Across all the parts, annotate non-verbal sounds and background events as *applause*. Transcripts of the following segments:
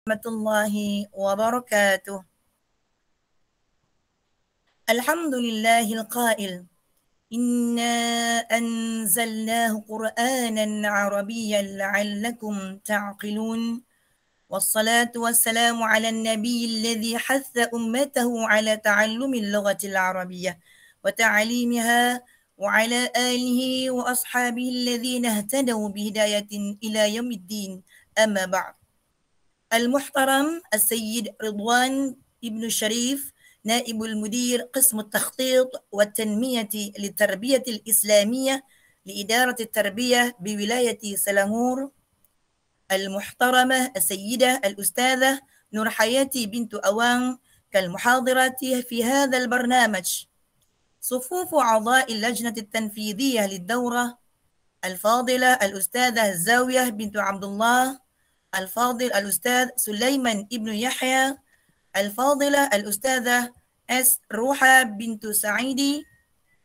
ورحمة الله وبركاته الحمد لله القائل إنا أنزلناه قرآنا عربيا لعلكم تعقلون والصلاة والسلام على النبي الذي حث أمته على تعلم اللغة العربية وتعليمها وعلى آله وأصحابه الذين اهتدوا بهداية إلى يوم الدين أما بعد المحترم السيد رضوان ابن الشريف نائب المدير قسم التخطيط والتنمية للتربية الإسلامية لإدارة التربية بولاية سلامور المحترمة السيدة الأستاذة نور حياتي بنت أوان كالمحاضرة في هذا البرنامج صفوف أعضاء اللجنة التنفيذية للدورة الفاضلة الأستاذة الزاوية بنت عبد الله الفاضل الأستاذ سليمان ابن يحيى الفاضلة الأستاذة أس روحة بنت سعيدي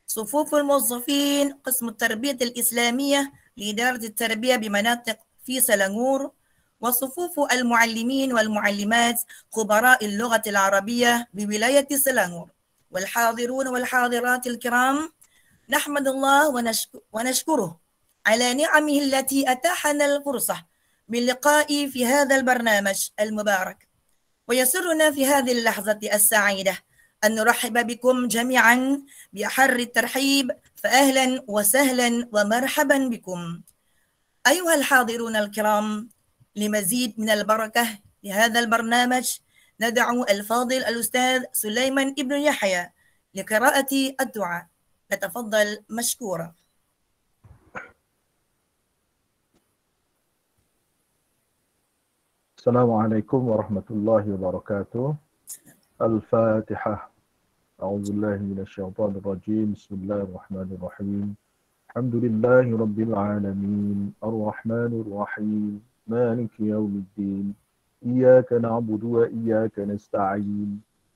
صفوف الموظفين قسم التربية الإسلامية لإدارة التربية بمناطق في سلنغور وصفوف المعلمين والمعلمات خبراء اللغة العربية بولاية سلنغور والحاضرون والحاضرات الكرام نحمد الله ونشكره على نعمه التي أتاحنا الفرصة باللقاء في هذا البرنامج المبارك ويسرنا في هذه اللحظة السعيدة أن نرحب بكم جميعا بأحر الترحيب فأهلا وسهلا ومرحبا بكم أيها الحاضرون الكرام لمزيد من البركة لهذا البرنامج ندعو الفاضل الأستاذ سليمان ابن يحيى لقراءة الدعاء نتفضل مشكورا السلام عليكم ورحمة الله وبركاته الفاتحة أعوذ بالله من الشيطان الرجيم بسم الله الرحمن الرحيم الحمد لله رب العالمين الرحمن الرحيم مالك يوم الدين إياك نعبد وإياك نستعين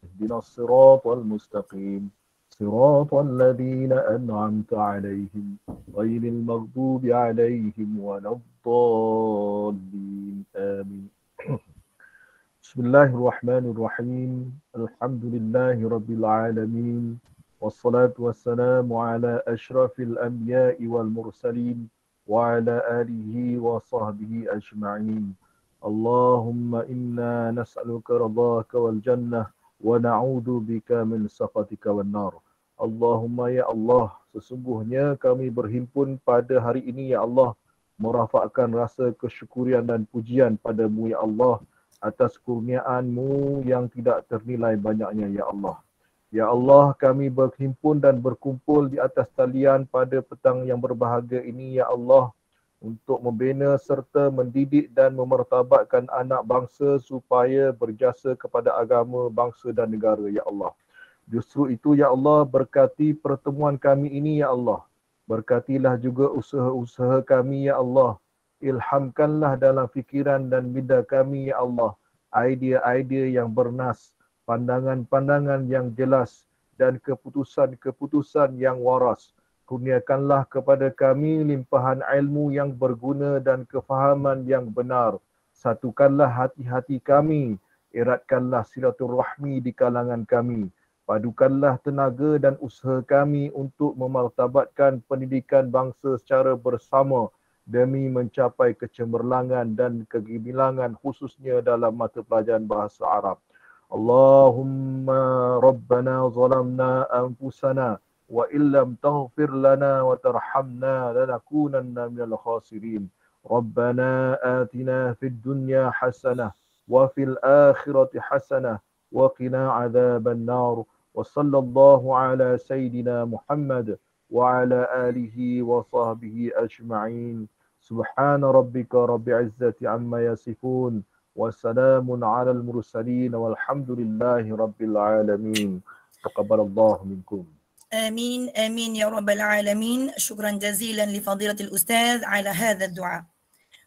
اهدنا الصراط المستقيم صراط الذين أنعمت عليهم غير المغضوب عليهم ولا الضالين آمين بسم الله الرحمن الرحيم الحمد لله رب العالمين والصلاة والسلام على أشرف الأنبياء والمرسلين وعلى آله وصحبه أجمعين اللهم إنا نسألك رضاك والجنة ونعوذ بك من سخطك والنار اللهم يا الله sesungguhnya kami berhimpun pada hari ini ya Allah merafakkan rasa kesyukurian dan pujian padamu ya Allah atas kurniaanmu yang tidak ternilai banyaknya ya Allah. Ya Allah kami berhimpun dan berkumpul di atas talian pada petang yang berbahagia ini ya Allah untuk membina serta mendidik dan memertabatkan anak bangsa supaya berjasa kepada agama bangsa dan negara ya Allah. Justru itu ya Allah berkati pertemuan kami ini ya Allah Berkatilah juga usaha-usaha kami, Ya Allah. Ilhamkanlah dalam fikiran dan minda kami, Ya Allah. Idea-idea yang bernas, pandangan-pandangan yang jelas dan keputusan-keputusan yang waras. Kurniakanlah kepada kami limpahan ilmu yang berguna dan kefahaman yang benar. Satukanlah hati-hati kami, eratkanlah silaturahmi di kalangan kami. Padukanlah tenaga dan usaha kami untuk memartabatkan pendidikan bangsa secara bersama demi mencapai kecemerlangan dan kegemilangan khususnya dalam mata pelajaran bahasa Arab. Allahumma rabbana zalamna anfusana wa illam taghfir lana wa tarhamna lanakunanna minal khasirin. Rabbana atina fid dunya hasanah wa fil akhirati hasanah wa qina adhaban nar. وصلى الله على سيدنا محمد وعلى آله وصحبه أجمعين سبحان ربك رب عزة عما يصفون وسلام على المرسلين والحمد لله رب العالمين تقبل الله منكم آمين آمين يا رب العالمين شكرا جزيلا لفضيلة الأستاذ على هذا الدعاء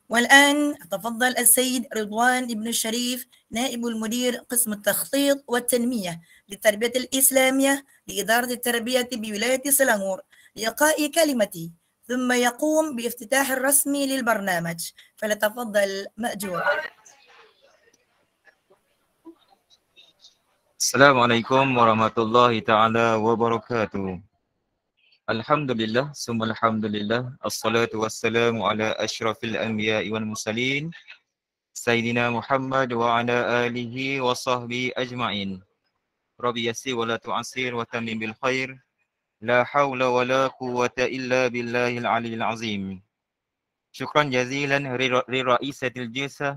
والآن تفضل السيد رضوان ابن الشريف نائب المدير قسم التخطيط والتنمية للتربية الإسلامية لإدارة التربية بولاية سلانغور لإلقاء كلمتي ثم يقوم بافتتاح الرسمي للبرنامج فلتفضل مأجور السلام عليكم ورحمة الله تعالى وبركاته الحمد لله ثم الحمد لله الصلاة والسلام على أشرف الأنبياء والمرسلين سيدنا محمد وعلى آله وصحبه أجمعين ربي يسر ولا تعسر وتمم بالخير لا حول ولا قوة إلا بالله العلي العظيم شكرا جزيلا لرئيسة الجلسة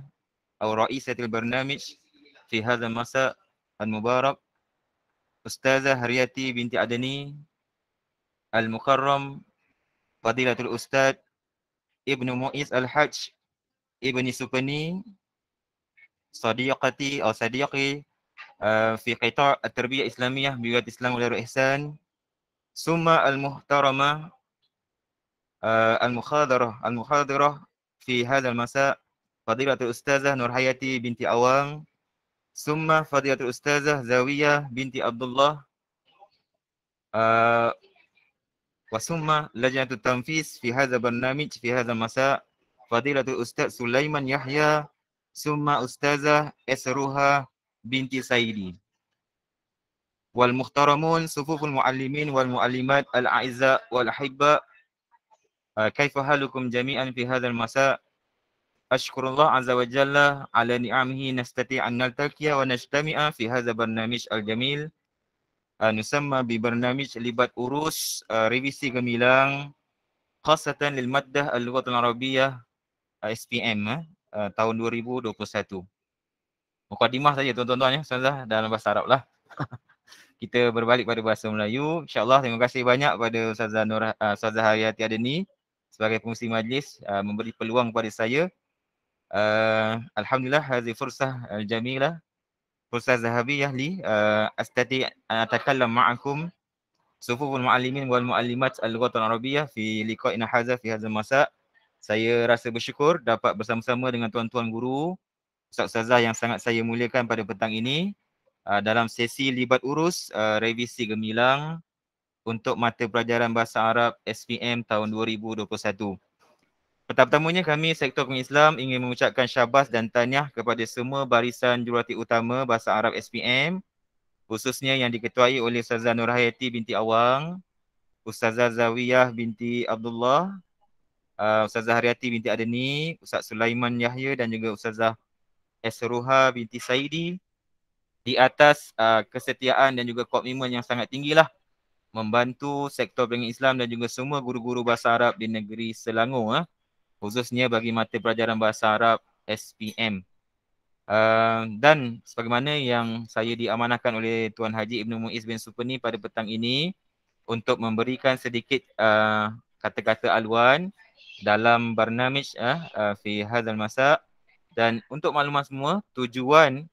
أو رئيسة البرنامج في هذا المساء المبارك أستاذة هريتي بنت عدني المكرم فضيلة الأستاذ ابن مؤيس الحج ابن سبني صديقتي أو صديقي آه، في قطاع التربية الإسلامية بولاية إسلام ودار إحسان ثم المحترمة آه، المخاضرة المخاضرة في هذا المساء فضيلة الأستاذة نور حياتي بنت أوام ثم فضيلة الأستاذة زاوية بنت عبد الله آه، وثم لجنة التنفيذ في هذا البرنامج في هذا المساء فضيلة الأستاذ سليمان يحيى ثم أستاذة إسروها بنت سيدي والمحترمون صفوف المعلمين والمعلمات الأعزاء والأحباء آه، كيف حالكم جميعا في هذا المساء أشكر الله عز وجل على نعمه نستطيع أن نلتقي ونجتمع في هذا البرنامج الجميل آه، نسمى ببرنامج لبات أروس آه، ريفيسي جميلان خاصة للمادة اللغة العربية SPM tahun 2021. mukadimah saja tuan-tuan ya ustazah dalam bahasa Arab lah. *laughs* kita berbalik pada bahasa Melayu. InsyaAllah terima kasih banyak kepada Ustazah Nur uh, Ustazah Hayati Adeni sebagai fungsi majlis uh, memberi peluang kepada saya. Uh, Alhamdulillah hazi fursah al-jamilah. Fursah zahabi yahli. Uh, astati atakallam ma'akum. Sufuful ma'alimin wal mu'alimat al-gotan arabiyah fi liqa'ina haza fi hazal masa' Saya rasa bersyukur dapat bersama-sama dengan tuan-tuan guru Ustaz-Ustazah yang sangat saya muliakan pada petang ini uh, dalam sesi libat urus uh, revisi gemilang untuk mata pelajaran Bahasa Arab SPM tahun 2021. Pertama-tamanya kami Sektor Kami Islam ingin mengucapkan syabas dan taniah kepada semua barisan jurulatih utama Bahasa Arab SPM khususnya yang diketuai oleh Ustazah Nurhayati binti Awang, Ustazah Zawiyah binti Abdullah, uh, Ustazah Haryati binti Adeni, Ustaz Sulaiman Yahya dan juga Ustazah Esruha binti Saidi di atas uh, kesetiaan dan juga komitmen yang sangat tinggilah membantu sektor pelajaran Islam dan juga semua guru-guru bahasa Arab di negeri Selangor eh. khususnya bagi mata pelajaran bahasa Arab SPM. Uh, dan sebagaimana yang saya diamanahkan oleh Tuan Haji Ibn Muiz bin Supeni pada petang ini untuk memberikan sedikit uh, kata-kata aluan dalam barnamij uh, uh, fi hadal masak dan untuk makluman semua, tujuan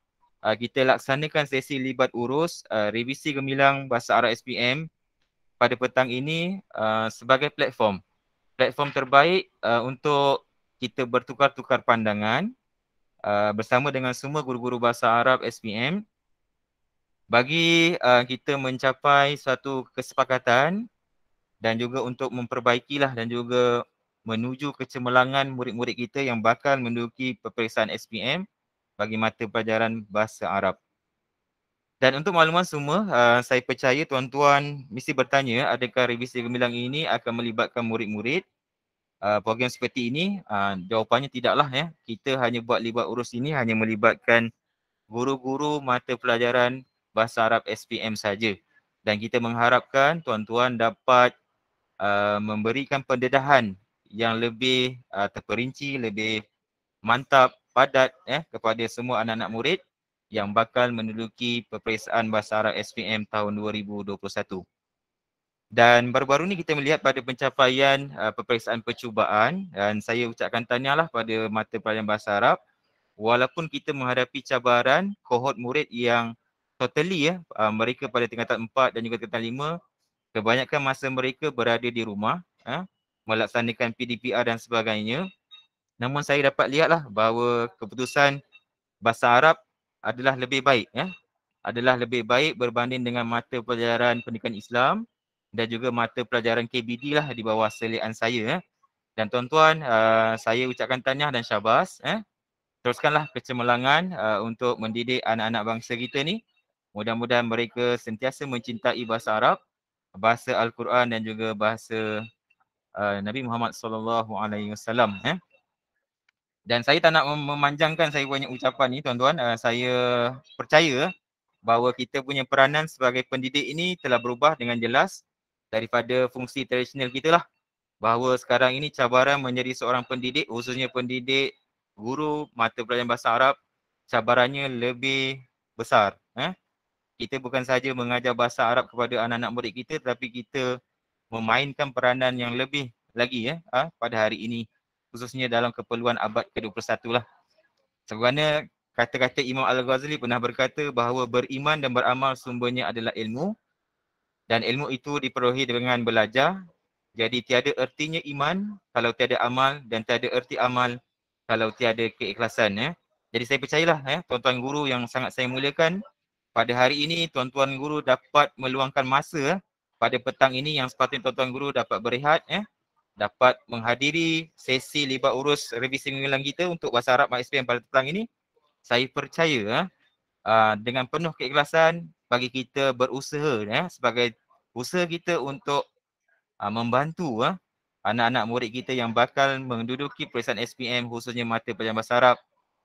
uh, kita laksanakan sesi libat urus uh, revisi gemilang bahasa Arab SPM pada petang ini uh, sebagai platform. Platform terbaik uh, untuk kita bertukar-tukar pandangan uh, bersama dengan semua guru-guru bahasa Arab SPM bagi uh, kita mencapai satu kesepakatan dan juga untuk memperbaikilah dan juga menuju kecemerlangan murid-murid kita yang bakal menduduki peperiksaan SPM bagi mata pelajaran bahasa Arab. Dan untuk makluman semua, uh, saya percaya tuan-tuan mesti bertanya adakah revisi gemilang ini akan melibatkan murid-murid uh, program seperti ini? Uh, jawapannya tidaklah ya. Kita hanya buat libat urus ini hanya melibatkan guru-guru mata pelajaran bahasa Arab SPM saja. Dan kita mengharapkan tuan-tuan dapat uh, memberikan pendedahan yang lebih uh, terperinci, lebih mantap, padat eh kepada semua anak-anak murid yang bakal menduduki peperiksaan bahasa Arab SPM tahun 2021. Dan baru-baru ni kita melihat pada pencapaian uh, peperiksaan percubaan dan saya ucapkan tahniahlah pada mata pelajaran bahasa Arab walaupun kita menghadapi cabaran kohort murid yang totally ya uh, mereka pada tingkatan 4 dan juga tingkatan 5 kebanyakan masa mereka berada di rumah eh, melaksanakan PDPR dan sebagainya. Namun saya dapat lihatlah bahawa keputusan bahasa Arab adalah lebih baik ya. Adalah lebih baik berbanding dengan mata pelajaran pendidikan Islam dan juga mata pelajaran KBD lah di bawah selian saya ya. Dan tuan-tuan, uh, saya ucapkan tanya dan syabas eh. Teruskanlah kecemerlangan uh, untuk mendidik anak-anak bangsa kita ni. Mudah-mudahan mereka sentiasa mencintai bahasa Arab, bahasa Al-Quran dan juga bahasa Eh, Nabi Muhammad sallallahu alaihi wasallam eh. Dan saya tak nak memanjangkan saya punya ucapan ni tuan-tuan. Uh, saya percaya bahawa kita punya peranan sebagai pendidik ini telah berubah dengan jelas daripada fungsi tradisional kita lah. Bahawa sekarang ini cabaran menjadi seorang pendidik khususnya pendidik guru mata pelajaran bahasa Arab cabarannya lebih besar. Eh? Kita bukan saja mengajar bahasa Arab kepada anak-anak murid kita tetapi kita memainkan peranan yang lebih lagi ya ah, pada hari ini khususnya dalam keperluan abad ke-21 lah. Sebagaimana kata-kata Imam Al-Ghazali pernah berkata bahawa beriman dan beramal sumbernya adalah ilmu dan ilmu itu diperolehi dengan belajar. Jadi tiada ertinya iman kalau tiada amal dan tiada erti amal kalau tiada keikhlasan ya. Jadi saya percayalah ya tuan-tuan guru yang sangat saya muliakan pada hari ini tuan-tuan guru dapat meluangkan masa pada petang ini yang sepatutnya tuan-tuan guru dapat berehat ya. Dapat menghadiri sesi libat urus revisi mengulang kita untuk bahasa Arab Mak pada petang ini. Saya percaya ya, ah, dengan penuh keikhlasan bagi kita berusaha ya, sebagai usaha kita untuk ah, membantu ya, anak-anak murid kita yang bakal menduduki perisian SPM khususnya mata pelajaran bahasa Arab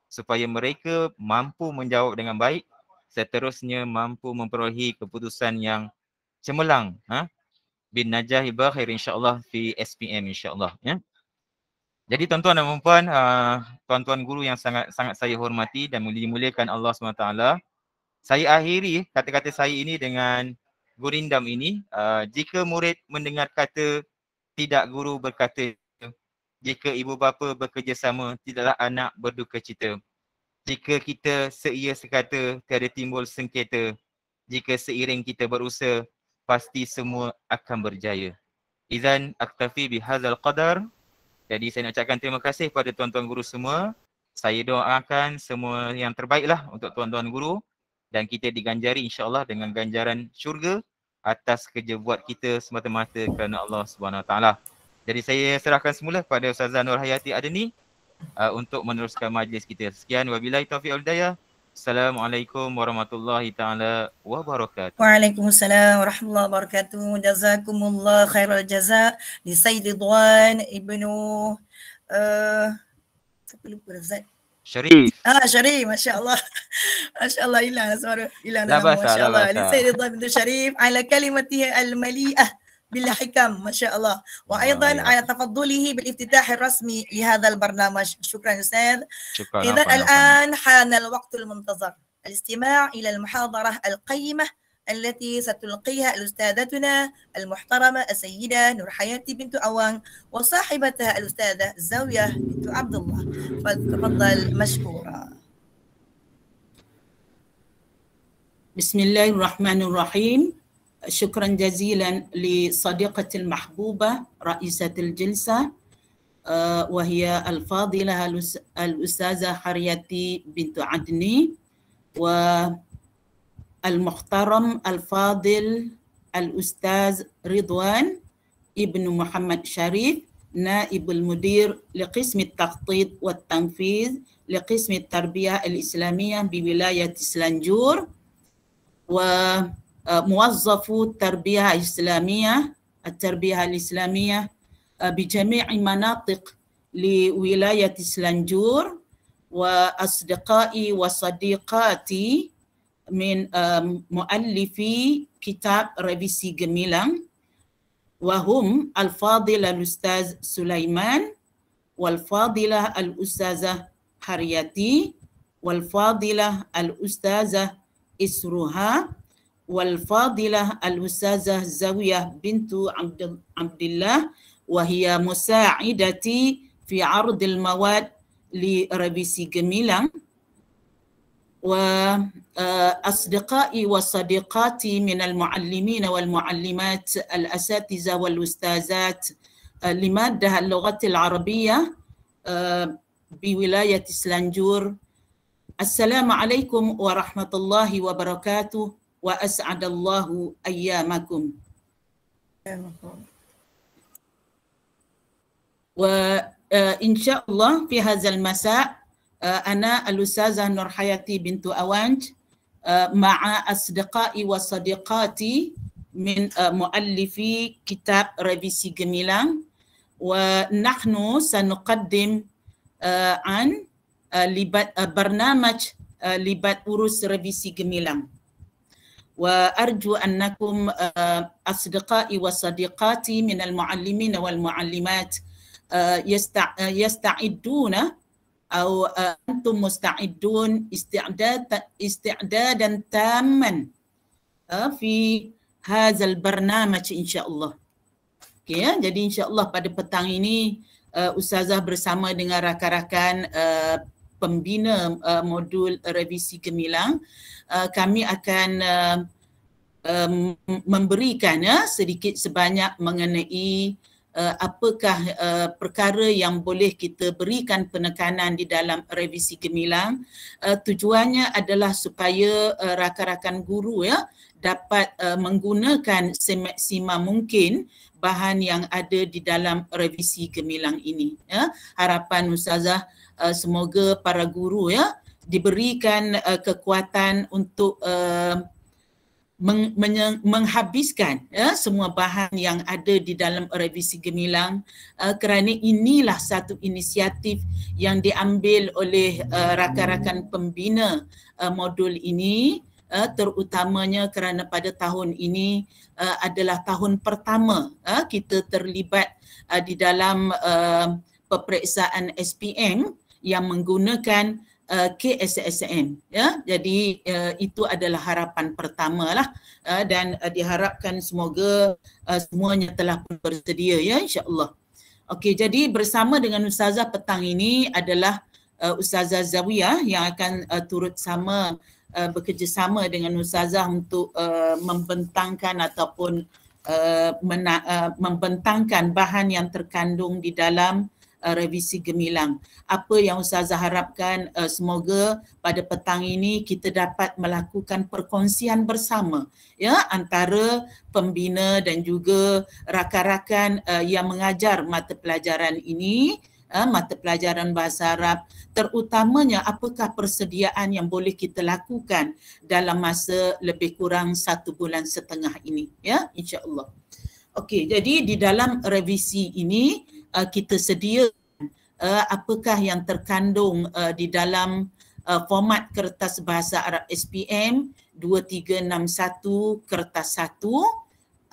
supaya mereka mampu menjawab dengan baik seterusnya mampu memperolehi keputusan yang cemerlang ha bin najah insya Allah di SPM insyaallah ya jadi tuan-tuan dan puan-puan ah, tuan-tuan guru yang sangat sangat saya hormati dan muliakan Allah SWT saya akhiri kata-kata saya ini dengan gurindam ini ah, jika murid mendengar kata tidak guru berkata jika ibu bapa bekerjasama tidaklah anak berduka cita jika kita seia sekata tiada timbul sengketa jika seiring kita berusaha pasti semua akan berjaya. Izan aktafi bihazal qadar. Jadi saya nak ucapkan terima kasih kepada tuan-tuan guru semua. Saya doakan semua yang terbaiklah untuk tuan-tuan guru dan kita diganjari insya-Allah dengan ganjaran syurga atas kerja buat kita semata-mata kerana Allah Subhanahu taala. Jadi saya serahkan semula kepada Ustazah Nur Hayati Adeni uh, untuk meneruskan majlis kita. Sekian wabillahi taufiq wal hidayah. Assalamualaikum warahmatullahi taala wabarakatuh. Waalaikumsalam warahmatullahi wabarakatuh. Jazakumullah khairal jaza li Sayyid Dwan ibnu uh, siapa lupa Zat. Syarif. Ah Syarif, masya-Allah. masya-Allah ilah suara ilah nama masya-Allah. Li Sayyid Dwan ibnu Syarif ala kalimatihi al-mali'ah بالحكم ما شاء الله وأيضا آه، أيوة. على تفضله بالافتتاح الرسمي لهذا البرنامج شكرا أستاذ شكرا إذا الآن حان الوقت المنتظر الاستماع إلى المحاضرة القيمة التي ستلقيها أستاذتنا المحترمة السيدة نور حياتي بنت أوان وصاحبتها الأستاذة زاوية بنت عبد الله فتفضل مشكورة بسم الله الرحمن الرحيم شكرا جزيلا لصديقتي المحبوبة رئيسة الجلسة آه، وهي الفاضلة الأستاذة حريتي بنت عدني والمحترم الفاضل الأستاذ رضوان ابن محمد شريف نائب المدير لقسم التخطيط والتنفيذ لقسم التربية الإسلامية بولاية سلنجور و آه، موظفو التربية الإسلامية التربية الإسلامية آه، بجميع مناطق لولاية سلنجور وأصدقائي وصديقاتي من آه، مؤلفي كتاب ريفيسي جميلا وهم الفاضلة الأستاذ سليمان والفاضلة الأستاذة حريتي والفاضلة الأستاذة إسرها والفاضلة الأستاذة زاوية بنت عبد, الله وهي مساعدتي في عرض المواد لربيسي جميلة وأصدقائي آه، وصديقاتي من المعلمين والمعلمات الأساتذة والأستاذات آه، لمادة اللغة العربية آه، بولاية سلنجور السلام عليكم ورحمة الله وبركاته wa as'adallahu ayyamakum. Wa uh, insyaallah fi hadzal masa uh, ana al-ustazah Nurhayati bintu Awanj uh, ma'a asdiqai wa sadiqati min uh, muallifi kitab revisi gemilang wa nahnu sanuqaddim uh, an uh, libat uh, barnamaj uh, libat urus revisi gemilang وأرجو أنكم أصدقائي وصديقاتي من المعلمين والمعلمات يستعدون أو أنتم مستعدون استعداد استعدادا تاما في هذا البرنامج إن شاء الله. Okay, ya. Jadi insya Allah pada petang ini uh, Ustazah bersama dengan rakan-rakan uh, pembina uh, modul revisi gemilang uh, kami akan uh, um, memberikan uh, sedikit sebanyak mengenai uh, apakah uh, perkara yang boleh kita berikan penekanan di dalam revisi gemilang uh, tujuannya adalah supaya uh, rakan-rakan guru ya uh, dapat uh, menggunakan semaksima mungkin bahan yang ada di dalam revisi gemilang ini ya harapan ustazah uh, uh, semoga para guru ya diberikan uh, kekuatan untuk uh, menghabiskan ya semua bahan yang ada di dalam revisi gemilang uh, kerana inilah satu inisiatif yang diambil oleh uh, rakan-rakan pembina uh, modul ini Uh, terutamanya kerana pada tahun ini uh, adalah tahun pertama uh, kita terlibat uh, di dalam uh, peperiksaan SPM yang menggunakan uh, KSSN ya jadi uh, itu adalah harapan pertamalah uh, dan uh, diharapkan semoga uh, semuanya telah pun bersedia ya insyaallah okey jadi bersama dengan ustazah petang ini adalah uh, ustazah Zawiyah yang akan uh, turut sama uh, bekerjasama dengan ustazah untuk uh, membentangkan ataupun uh, uh, membentangkan bahan yang terkandung di dalam uh, revisi gemilang. Apa yang Ustazah harapkan uh, semoga pada petang ini kita dapat melakukan perkongsian bersama ya antara pembina dan juga rakan-rakan uh, yang mengajar mata pelajaran ini uh, mata pelajaran bahasa Arab terutamanya apakah persediaan yang boleh kita lakukan dalam masa lebih kurang satu bulan setengah ini ya insyaallah. Okey jadi di dalam revisi ini uh, kita sediakan uh, apakah yang terkandung uh, di dalam uh, format kertas bahasa Arab SPM 2361 kertas 1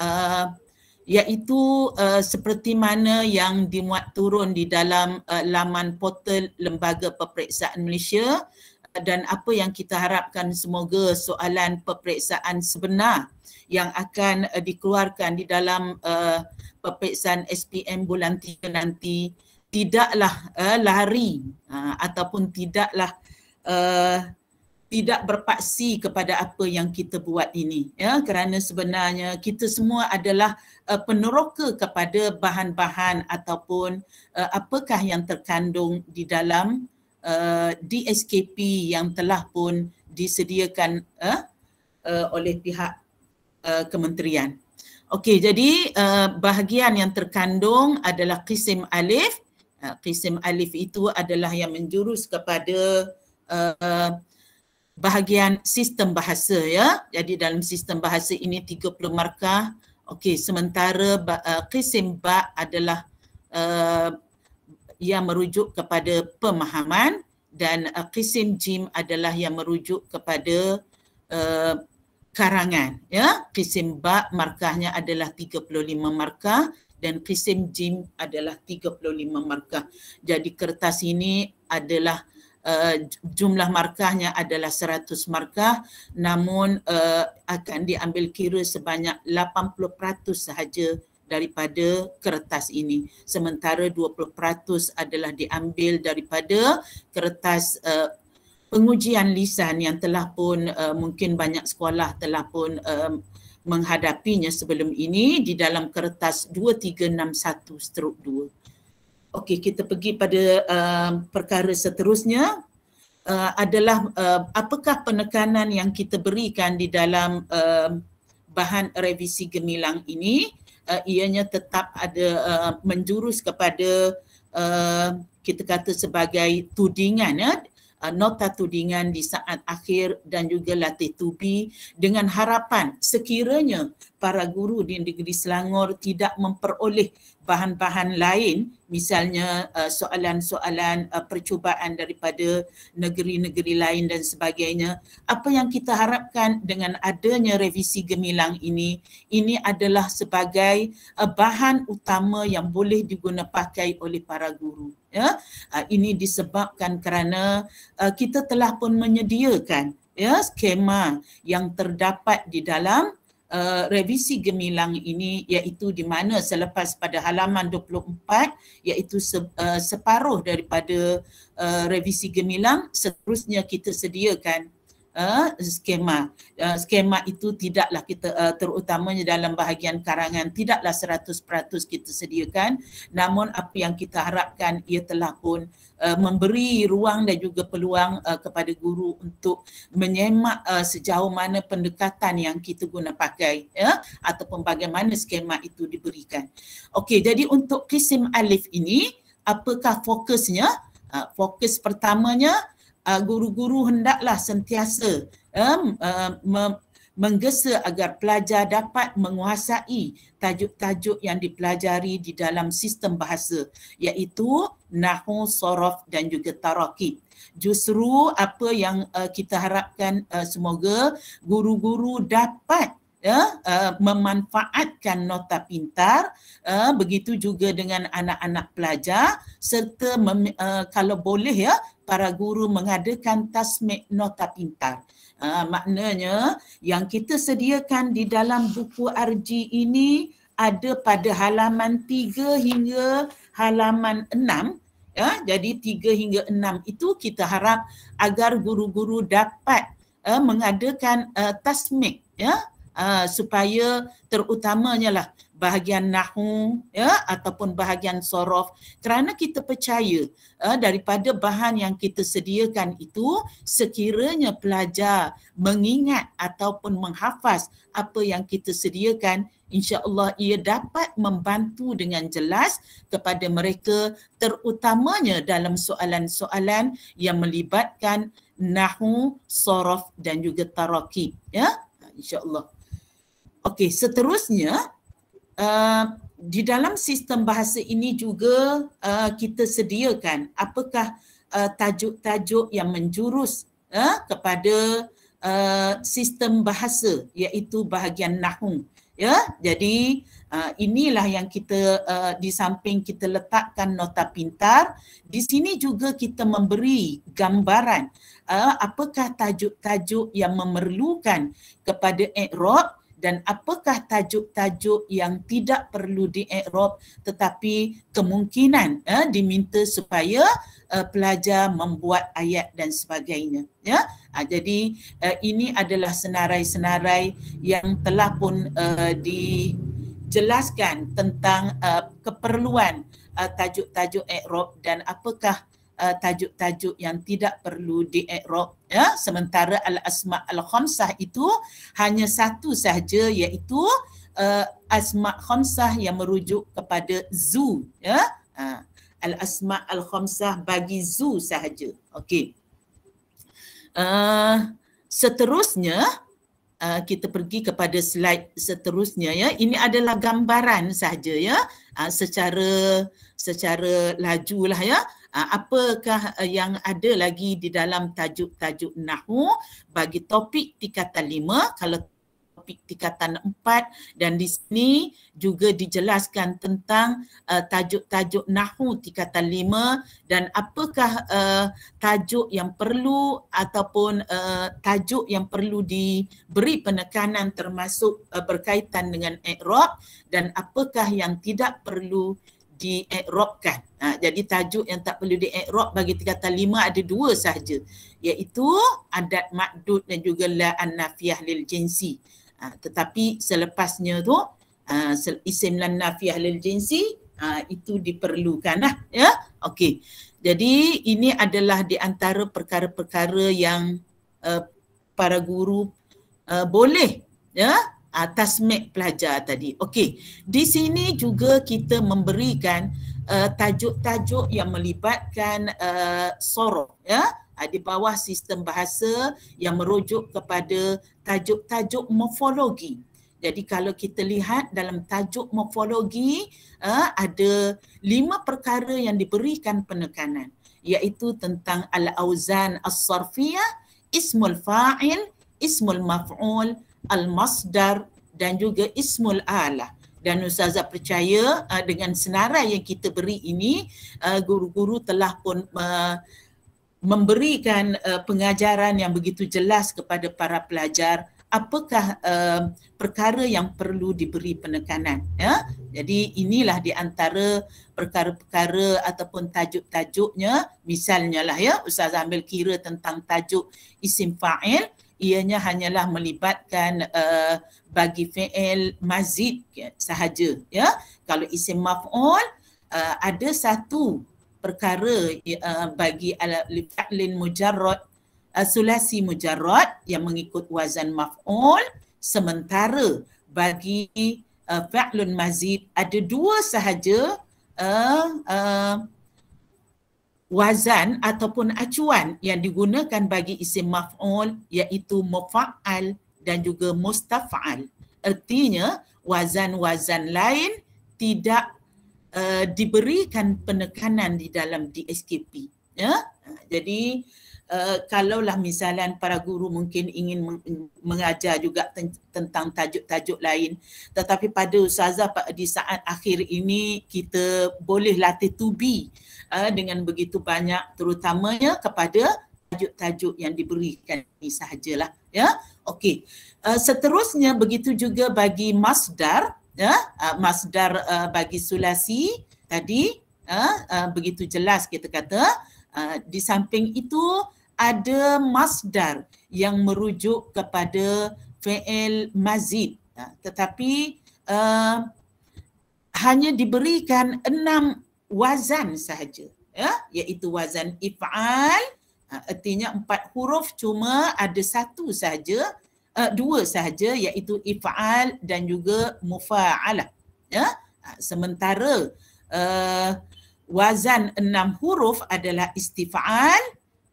uh, iaitu uh, seperti mana yang dimuat turun di dalam uh, laman portal Lembaga Peperiksaan Malaysia uh, dan apa yang kita harapkan semoga soalan peperiksaan sebenar yang akan uh, dikeluarkan di dalam uh, peperiksaan SPM bulan 3 nanti tidaklah uh, lari uh, ataupun tidaklah uh, tidak berpaksi kepada apa yang kita buat ini ya kerana sebenarnya kita semua adalah uh, peneroka kepada bahan-bahan ataupun uh, apakah yang terkandung di dalam uh, DSKP yang telah pun disediakan uh, uh, oleh pihak uh, kementerian Okey, jadi uh, bahagian yang terkandung adalah kisim alif. Uh, qisim alif itu adalah yang menjurus kepada uh, bahagian sistem bahasa ya. Jadi dalam sistem bahasa ini 30 markah. Okey, sementara ba, uh, qisim ba adalah uh, yang merujuk kepada pemahaman dan uh, qisim jim adalah yang merujuk kepada uh, karangan ya kisim ba markahnya adalah 35 markah dan kisim jim adalah 35 markah jadi kertas ini adalah uh, jumlah markahnya adalah 100 markah namun uh, akan diambil kira sebanyak 80% sahaja daripada kertas ini sementara 20% adalah diambil daripada kertas uh, pengujian lisan yang telah pun uh, mungkin banyak sekolah telah pun uh, menghadapinya sebelum ini di dalam kertas 2361 struk 2. Okey, kita pergi pada uh, perkara seterusnya uh, adalah uh, apakah penekanan yang kita berikan di dalam uh, bahan revisi gemilang ini uh, ianya tetap ada uh, menjurus kepada uh, kita kata sebagai tudingan ya Uh, nota tudingan di saat akhir dan juga latih tubi dengan harapan sekiranya para guru di negeri Selangor tidak memperoleh bahan-bahan lain misalnya uh, soalan-soalan uh, percubaan daripada negeri-negeri lain dan sebagainya apa yang kita harapkan dengan adanya revisi gemilang ini ini adalah sebagai bahan utama yang boleh digunapakai oleh para guru ya ah, ini disebabkan kerana ah, kita telah pun menyediakan ya skema yang terdapat di dalam ah, revisi gemilang ini iaitu di mana selepas pada halaman 24 iaitu separuh daripada revisi gemilang seterusnya kita sediakan uh, skema uh, skema itu tidaklah kita uh, terutamanya dalam bahagian karangan tidaklah 100% kita sediakan namun apa yang kita harapkan ia telah pun uh, memberi ruang dan juga peluang uh, kepada guru untuk menyemak uh, sejauh mana pendekatan yang kita guna pakai ya ataupun bagaimana skema itu diberikan okey jadi untuk kisim alif ini apakah fokusnya fokus pertamanya uh, guru-guru hendaklah sentiasa um, uh, mem- menggesa agar pelajar dapat menguasai tajuk-tajuk yang dipelajari di dalam sistem bahasa iaitu nahu, sorof dan juga tarakib. Justru apa yang uh, kita harapkan uh, semoga guru-guru dapat uh, uh, memanfaatkan nota pintar uh, begitu juga dengan anak-anak pelajar serta mem- uh, kalau boleh ya para guru mengadakan tasmik nota pintar. Ha, maknanya yang kita sediakan di dalam buku RG ini ada pada halaman 3 hingga halaman 6. Ya, ha, jadi tiga hingga enam itu kita harap agar guru-guru dapat uh, mengadakan uh, tasmik ya uh, supaya terutamanya lah bahagian nahu ya ataupun bahagian sorof kerana kita percaya ya, daripada bahan yang kita sediakan itu sekiranya pelajar mengingat ataupun menghafaz apa yang kita sediakan insyaallah ia dapat membantu dengan jelas kepada mereka terutamanya dalam soalan-soalan yang melibatkan nahu sorof dan juga tarakib ya insyaallah Okey, seterusnya uh, di dalam sistem bahasa ini juga uh, kita sediakan apakah uh, tajuk-tajuk yang menjurus uh, kepada uh, sistem bahasa iaitu bahagian nahung. ya jadi uh, inilah yang kita uh, di samping kita letakkan nota pintar di sini juga kita memberi gambaran uh, apakah tajuk-tajuk yang memerlukan kepada i'rab dan apakah tajuk-tajuk yang tidak perlu di-erop tetapi kemungkinan eh, diminta supaya uh, pelajar membuat ayat dan sebagainya ya uh, jadi uh, ini adalah senarai-senarai yang telah pun uh, dijelaskan tentang uh, keperluan uh, tajuk-tajuk erop dan apakah uh, tajuk-tajuk yang tidak perlu di-i'rab ya sementara al-asma al-khamsah itu hanya satu sahaja iaitu uh, asma khamsah yang merujuk kepada zu ya uh, al-asma al-khamsah bagi zu sahaja okey uh, seterusnya Uh, kita pergi kepada slide seterusnya ya ini adalah gambaran sahaja ya uh, secara secara lajulah ya uh, Ah, apakah eh, yang ada lagi di dalam tajuk-tajuk nahu bagi topik tingkatan 5 kalau topik tingkatan 4 dan di sini juga dijelaskan tentang uh, tajuk-tajuk nahu tingkatan 5 dan apakah uh, tajuk yang perlu ataupun uh, tajuk yang perlu diberi penekanan termasuk uh, berkaitan dengan i'rab dan apakah yang tidak perlu di-i'rabkan. Ha, jadi tajuk yang tak perlu di-i'rab bagi tiga kata lima ada dua sahaja iaitu adat makdud dan juga la annafiyah lil jensi. Ha, tetapi selepasnya tu uh, isim la annafiyah lil jensi ha, itu diperlukan lah. Ya? Okey. Jadi ini adalah di antara perkara-perkara yang uh, para guru uh, boleh ya uh, tasmek pelajar tadi. Okey, di sini juga kita memberikan eh, tajuk-tajuk uh, yang melibatkan uh, eh, sorok ya uh, di bawah sistem bahasa yang merujuk kepada tajuk-tajuk morfologi. Jadi kalau kita lihat dalam tajuk morfologi uh, ada lima perkara yang diberikan penekanan iaitu tentang al-auzan as-sarfiyah, ismul fa'il, ismul maf'ul, al-masdar dan juga ismul alah dan ustazah percaya uh, dengan senarai yang kita beri ini uh, guru-guru telah pun uh, memberikan uh, pengajaran yang begitu jelas kepada para pelajar apakah uh, perkara yang perlu diberi penekanan ya jadi inilah di antara perkara-perkara ataupun tajuk-tajuknya misalnya lah ya ustazah ambil kira tentang tajuk isim fa'il ianya hanyalah melibatkan uh, bagi fi'il mazid sahaja ya kalau isim maf'ul uh, ada satu perkara uh, bagi al-fi'lin mujarrad uh, sulasi mujarrad yang mengikut wazan maf'ul sementara bagi uh, fi'lun mazid ada dua sahaja uh, uh, wazan ataupun acuan yang digunakan bagi isim maf'ul iaitu mufa'al dan juga mustafa'al. Artinya wazan-wazan lain tidak uh, diberikan penekanan di dalam DSKP. Ya? Jadi Eh, kalaulah misalan para guru mungkin ingin mengajar juga ten- tentang tajuk-tajuk lain tetapi pada ustazah di saat akhir ini kita boleh latih to be uh, dengan begitu banyak terutamanya kepada tajuk-tajuk yang diberikan ini sahajalah ya okey uh, seterusnya begitu juga bagi masdar ya uh, masdar uh, bagi sulasi tadi uh, uh, begitu jelas kita kata Uh, di samping itu ada masdar yang merujuk kepada fi'il mazid uh, tetapi uh, hanya diberikan enam wazan sahaja ya iaitu wazan if'al artinya uh, empat huruf cuma ada satu sahaja uh, dua sahaja iaitu if'al dan juga mufa'alah ya sementara uh, wazan enam huruf adalah istifal,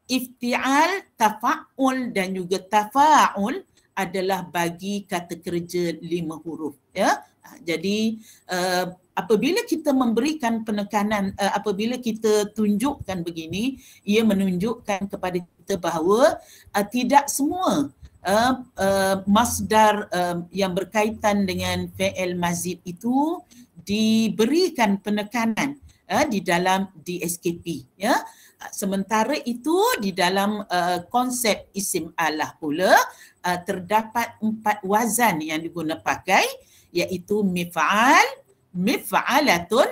iftial, tafa'ul dan juga tafa'ul adalah bagi kata kerja lima huruf. Ya? Ha, jadi uh, apabila kita memberikan penekanan, uh, apabila kita tunjukkan begini, ia menunjukkan kepada kita bahawa uh, tidak semua uh, uh, masdar uh, yang berkaitan dengan fi'il mazid itu diberikan penekanan uh, di dalam DSKP ya sementara itu di dalam uh, konsep isim Allah pula uh, terdapat empat wazan yang diguna pakai iaitu mif'al mif'alatun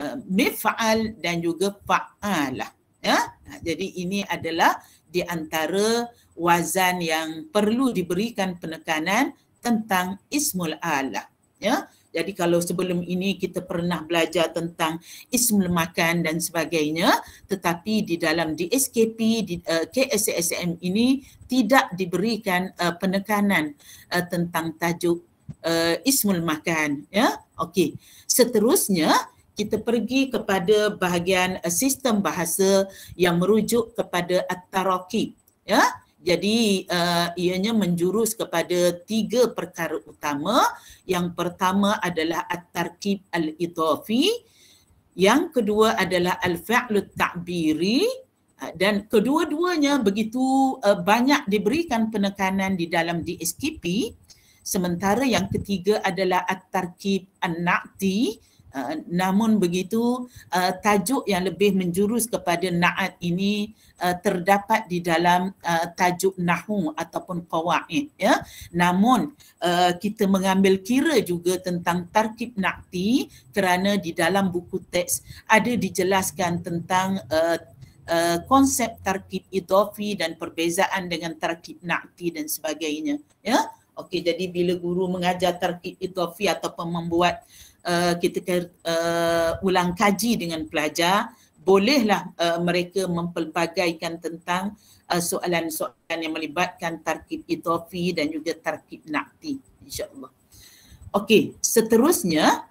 uh, mif'al dan juga fa'alah ya ha, jadi ini adalah di antara wazan yang perlu diberikan penekanan tentang ismul Allah ya jadi kalau sebelum ini kita pernah belajar tentang ismul makan dan sebagainya, tetapi di dalam DSKP di uh, eh, KSSM ini tidak diberikan uh, penekanan uh, tentang tajuk uh, ismul makan ya. Okey. Seterusnya kita pergi kepada bahagian uh, sistem bahasa yang merujuk kepada at-taraqib ya. Jadi uh, ianya menjurus kepada tiga perkara utama. Yang pertama adalah at-tarkib al-idhafi, yang kedua adalah al-fi'lu ta'biri eh, dan kedua-duanya begitu uh, banyak diberikan penekanan di dalam DSKP sementara yang ketiga adalah at-tarkib an-na'ti Uh, namun begitu uh, tajuk yang lebih menjurus kepada naat ini uh, terdapat di dalam uh, tajuk nahu ataupun qawaid ya namun uh, kita mengambil kira juga tentang tarkib nakti kerana di dalam buku teks ada dijelaskan tentang uh, Uh, konsep tarkib idofi dan perbezaan dengan tarkib nakti dan sebagainya ya okey jadi bila guru mengajar tarkib idofi ataupun membuat Uh, kita uh, ulang kaji dengan pelajar bolehlah uh, mereka mempelbagaikan tentang uh, soalan-soalan yang melibatkan tarkib idhofi dan juga tarkib nakti insyaallah okey seterusnya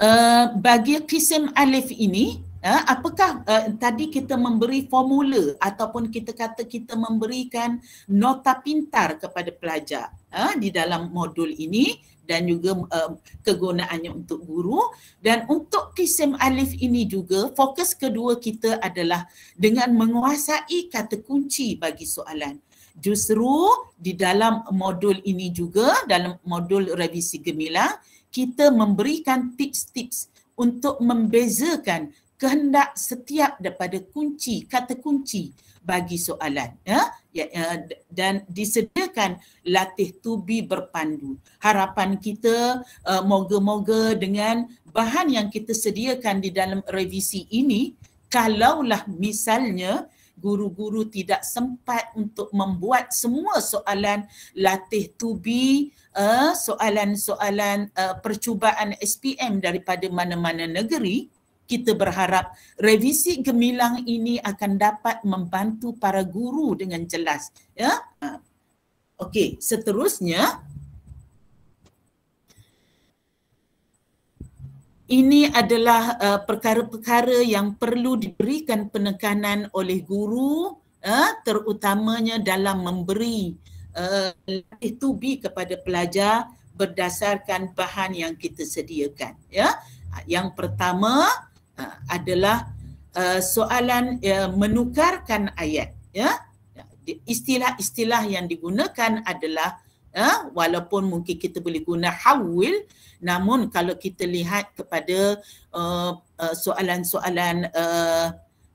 uh, bagi qisim alif ini uh, apakah uh, tadi kita memberi formula ataupun kita kata kita memberikan nota pintar kepada pelajar uh, di dalam modul ini dan juga uh, kegunaannya untuk guru dan untuk kisim alif ini juga fokus kedua kita adalah dengan menguasai kata kunci bagi soalan justru di dalam modul ini juga dalam modul revisi gemilang kita memberikan tips-tips untuk membezakan kehendak setiap daripada kunci kata kunci bagi soalan ya ya, uh, dan disediakan latih tubi berpandu. Harapan kita uh, moga-moga dengan bahan yang kita sediakan di dalam revisi ini kalaulah misalnya guru-guru tidak sempat untuk membuat semua soalan latih tubi uh, eh, soalan-soalan uh, percubaan SPM daripada mana-mana negeri kita berharap revisi gemilang ini akan dapat membantu para guru dengan jelas ya okey seterusnya ini adalah uh, perkara-perkara yang perlu diberikan penekanan oleh guru uh, terutamanya dalam memberi eh, latih uh, tubi kepada pelajar berdasarkan bahan yang kita sediakan ya yang pertama Ah, adalah uh, soalan uh, menukarkan ayat ya istilah-istilah yang digunakan adalah uh, walaupun mungkin kita boleh guna hawil namun kalau kita lihat kepada soalan-soalan uh,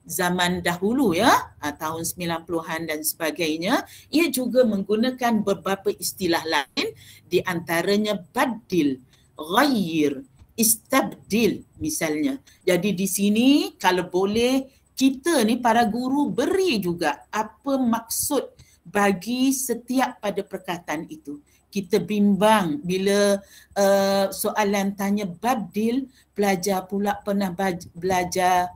zaman dahulu ya uh, tahun 90-an dan sebagainya ia juga menggunakan beberapa istilah lain di antaranya badil ghayr istabdil misalnya. Jadi di sini kalau boleh kita ni para guru beri juga apa maksud bagi setiap pada perkataan itu. Kita bimbang bila uh, soalan tanya badil, pelajar pula pernah belajar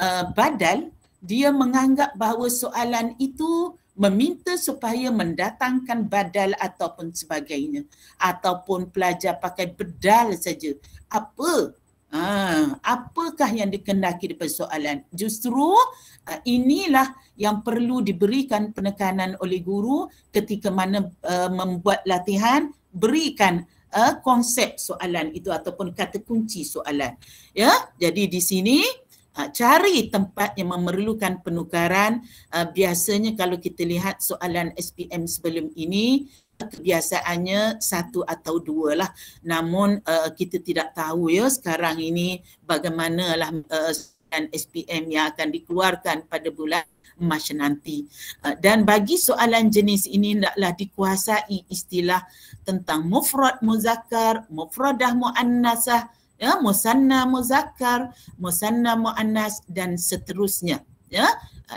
uh, badal, dia menganggap bahawa soalan itu meminta supaya mendatangkan badal ataupun sebagainya ataupun pelajar pakai bedal saja apa ha, apakah yang dikendaki di persoalan justru uh, inilah yang perlu diberikan penekanan oleh guru ketika mana uh, membuat latihan berikan uh, konsep soalan itu ataupun kata kunci soalan ya jadi di sini Ah, cari tempat yang memerlukan penukaran ah, biasanya kalau kita lihat soalan SPM sebelum ini kebiasaannya satu atau dua lah namun ah, kita tidak tahu ya sekarang ini bagaimanalah soalan SPM yang akan dikeluarkan pada bulan Mac nanti dan bagi soalan jenis ini hendaklah dikuasai istilah tentang mufrad muzakar, mufradah muannasah ya musanna muzakkar musanna muannas dan seterusnya ya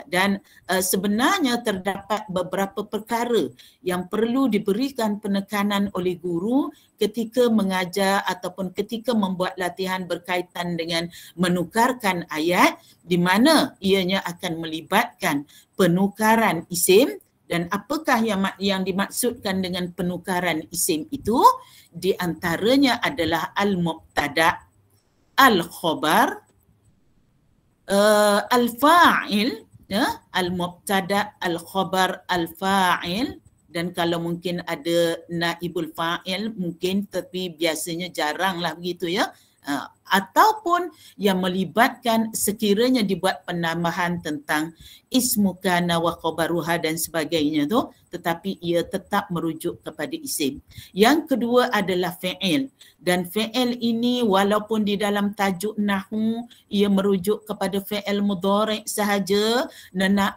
dan uh, sebenarnya terdapat beberapa perkara yang perlu diberikan penekanan oleh guru ketika mengajar ataupun ketika membuat latihan berkaitan dengan menukarkan ayat di mana ianya akan melibatkan penukaran isim dan apakah yang yang dimaksudkan dengan penukaran isim itu di antaranya adalah al-mubtada al-khabar uh, al-fa'il ya uh, al-mubtada al-khabar al-fa'il dan kalau mungkin ada naibul fa'il mungkin tapi biasanya jaranglah begitu ya Ah, ataupun yang melibatkan sekiranya dibuat penambahan tentang ismukana wa qabaruha dan sebagainya tu tetapi ia tetap merujuk kepada isim. Yang kedua adalah fi'il dan fi'il ini walaupun di dalam tajuk nahu ia merujuk kepada fi'il mudhari' sahaja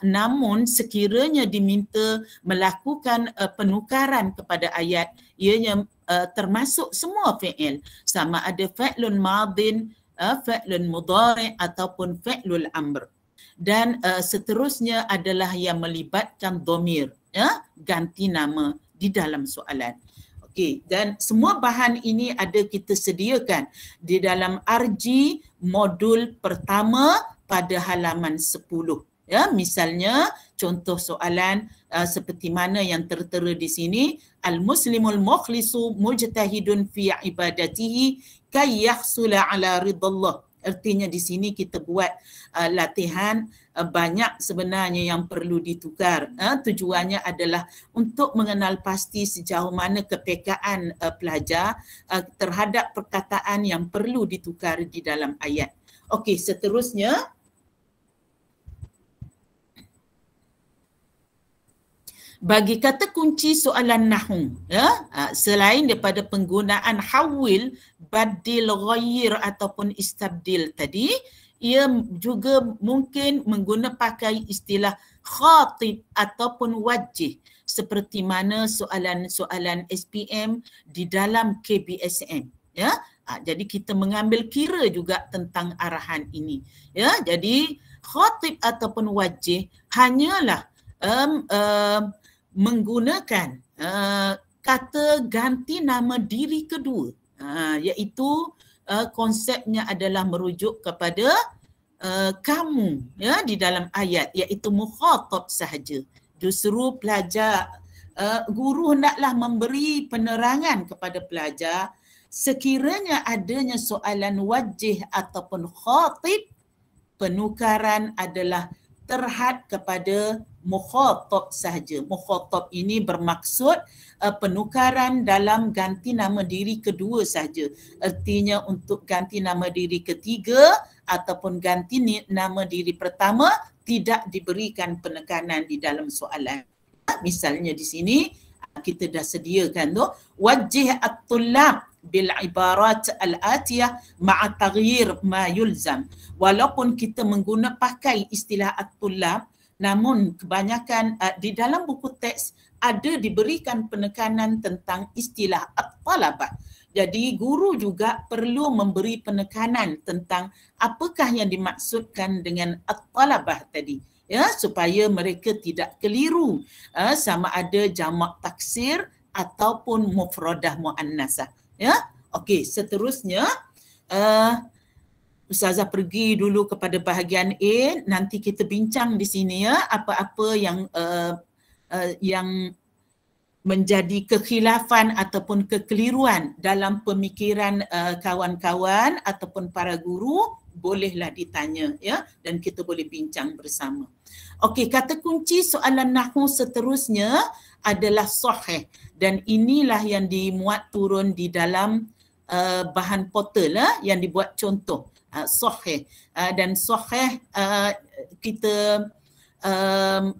namun sekiranya diminta melakukan eh, penukaran kepada ayat ianya uh, termasuk semua fi'il sama ada fi'lun madin uh, fi'lun mudhari ataupun fi'lul amr dan uh, seterusnya adalah yang melibatkan domir ya uh, ganti nama di dalam soalan okey dan semua bahan ini ada kita sediakan di dalam RG modul pertama pada halaman 10 ya misalnya contoh soalan uh, seperti mana yang tertera di sini Al-Muslimul Mukhlisu Mujtahidun Fi Ibadatihi Kay Yahsula Ala Ridallah Artinya di sini kita buat uh, latihan uh, banyak sebenarnya yang perlu ditukar. Uh, tujuannya adalah untuk mengenal pasti sejauh mana kepekaan uh, pelajar uh, terhadap perkataan yang perlu ditukar di dalam ayat. Okey, seterusnya bagi kata kunci soalan nahu ya ah, selain daripada penggunaan hawil badil ghayir ataupun istabdil tadi ia juga mungkin menggunakan pakai istilah khatib ataupun wajih seperti mana soalan-soalan SPM di dalam KBSN ya ha, jadi kita mengambil kira juga tentang arahan ini ya jadi khatib ataupun wajih hanyalah um, um, menggunakan uh, kata ganti nama diri kedua uh, iaitu uh, konsepnya adalah merujuk kepada uh, kamu ya di dalam ayat iaitu mukhatab sahaja justru pelajar uh, guru hendaklah memberi penerangan kepada pelajar sekiranya adanya soalan wajih ataupun khatib penukaran adalah terhad kepada mukhatab sahaja. Mukhatab ini bermaksud uh, penukaran dalam ganti nama diri kedua sahaja. Artinya untuk ganti nama diri ketiga ataupun ganti nama diri pertama tidak diberikan penekanan di dalam soalan. Misalnya di sini uh, kita dah sediakan tu wajih at-tullab bil ibarat al-atiyah ma'a taghyir ma yulzam walaupun kita menggunakan pakai istilah at-tullab Namun kebanyakan uh, di dalam buku teks ada diberikan penekanan tentang istilah at-talabat. Jadi guru juga perlu memberi penekanan tentang apakah yang dimaksudkan dengan at-talabah tadi ya supaya mereka tidak keliru uh, sama ada jamak taksir ataupun mufradah muannasah ya. Okey seterusnya uh, Ustazah pergi dulu kepada bahagian A nanti kita bincang di sini ya apa-apa yang uh, uh, yang menjadi kekhilafan ataupun kekeliruan dalam pemikiran uh, kawan-kawan ataupun para guru bolehlah ditanya ya dan kita boleh bincang bersama. Okey kata kunci soalan nahwu seterusnya adalah sahih dan inilah yang dimuat turun di dalam uh, bahan portal uh, yang dibuat contoh uh, sahih uh, dan sahih uh, kita um,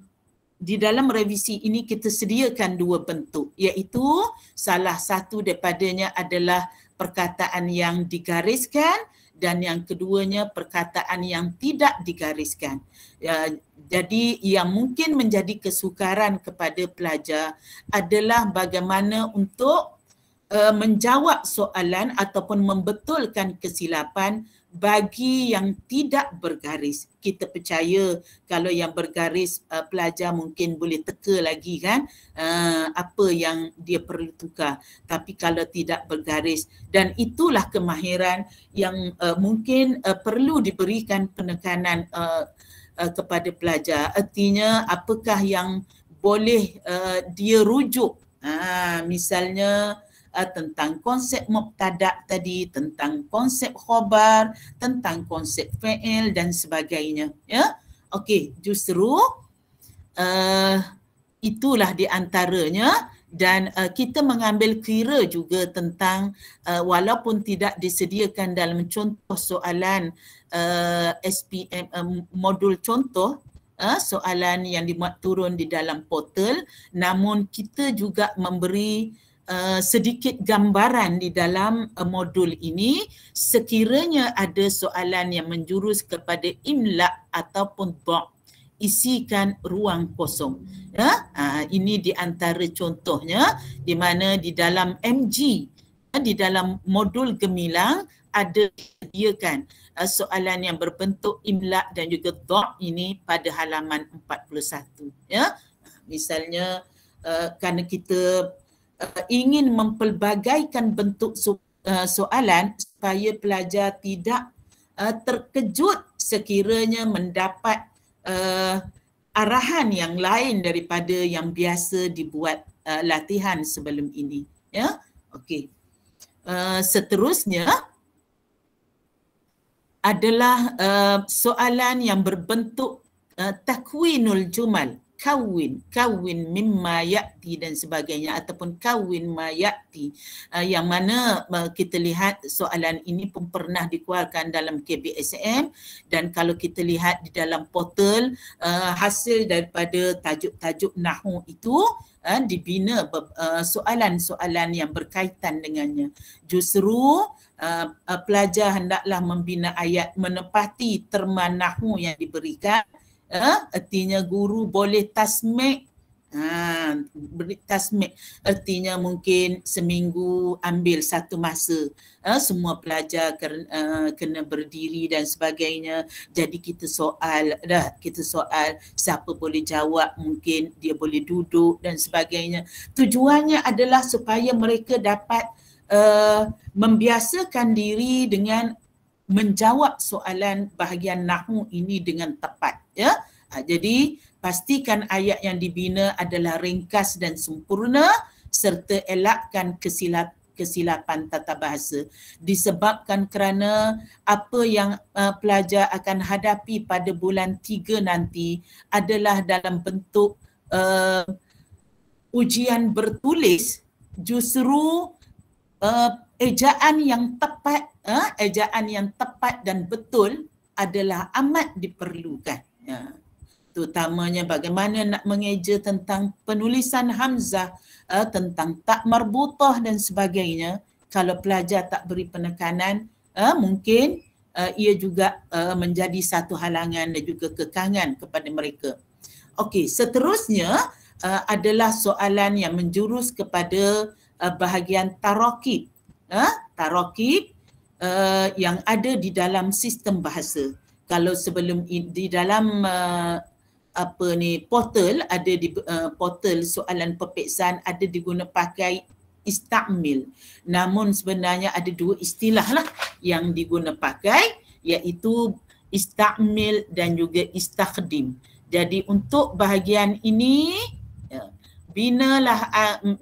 di dalam revisi ini kita sediakan dua bentuk iaitu salah satu daripadanya adalah perkataan yang digariskan dan yang keduanya perkataan yang tidak digariskan. Ya, jadi yang mungkin menjadi kesukaran kepada pelajar adalah bagaimana untuk uh, menjawab soalan ataupun membetulkan kesilapan bagi yang tidak bergaris kita percaya kalau yang bergaris uh, pelajar mungkin boleh teka lagi kan uh, apa yang dia perlu tukar tapi kalau tidak bergaris dan itulah kemahiran yang uh, mungkin uh, perlu diberikan penekanan uh, uh, kepada pelajar artinya apakah yang boleh uh, dia rujuk uh, misalnya uh, tentang konsep mubtada tadi, tentang konsep khobar, tentang konsep fa'il dan sebagainya. Ya, Okey, justru uh, itulah di antaranya dan uh, kita mengambil kira juga tentang uh, walaupun tidak disediakan dalam contoh soalan uh, SPM uh, modul contoh uh, soalan yang dimuat turun di dalam portal namun kita juga memberi Eh, sedikit gambaran di dalam uh, modul ini sekiranya ada soalan yang menjurus kepada imla ataupun bok isikan ruang kosong ya uh, ini di antara contohnya di mana di dalam MG uh, di dalam modul gemilang ada diakan uh, soalan yang berbentuk imla dan juga dok ini pada halaman 41 ya misalnya uh, kerana kita uh, ingin mempelbagaikan bentuk so, uh, soalan supaya pelajar tidak uh, terkejut sekiranya mendapat uh, arahan yang lain daripada yang biasa dibuat uh, latihan sebelum ini ya okey uh, seterusnya adalah uh, soalan yang berbentuk uh, takwinul jumal kawin kawin mimmayati dan sebagainya ataupun kawin mayati uh, ah, yang mana uh, kita lihat soalan ini pun pernah dikeluarkan dalam KBSM dan kalau kita lihat di dalam portal uh, hasil daripada tajuk-tajuk nahu itu uh, dibina uh, soalan-soalan yang berkaitan dengannya justru Uh, uh, pelajar hendaklah membina ayat menepati terma nahu yang diberikan Uh, ha? artinya guru boleh tasmek Ha, beri tasmik Artinya mungkin seminggu ambil satu masa ha, Semua pelajar kena, ha, uh, kena berdiri dan sebagainya Jadi kita soal dah Kita soal siapa boleh jawab Mungkin dia boleh duduk dan sebagainya Tujuannya adalah supaya mereka dapat uh, Membiasakan diri dengan menjawab soalan bahagian nahu ini dengan tepat ya ha, jadi pastikan ayat yang dibina adalah ringkas dan sempurna serta elakkan kesilap kesilapan tata bahasa disebabkan kerana apa yang uh, pelajar akan hadapi pada bulan tiga nanti adalah dalam bentuk uh, ujian bertulis justru uh, ejaan yang tepat uh, ejaan yang tepat dan betul adalah amat diperlukan ya. Terutamanya bagaimana nak mengeja tentang penulisan Hamzah uh, tentang tak marbutah dan sebagainya. Kalau pelajar tak beri penekanan, uh, mungkin uh, ia juga uh, menjadi satu halangan dan juga kekangan kepada mereka. Okey, seterusnya uh, adalah soalan yang menjurus kepada uh, bahagian tarokib. Uh, tarokib uh, yang ada di dalam sistem bahasa kalau sebelum di dalam uh, apa ni portal ada di uh, portal soalan peperiksaan ada diguna pakai istakmil namun sebenarnya ada dua istilah lah yang diguna pakai, iaitu istakmil dan juga istakdim jadi untuk bahagian ini binalah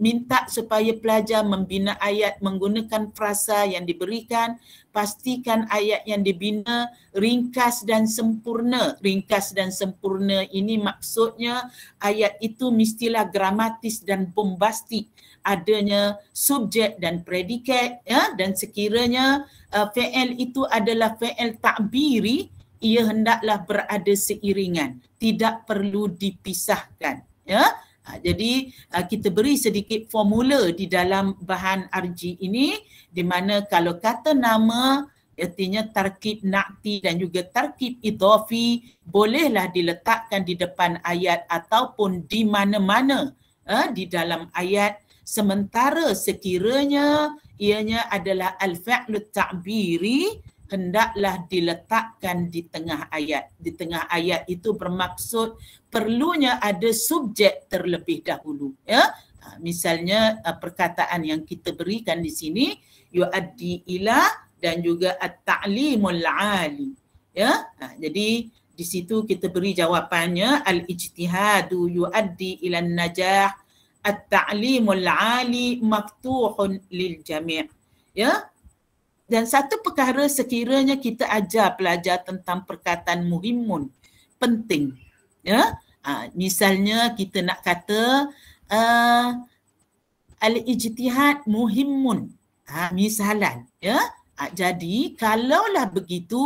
minta supaya pelajar membina ayat menggunakan frasa yang diberikan pastikan ayat yang dibina ringkas dan sempurna ringkas dan sempurna ini maksudnya ayat itu mestilah gramatis dan bombastik adanya subjek dan predikat ya dan sekiranya uh, fi'il itu adalah fi'il takbiri ia hendaklah berada seiringan tidak perlu dipisahkan ya Ha, jadi uh, kita beri sedikit formula di dalam bahan RG ini di mana kalau kata nama artinya tarkib nakti dan juga tarkib idhafi bolehlah diletakkan di depan ayat ataupun di mana-mana eh, di dalam ayat sementara sekiranya ianya adalah al-fi'lu ta'biri hendaklah diletakkan di tengah ayat. Di tengah ayat itu bermaksud perlunya ada subjek terlebih dahulu. Ya? Ha, misalnya uh, perkataan yang kita berikan di sini, yu'addi ila dan juga at-ta'limul ali. Ya? Ha, jadi di situ kita beri jawapannya al-ijtihadu yu'addi ila najah at-ta'limul ali maftuhun lil jami'. Ya, dan satu perkara sekiranya kita ajar pelajar tentang perkataan muhimun penting ya ha, misalnya kita nak kata uh, al ijtihad muhimun ha, misalan ya ha, jadi kalaulah begitu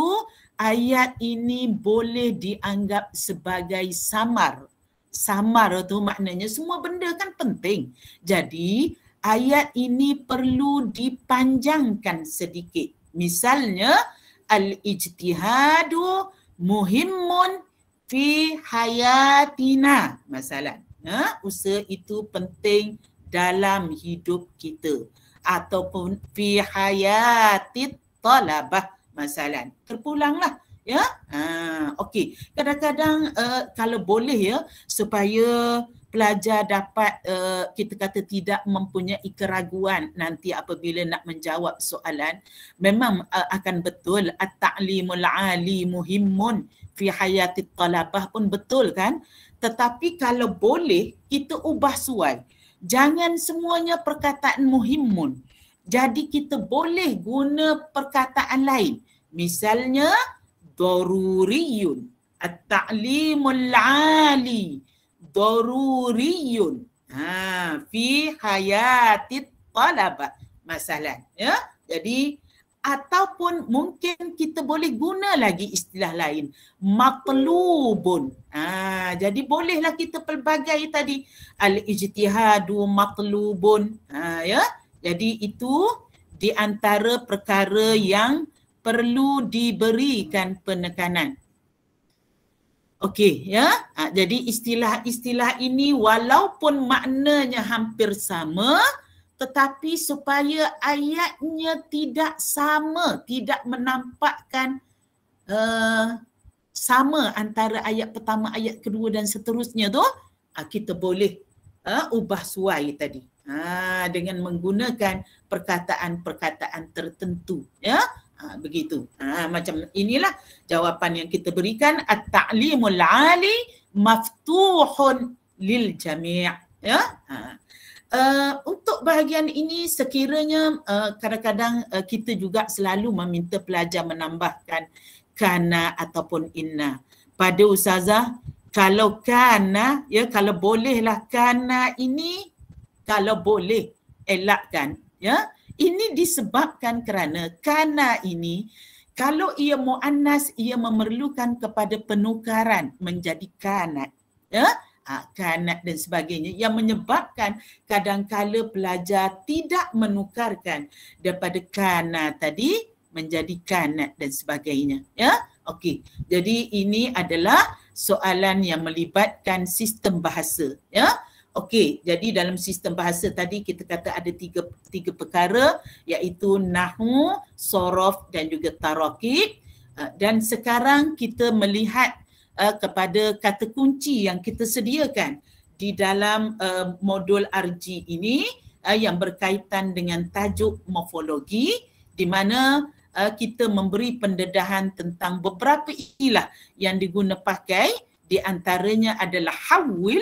ayat ini boleh dianggap sebagai samar samar tu maknanya semua benda kan penting jadi ayat ini perlu dipanjangkan sedikit. Misalnya, al-ijtihadu muhimmun fi hayatina. Masalah. Ha? Usaha itu penting dalam hidup kita. Ataupun fi hayatit talabah. Masalah. Terpulanglah. Ya, ha, okey. Kadang-kadang uh, kalau boleh ya, supaya pelajar dapat uh, kita kata tidak mempunyai keraguan nanti apabila nak menjawab soalan memang uh, akan betul at-ta'limul ali muhimmun fi hayati talabah pun betul kan tetapi kalau boleh kita ubah suai jangan semuanya perkataan muhimmun jadi kita boleh guna perkataan lain misalnya daruriyun at-ta'limul 'ali daruriyun ha fi hayatit talaba masalah ya jadi ataupun mungkin kita boleh guna lagi istilah lain matlubun ha jadi bolehlah kita pelbagai tadi al ijtihadu matlubun ha ya jadi itu di antara perkara yang perlu diberikan penekanan Okey, ya. Ha, jadi istilah-istilah ini walaupun maknanya hampir sama, tetapi supaya ayatnya tidak sama, tidak menampakkan uh, sama antara ayat pertama, ayat kedua dan seterusnya tu, ha, kita boleh uh, ubah suai tadi. Ha, dengan menggunakan perkataan-perkataan tertentu. Ya. Ha, begitu. Ha, macam inilah jawapan yang kita berikan. At-ta'limul ali maftuhun lil jami' ya. Ha. Uh, untuk bahagian ini sekiranya uh, kadang-kadang uh, kita juga selalu meminta pelajar menambahkan kana ataupun inna pada ustazah kalau kana ya kalau bolehlah kana ini kalau boleh elakkan ya ini disebabkan kerana kana ini kalau ia muannas ia memerlukan kepada penukaran menjadi kanat. Ya? Ha, dan sebagainya yang menyebabkan kadang-kala pelajar tidak menukarkan daripada kana tadi menjadi kanat dan sebagainya. Ya? Okey. Jadi ini adalah soalan yang melibatkan sistem bahasa. Ya? Okey, jadi dalam sistem bahasa tadi kita kata ada tiga tiga perkara iaitu nahu, sorof dan juga tarakib. Eh, dan sekarang kita melihat uh, kepada kata kunci yang kita sediakan di dalam uh, modul RG ini uh, yang berkaitan dengan tajuk morfologi di mana uh, kita memberi pendedahan tentang beberapa istilah yang diguna pakai di antaranya adalah hawil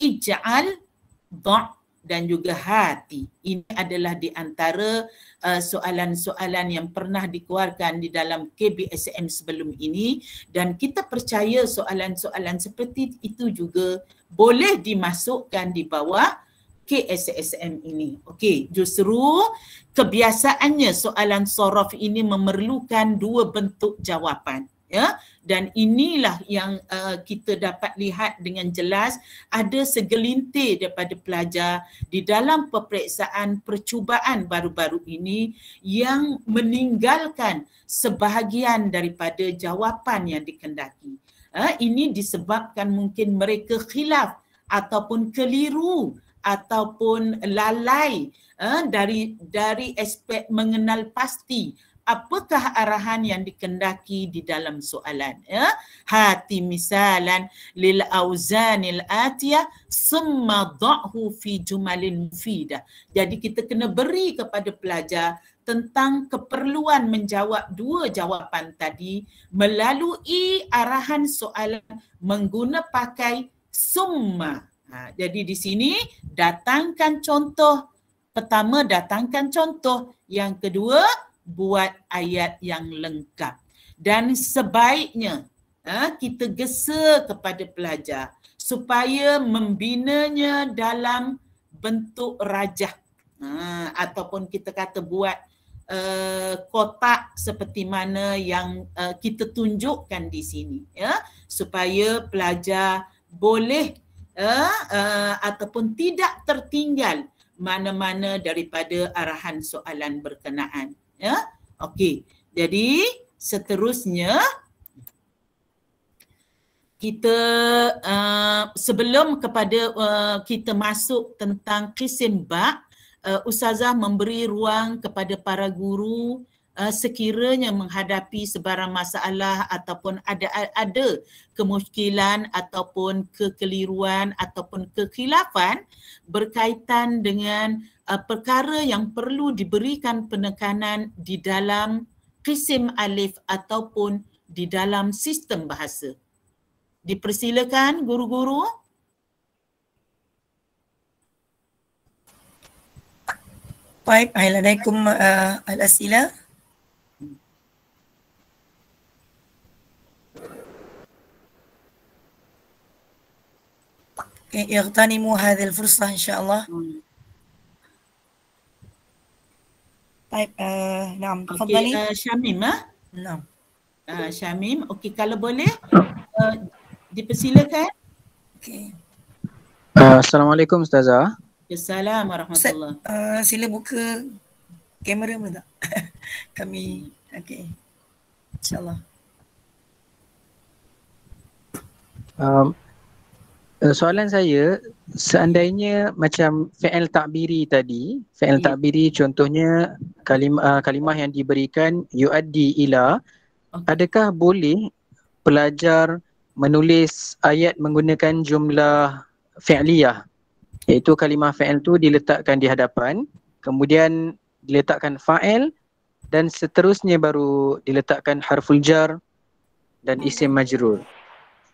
ij'al dha' dan juga hati. Ini adalah di antara uh, soalan-soalan yang pernah dikeluarkan di dalam KBSM sebelum ini dan kita percaya soalan-soalan seperti itu juga boleh dimasukkan di bawah KSSM ini. Okey, justru kebiasaannya soalan sorof ini memerlukan dua bentuk jawapan ya dan inilah yang uh, kita dapat lihat dengan jelas ada segelintir daripada pelajar di dalam peperiksaan percubaan baru-baru ini yang meninggalkan sebahagian daripada jawapan yang dikendaki uh, ini disebabkan mungkin mereka khilaf ataupun keliru ataupun lalai uh, dari dari aspek mengenal pasti apakah arahan yang dikendaki di dalam soalan ya hati misalan lil auzanil atiya summa dha'hu fi jumalin mufidah jadi kita kena beri kepada pelajar tentang keperluan menjawab dua jawapan tadi melalui arahan soalan menggunakan pakai summa ha, jadi di sini datangkan contoh pertama datangkan contoh yang kedua buat ayat yang lengkap dan sebaiknya ha, kita gesa kepada pelajar supaya membinanya dalam bentuk rajah ha, ataupun kita kata buat e, kotak seperti mana yang e, kita tunjukkan di sini ya. supaya pelajar boleh e, ataupun tidak tertinggal mana-mana daripada arahan soalan berkenaan Ya. Okey. Jadi seterusnya kita uh, sebelum kepada uh, kita masuk tentang kisim bak uh, ustazah memberi ruang kepada para guru uh, sekiranya menghadapi sebarang masalah ataupun ada ada kemusykilan ataupun kekeliruan ataupun kekhilafan berkaitan dengan uh, perkara yang perlu diberikan penekanan di dalam krisim alif ataupun di dalam sistem bahasa. Dipersilakan guru-guru. Baik, assalamualaikum uh, al-asila. اغتنموا هذه الفرصة إن شاء الله Baik, uh, nah, okay, kembali. Uh, Syamim, ha? ah? Nah. Uh, Syamim, okey kalau boleh uh, dipersilakan. Okey. Uh, Assalamualaikum Ustazah. Assalamualaikum warahmatullahi uh, sila buka kamera boleh tak? *laughs* Kami, okey. InsyaAllah. Um, Eh, soalan saya seandainya macam fi'il takbiri tadi fi'il yeah. Hmm. takbiri contohnya kalimah, kalimah yang diberikan yuaddi ila hmm. adakah boleh pelajar menulis ayat menggunakan jumlah fi'liyah iaitu kalimah fi'il tu diletakkan di hadapan kemudian diletakkan fa'il dan seterusnya baru diletakkan harful jar dan hmm. isim majrur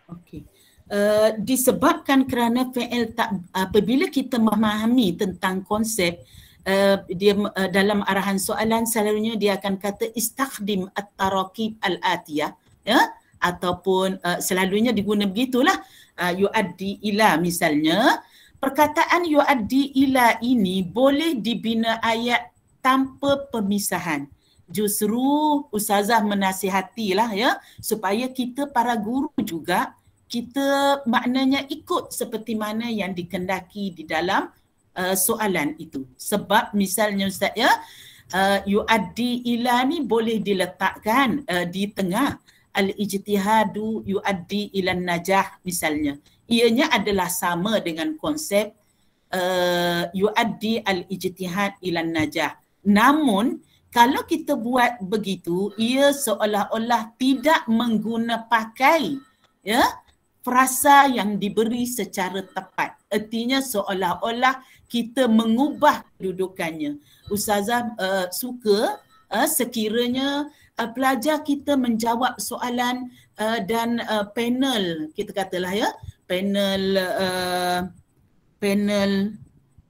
okey uh, disebabkan kerana PL tak apabila kita memahami tentang konsep Uh, dia uh, dalam arahan soalan selalunya dia akan kata istakhdim at-taraqib al-atiyah ya ataupun uh, selalunya diguna begitulah uh, yuaddi ila misalnya perkataan yuaddi ila ini boleh dibina ayat tanpa pemisahan justru ustazah menasihatilah ya supaya kita para guru juga kita maknanya ikut seperti mana yang dikendaki di dalam uh, soalan itu sebab misalnya ustaz ya uh, yuaddi ila ni boleh diletakkan uh, di tengah al ijtihadu yuaddi ila najah misalnya ianya adalah sama dengan konsep uh, yuaddi al ijtihad ila najah namun kalau kita buat begitu ia seolah-olah tidak menggunakan pakai ya frasa yang diberi secara tepat. Artinya seolah-olah kita mengubah kedudukannya. Ustazah uh, suka uh, sekiranya uh, pelajar kita menjawab soalan uh, dan uh, panel kita katalah ya, panel uh, panel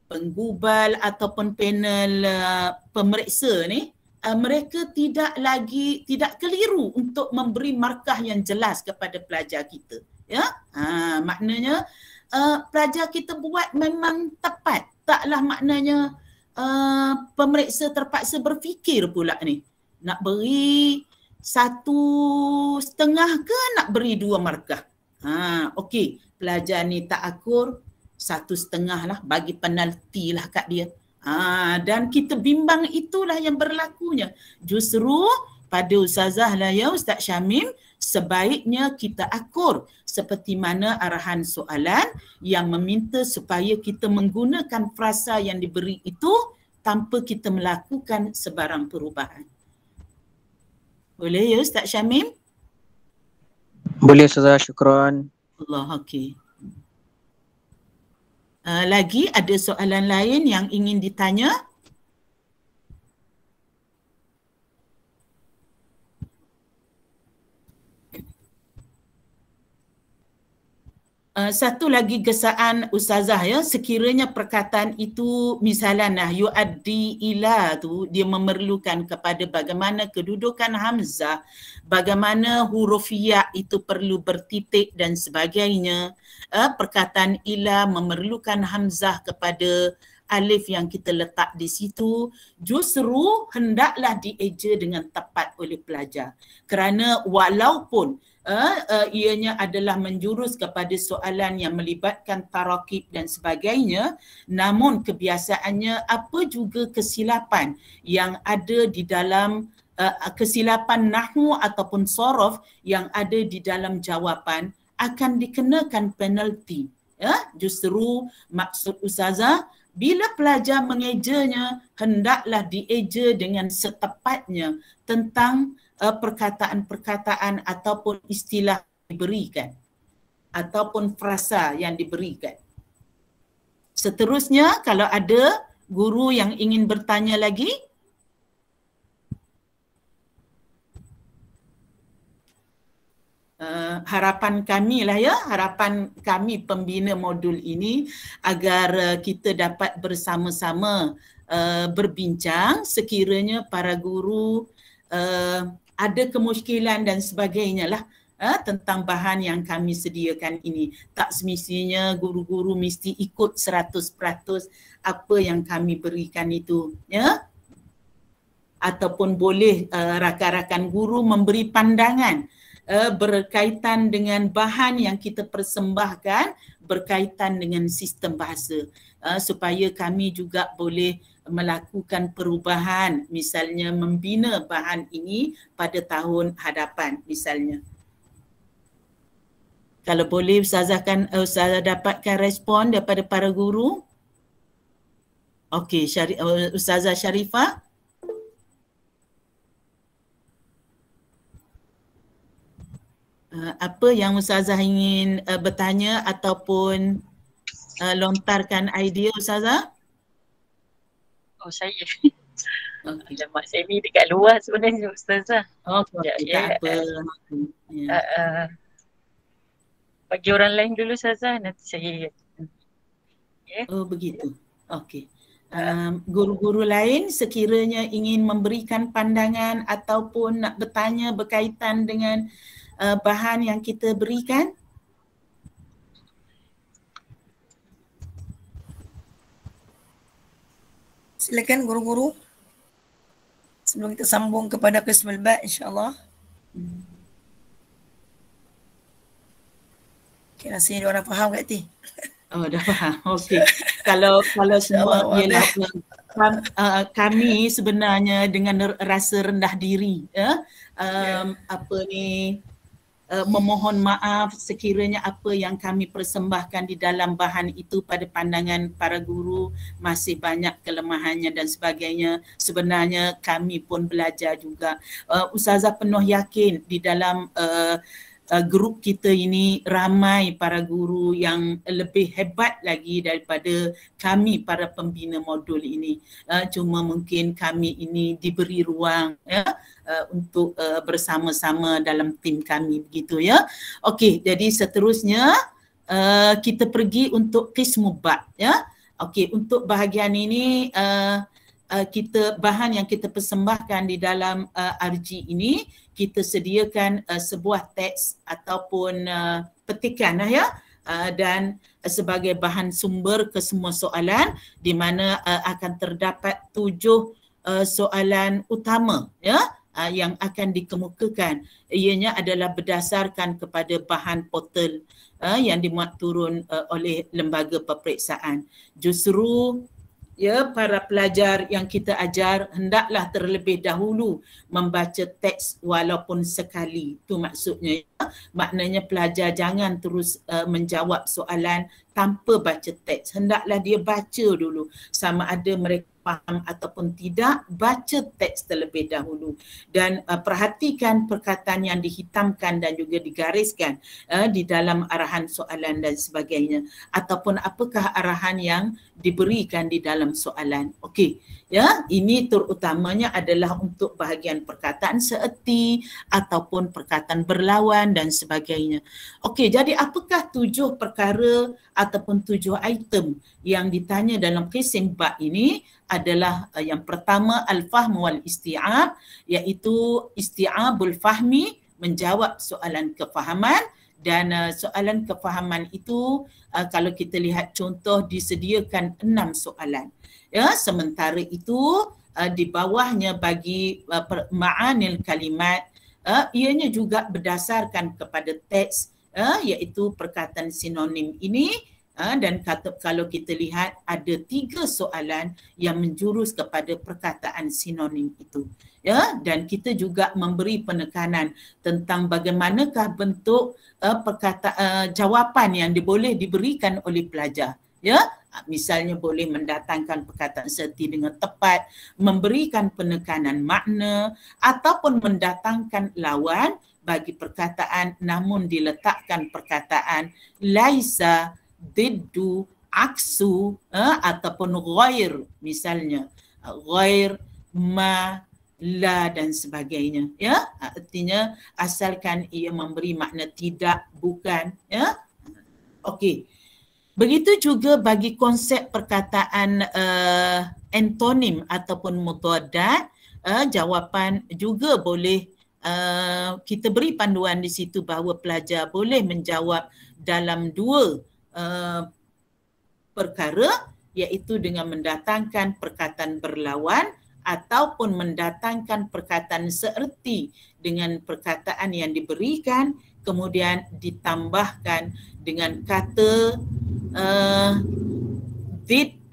penggubal ataupun panel uh, pemeriksa ni Uh, mereka tidak lagi tidak keliru untuk memberi markah yang jelas kepada pelajar kita ya ha, maknanya uh, pelajar kita buat memang tepat taklah maknanya uh, pemeriksa terpaksa berfikir pula ni nak beri satu setengah ke nak beri dua markah ha okey pelajar ni tak akur satu setengah lah bagi penalti lah kat dia ha, dan kita bimbang itulah yang berlakunya justru pada ustazah lah ya ustaz Syamim sebaiknya kita akur seperti mana arahan soalan yang meminta supaya kita menggunakan frasa yang diberi itu tanpa kita melakukan sebarang perubahan. Boleh ya Ustaz Syamim? Boleh Ustaz, syukran. Allah, okey. Uh, lagi ada soalan lain yang ingin ditanya? Eh, satu lagi kesaan ustazah ya sekiranya perkataan itu misalnya yuaddi ila tu dia memerlukan kepada bagaimana kedudukan hamzah bagaimana huruf ya itu perlu bertitik dan sebagainya uh, perkataan ila memerlukan hamzah kepada alif yang kita letak di situ justru hendaklah dieja dengan tepat oleh pelajar kerana walaupun uh, uh, ianya adalah menjurus kepada soalan yang melibatkan tarakib dan sebagainya namun kebiasaannya apa juga kesilapan yang ada di dalam uh, kesilapan nahmu ataupun sorof yang ada di dalam jawapan akan dikenakan penalti ya justru maksud ustazah bila pelajar mengejanya, hendaklah dieja dengan setepatnya tentang uh, perkataan-perkataan ataupun istilah diberikan ataupun frasa yang diberikan. Seterusnya, kalau ada guru yang ingin bertanya lagi, uh, harapan kami lah ya harapan kami pembina modul ini agar uh, kita dapat bersama-sama uh, berbincang sekiranya para guru uh, ada kemusykilan dan sebagainya lah uh, tentang bahan yang kami sediakan ini tak semestinya guru-guru mesti ikut 100% apa yang kami berikan itu ya ataupun boleh uh, rakan-rakan guru memberi pandangan uh, berkaitan dengan bahan yang kita persembahkan berkaitan dengan sistem bahasa uh, supaya kami juga boleh melakukan perubahan misalnya membina bahan ini pada tahun hadapan misalnya kalau boleh ustazah kan eh, ustazah dapatkan respon daripada para guru okey syari, Sharifah. syarifah Eh, apa yang Ustazah ingin uh, bertanya ataupun uh, lontarkan idea Ustazah? Oh saya. *laughs* Okay. Alamak saya ni dekat luar sebenarnya Ustazah. Okey okay, tak ya. apa. Uh, bagi orang lain dulu Ustazah nanti saya. Ya. Oh begitu. Okey. Um, guru-guru lain sekiranya ingin memberikan pandangan ataupun nak bertanya berkaitan dengan uh, bahan yang kita berikan. Silakan guru-guru sebelum kita sambung kepada Qismul Ba' insyaAllah. Okay, rasanya dia orang faham kat ti. Oh dah faham. Okey. kalau kalau *laughs* semua ialah kan, uh, kami sebenarnya dengan rasa rendah diri ya. um, yeah. apa ni uh, memohon maaf sekiranya apa yang kami persembahkan di dalam bahan itu pada pandangan para guru masih banyak kelemahannya dan sebagainya sebenarnya kami pun belajar juga uh, ustazah penuh yakin di dalam uh, uh, grup kita ini ramai para guru yang lebih hebat lagi daripada kami para pembina modul ini. Uh, cuma mungkin kami ini diberi ruang ya uh, untuk uh, bersama-sama dalam tim kami begitu ya. Okey, jadi seterusnya uh, kita pergi untuk kismubat. ya. Okey, untuk bahagian ini uh, Uh, kita bahan yang kita persembahkan di dalam uh, RG ini kita sediakan uh, sebuah teks ataupun uh, petikan lah ya uh, dan uh, sebagai bahan sumber ke semua soalan di mana uh, akan terdapat tujuh uh, soalan utama ya uh, yang akan dikemukakan ianya adalah berdasarkan kepada bahan portal uh, yang dimuat turun uh, oleh lembaga peperiksaan justru ya para pelajar yang kita ajar hendaklah terlebih dahulu membaca teks walaupun sekali tu maksudnya ya? maknanya pelajar jangan terus uh, menjawab soalan tanpa baca teks hendaklah dia baca dulu sama ada mereka faham ataupun tidak baca teks terlebih dahulu dan uh, perhatikan perkataan yang dihitamkan dan juga digariskan uh, di dalam arahan soalan dan sebagainya ataupun apakah arahan yang diberikan di dalam soalan. Okey, ya, ini terutamanya adalah untuk bahagian perkataan seerti ataupun perkataan berlawan dan sebagainya. Okey, jadi apakah tujuh perkara ataupun tujuh item yang ditanya dalam kisim bab ini adalah uh, yang pertama al-fahm wal isti'ab iaitu isti'abul fahmi menjawab soalan kefahaman dan uh, soalan kefahaman itu uh, kalau kita lihat contoh disediakan enam soalan ya sementara itu uh, di bawahnya bagi uh, ma'anil kalimat uh, ianya juga berdasarkan kepada teks uh, iaitu perkataan sinonim ini uh, dan kata, kalau kita lihat ada tiga soalan yang menjurus kepada perkataan sinonim itu ya dan kita juga memberi penekanan tentang bagaimanakah bentuk uh, eh, perkataan uh, eh, jawapan yang diboleh diberikan oleh pelajar ya misalnya boleh mendatangkan perkataan seti dengan tepat memberikan penekanan makna ataupun mendatangkan lawan bagi perkataan namun diletakkan perkataan laisa diddu aksu eh, ataupun ghair misalnya ghair ma la dan sebagainya ya artinya asalkan ia memberi makna tidak bukan ya okey begitu juga bagi konsep perkataan uh, eh, antonim ataupun mutadad uh, jawapan juga boleh Uh, kita beri panduan di situ bahawa pelajar boleh menjawab dalam dua uh, perkara iaitu dengan mendatangkan perkataan berlawan ataupun mendatangkan perkataan seerti dengan perkataan yang diberikan kemudian ditambahkan dengan kata uh,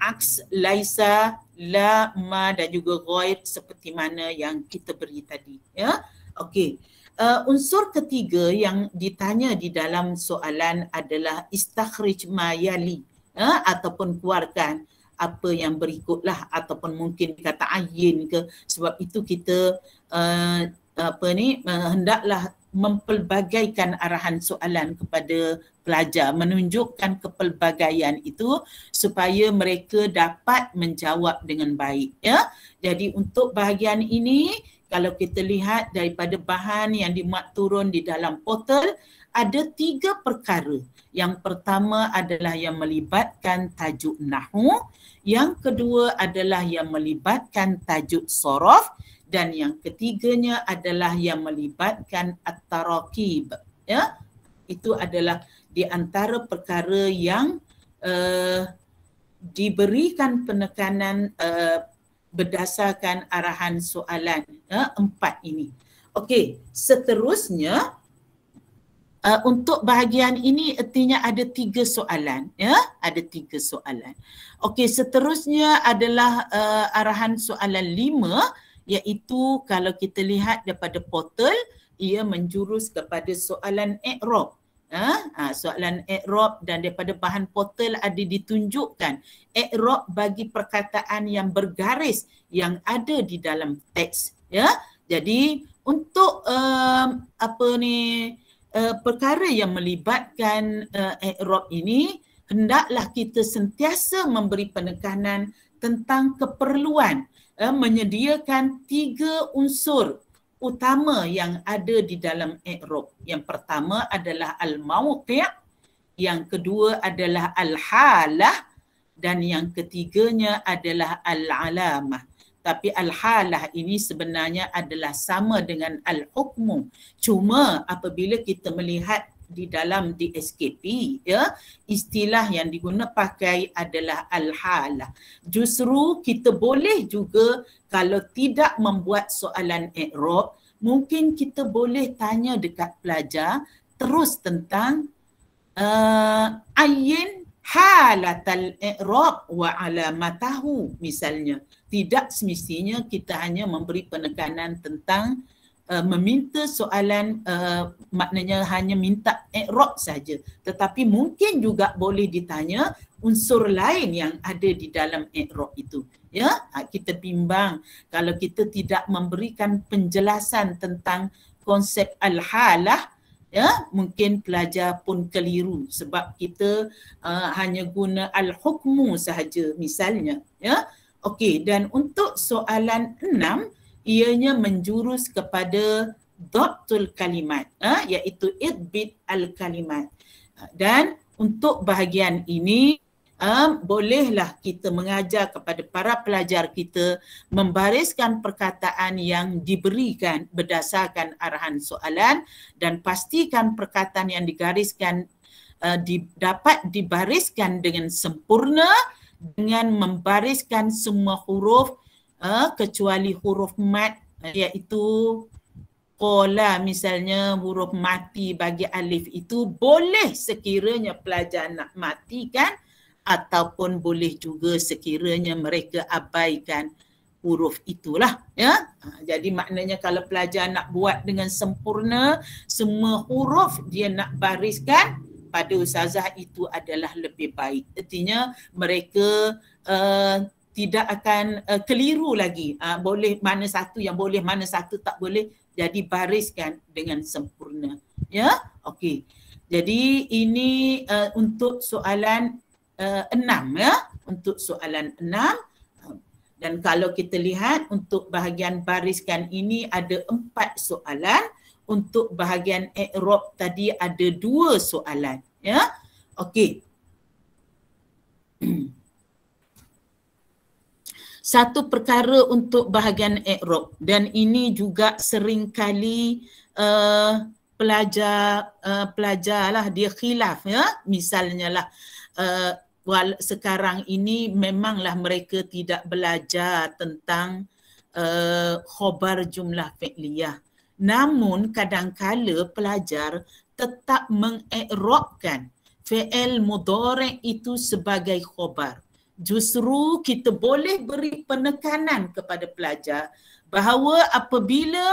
aks laisa la ma dan juga ghair seperti mana yang kita beri tadi ya okey uh, unsur ketiga yang ditanya di dalam soalan adalah istakhrij mayali yali ya, ataupun keluarkan apa yang berikutlah ataupun mungkin kata ayin ke sebab itu kita uh, apa ni uh, hendaklah mempelbagaikan arahan soalan kepada pelajar menunjukkan kepelbagaian itu supaya mereka dapat menjawab dengan baik ya jadi untuk bahagian ini kalau kita lihat daripada bahan yang dimuat turun di dalam portal ada tiga perkara. Yang pertama adalah yang melibatkan tajuk nahu, yang kedua adalah yang melibatkan tajuk sorof dan yang ketiganya adalah yang melibatkan at-taraqib. Ya. Itu adalah di antara perkara yang uh, diberikan penekanan uh, berdasarkan arahan soalan uh, empat ini. Okey, seterusnya uh, untuk bahagian ini artinya ada tiga soalan ya ada tiga soalan okey seterusnya adalah uh, arahan soalan lima iaitu kalau kita lihat daripada portal ia menjurus kepada soalan ikrob ha? Ya? ha, uh, soalan ikrob dan daripada bahan portal ada ditunjukkan ikrob bagi perkataan yang bergaris yang ada di dalam teks ya jadi untuk um, apa ni uh, perkara yang melibatkan uh, eh, ekrop ini hendaklah kita sentiasa memberi penekanan tentang keperluan uh, menyediakan tiga unsur utama yang ada di dalam ekrop. Yang pertama adalah al-mauqi', yang kedua adalah al-halah dan yang ketiganya adalah al-alamah tapi al-halah ini sebenarnya adalah sama dengan al-hukmu cuma apabila kita melihat di dalam DSKP ya istilah yang diguna pakai adalah al-halah justru kita boleh juga kalau tidak membuat soalan i'rab mungkin kita boleh tanya dekat pelajar terus tentang uh, ayin halatal i'rab wa alamatahu misalnya tidak semestinya kita hanya memberi penekanan tentang uh, meminta soalan uh, maknanya hanya minta i'rab saja tetapi mungkin juga boleh ditanya unsur lain yang ada di dalam i'rab itu ya ha, kita bimbang kalau kita tidak memberikan penjelasan tentang konsep al-halah ya mungkin pelajar pun keliru sebab kita uh, hanya guna al-hukmu sahaja misalnya ya okey dan untuk soalan enam ianya menjurus kepada dhabtul kalimat ya iaitu idbit al-kalimat dan untuk bahagian ini um, bolehlah kita mengajar kepada para pelajar kita membariskan perkataan yang diberikan berdasarkan arahan soalan dan pastikan perkataan yang digariskan uh, di, dapat dibariskan dengan sempurna dengan membariskan semua huruf uh, kecuali huruf mat eh, iaitu Kola misalnya huruf mati bagi alif itu boleh sekiranya pelajar nak matikan ataupun boleh juga sekiranya mereka abaikan huruf itulah ya ha, jadi maknanya kalau pelajar nak buat dengan sempurna semua huruf dia nak bariskan pada ustazah itu adalah lebih baik artinya mereka uh, tidak akan uh, keliru lagi uh, boleh mana satu yang boleh mana satu tak boleh jadi bariskan dengan sempurna ya okey jadi ini uh, untuk soalan Eh, enam ya untuk soalan enam dan kalau kita lihat untuk bahagian bariskan ini ada empat soalan untuk bahagian ekrop tadi ada dua soalan ya okey *clears throat* satu perkara untuk bahagian ekrop dan ini juga seringkali uh, pelajar uh, pelajarlah dia khilaf ya misalnya lah uh, uh, wal sekarang ini memanglah mereka tidak belajar tentang uh, khobar jumlah fi'liyah. Namun kadangkala pelajar tetap mengikrokkan fi'il mudorek itu sebagai khobar. Justru kita boleh beri penekanan kepada pelajar bahawa apabila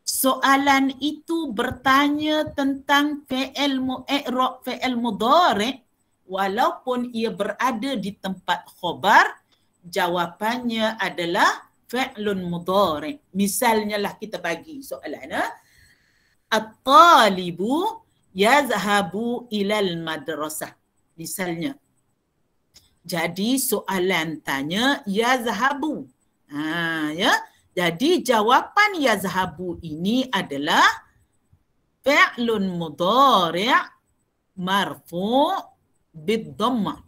soalan itu bertanya tentang fi'il mu'i'rob, fi'il mudorek, walaupun ia berada di tempat khobar, jawapannya adalah fi'lun mudhari. Misalnya lah kita bagi soalan. Eh? At-talibu yazhabu ilal madrasah. Misalnya. Jadi soalan tanya yazhabu. Ha, ya. Jadi jawapan yazhabu ini adalah fi'lun mudhari' marfu' bidhamma.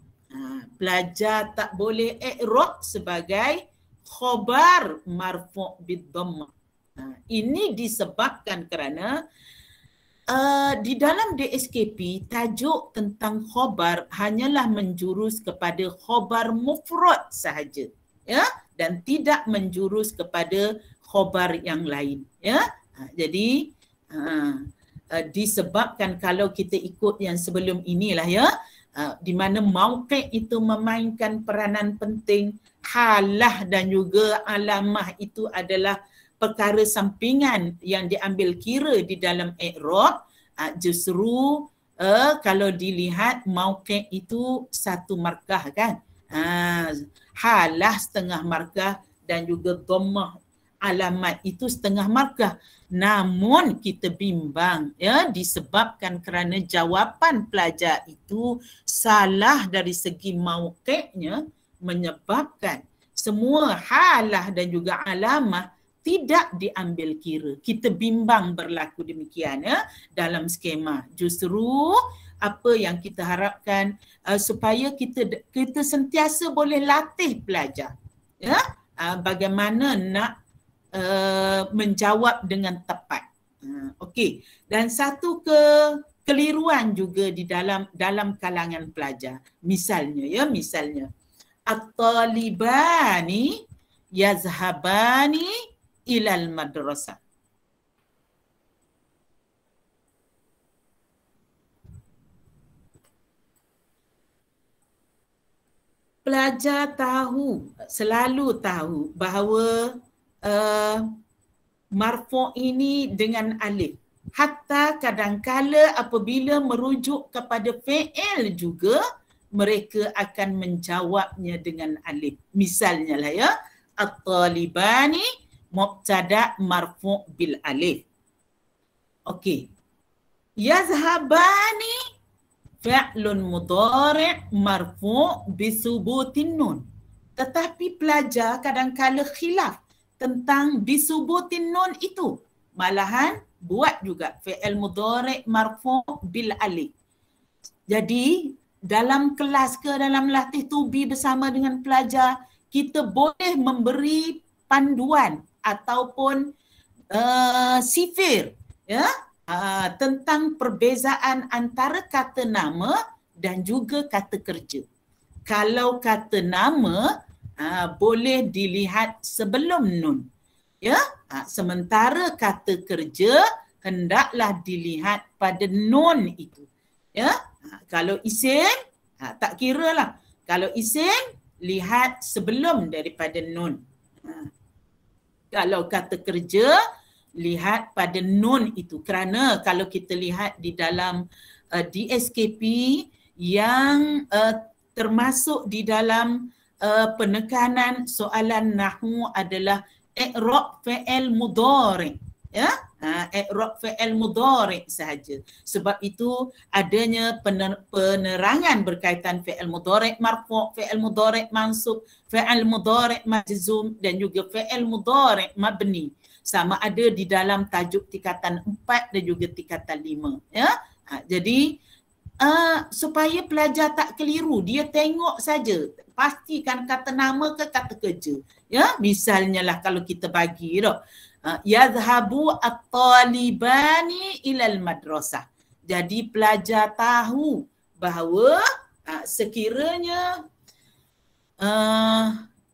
pelajar tak boleh i'rab sebagai khobar marfu bidhamma. ini disebabkan kerana uh, di dalam DSKP tajuk tentang khobar hanyalah menjurus kepada khobar mufrad sahaja ya dan tidak menjurus kepada khobar yang lain ya ah, jadi uh, disebabkan kalau kita ikut yang sebelum inilah ya Ah, di mana mauqi' itu memainkan peranan penting halah dan juga alamah itu adalah perkara sampingan yang diambil kira di dalam i'rab uh, justru uh, kalau dilihat mauqi' itu satu markah kan uh, halah setengah markah dan juga domah alamat itu setengah markah namun kita bimbang ya disebabkan kerana jawapan pelajar itu salah dari segi mauqi'nya menyebabkan semua halah dan juga alamah tidak diambil kira kita bimbang berlaku demikian ya dalam skema justru apa yang kita harapkan uh, supaya kita kita sentiasa boleh latih pelajar ya uh, bagaimana nak uh, menjawab dengan tepat. Uh, Okey. Dan satu ke keliruan juga di dalam dalam kalangan pelajar. Misalnya ya, misalnya at-talibani yazhabani ilal madrasah. Pelajar tahu, selalu tahu bahawa Eh, marfu' ini dengan alif. Hatta kadangkala apabila merujuk kepada fi'il juga, mereka akan menjawabnya dengan alif. Misalnya lah ya, at-talibani mubtada marfu' bil alif. Okey. Yazhabani fi'lun mudhari' marfu' bisubutin nun. Tetapi pelajar kadangkala khilaf tentang disubutin nun itu. Malahan buat juga fi'il mudhari marfu bil alif. Jadi dalam kelas ke dalam latih tubi bersama dengan pelajar kita boleh memberi panduan ataupun uh, sifir ya uh, tentang perbezaan antara kata nama dan juga kata kerja. Kalau kata nama uh, boleh dilihat sebelum nun ya uh, sementara kata kerja hendaklah dilihat pada nun itu ya uh, kalau isim uh, tak kira lah kalau isim lihat sebelum daripada nun uh, kalau kata kerja lihat pada nun itu kerana kalau kita lihat di dalam uh, eh, DSKP yang uh, termasuk di dalam uh, penekanan soalan nahu adalah i'rab fi'il mudhari ya ha, i'rab fi'il mudhari sahaja sebab itu adanya pener- penerangan berkaitan fi'il mudhari marfu fi'il mudhari mansub fi'il mudhari majzum dan juga fi'il mudhari mabni sama ada di dalam tajuk tingkatan 4 dan juga tingkatan 5 ya ha, jadi uh, supaya pelajar tak keliru dia tengok saja pastikan kata nama ke kata kerja ya misalnya lah kalau kita bagi tu uh, ah, yazhabu at-talibani ila al-madrasah jadi pelajar tahu bahawa uh, sekiranya uh,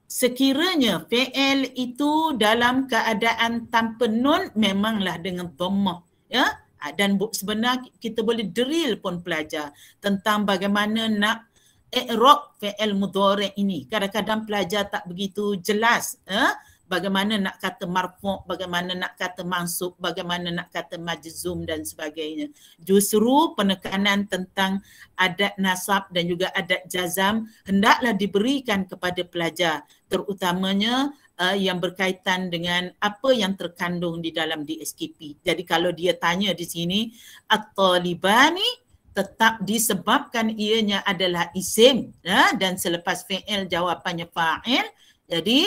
sekiranya PL itu dalam keadaan tanpa nun memanglah dengan dhammah ya Ah, dan sebenarnya kita boleh drill pun pelajar tentang bagaimana nak i'rab fi'il mudhari ini kadang-kadang pelajar tak begitu jelas eh? bagaimana nak kata marfu' bagaimana nak kata mansub bagaimana nak kata majzum dan sebagainya justru penekanan tentang adat nasab dan juga adat jazam hendaklah diberikan kepada pelajar terutamanya uh, yang berkaitan dengan apa yang terkandung di dalam DSKP. Jadi kalau dia tanya di sini at-talibani tetap disebabkan ianya adalah isim ya dan selepas fi'il jawapannya fa'il. Jadi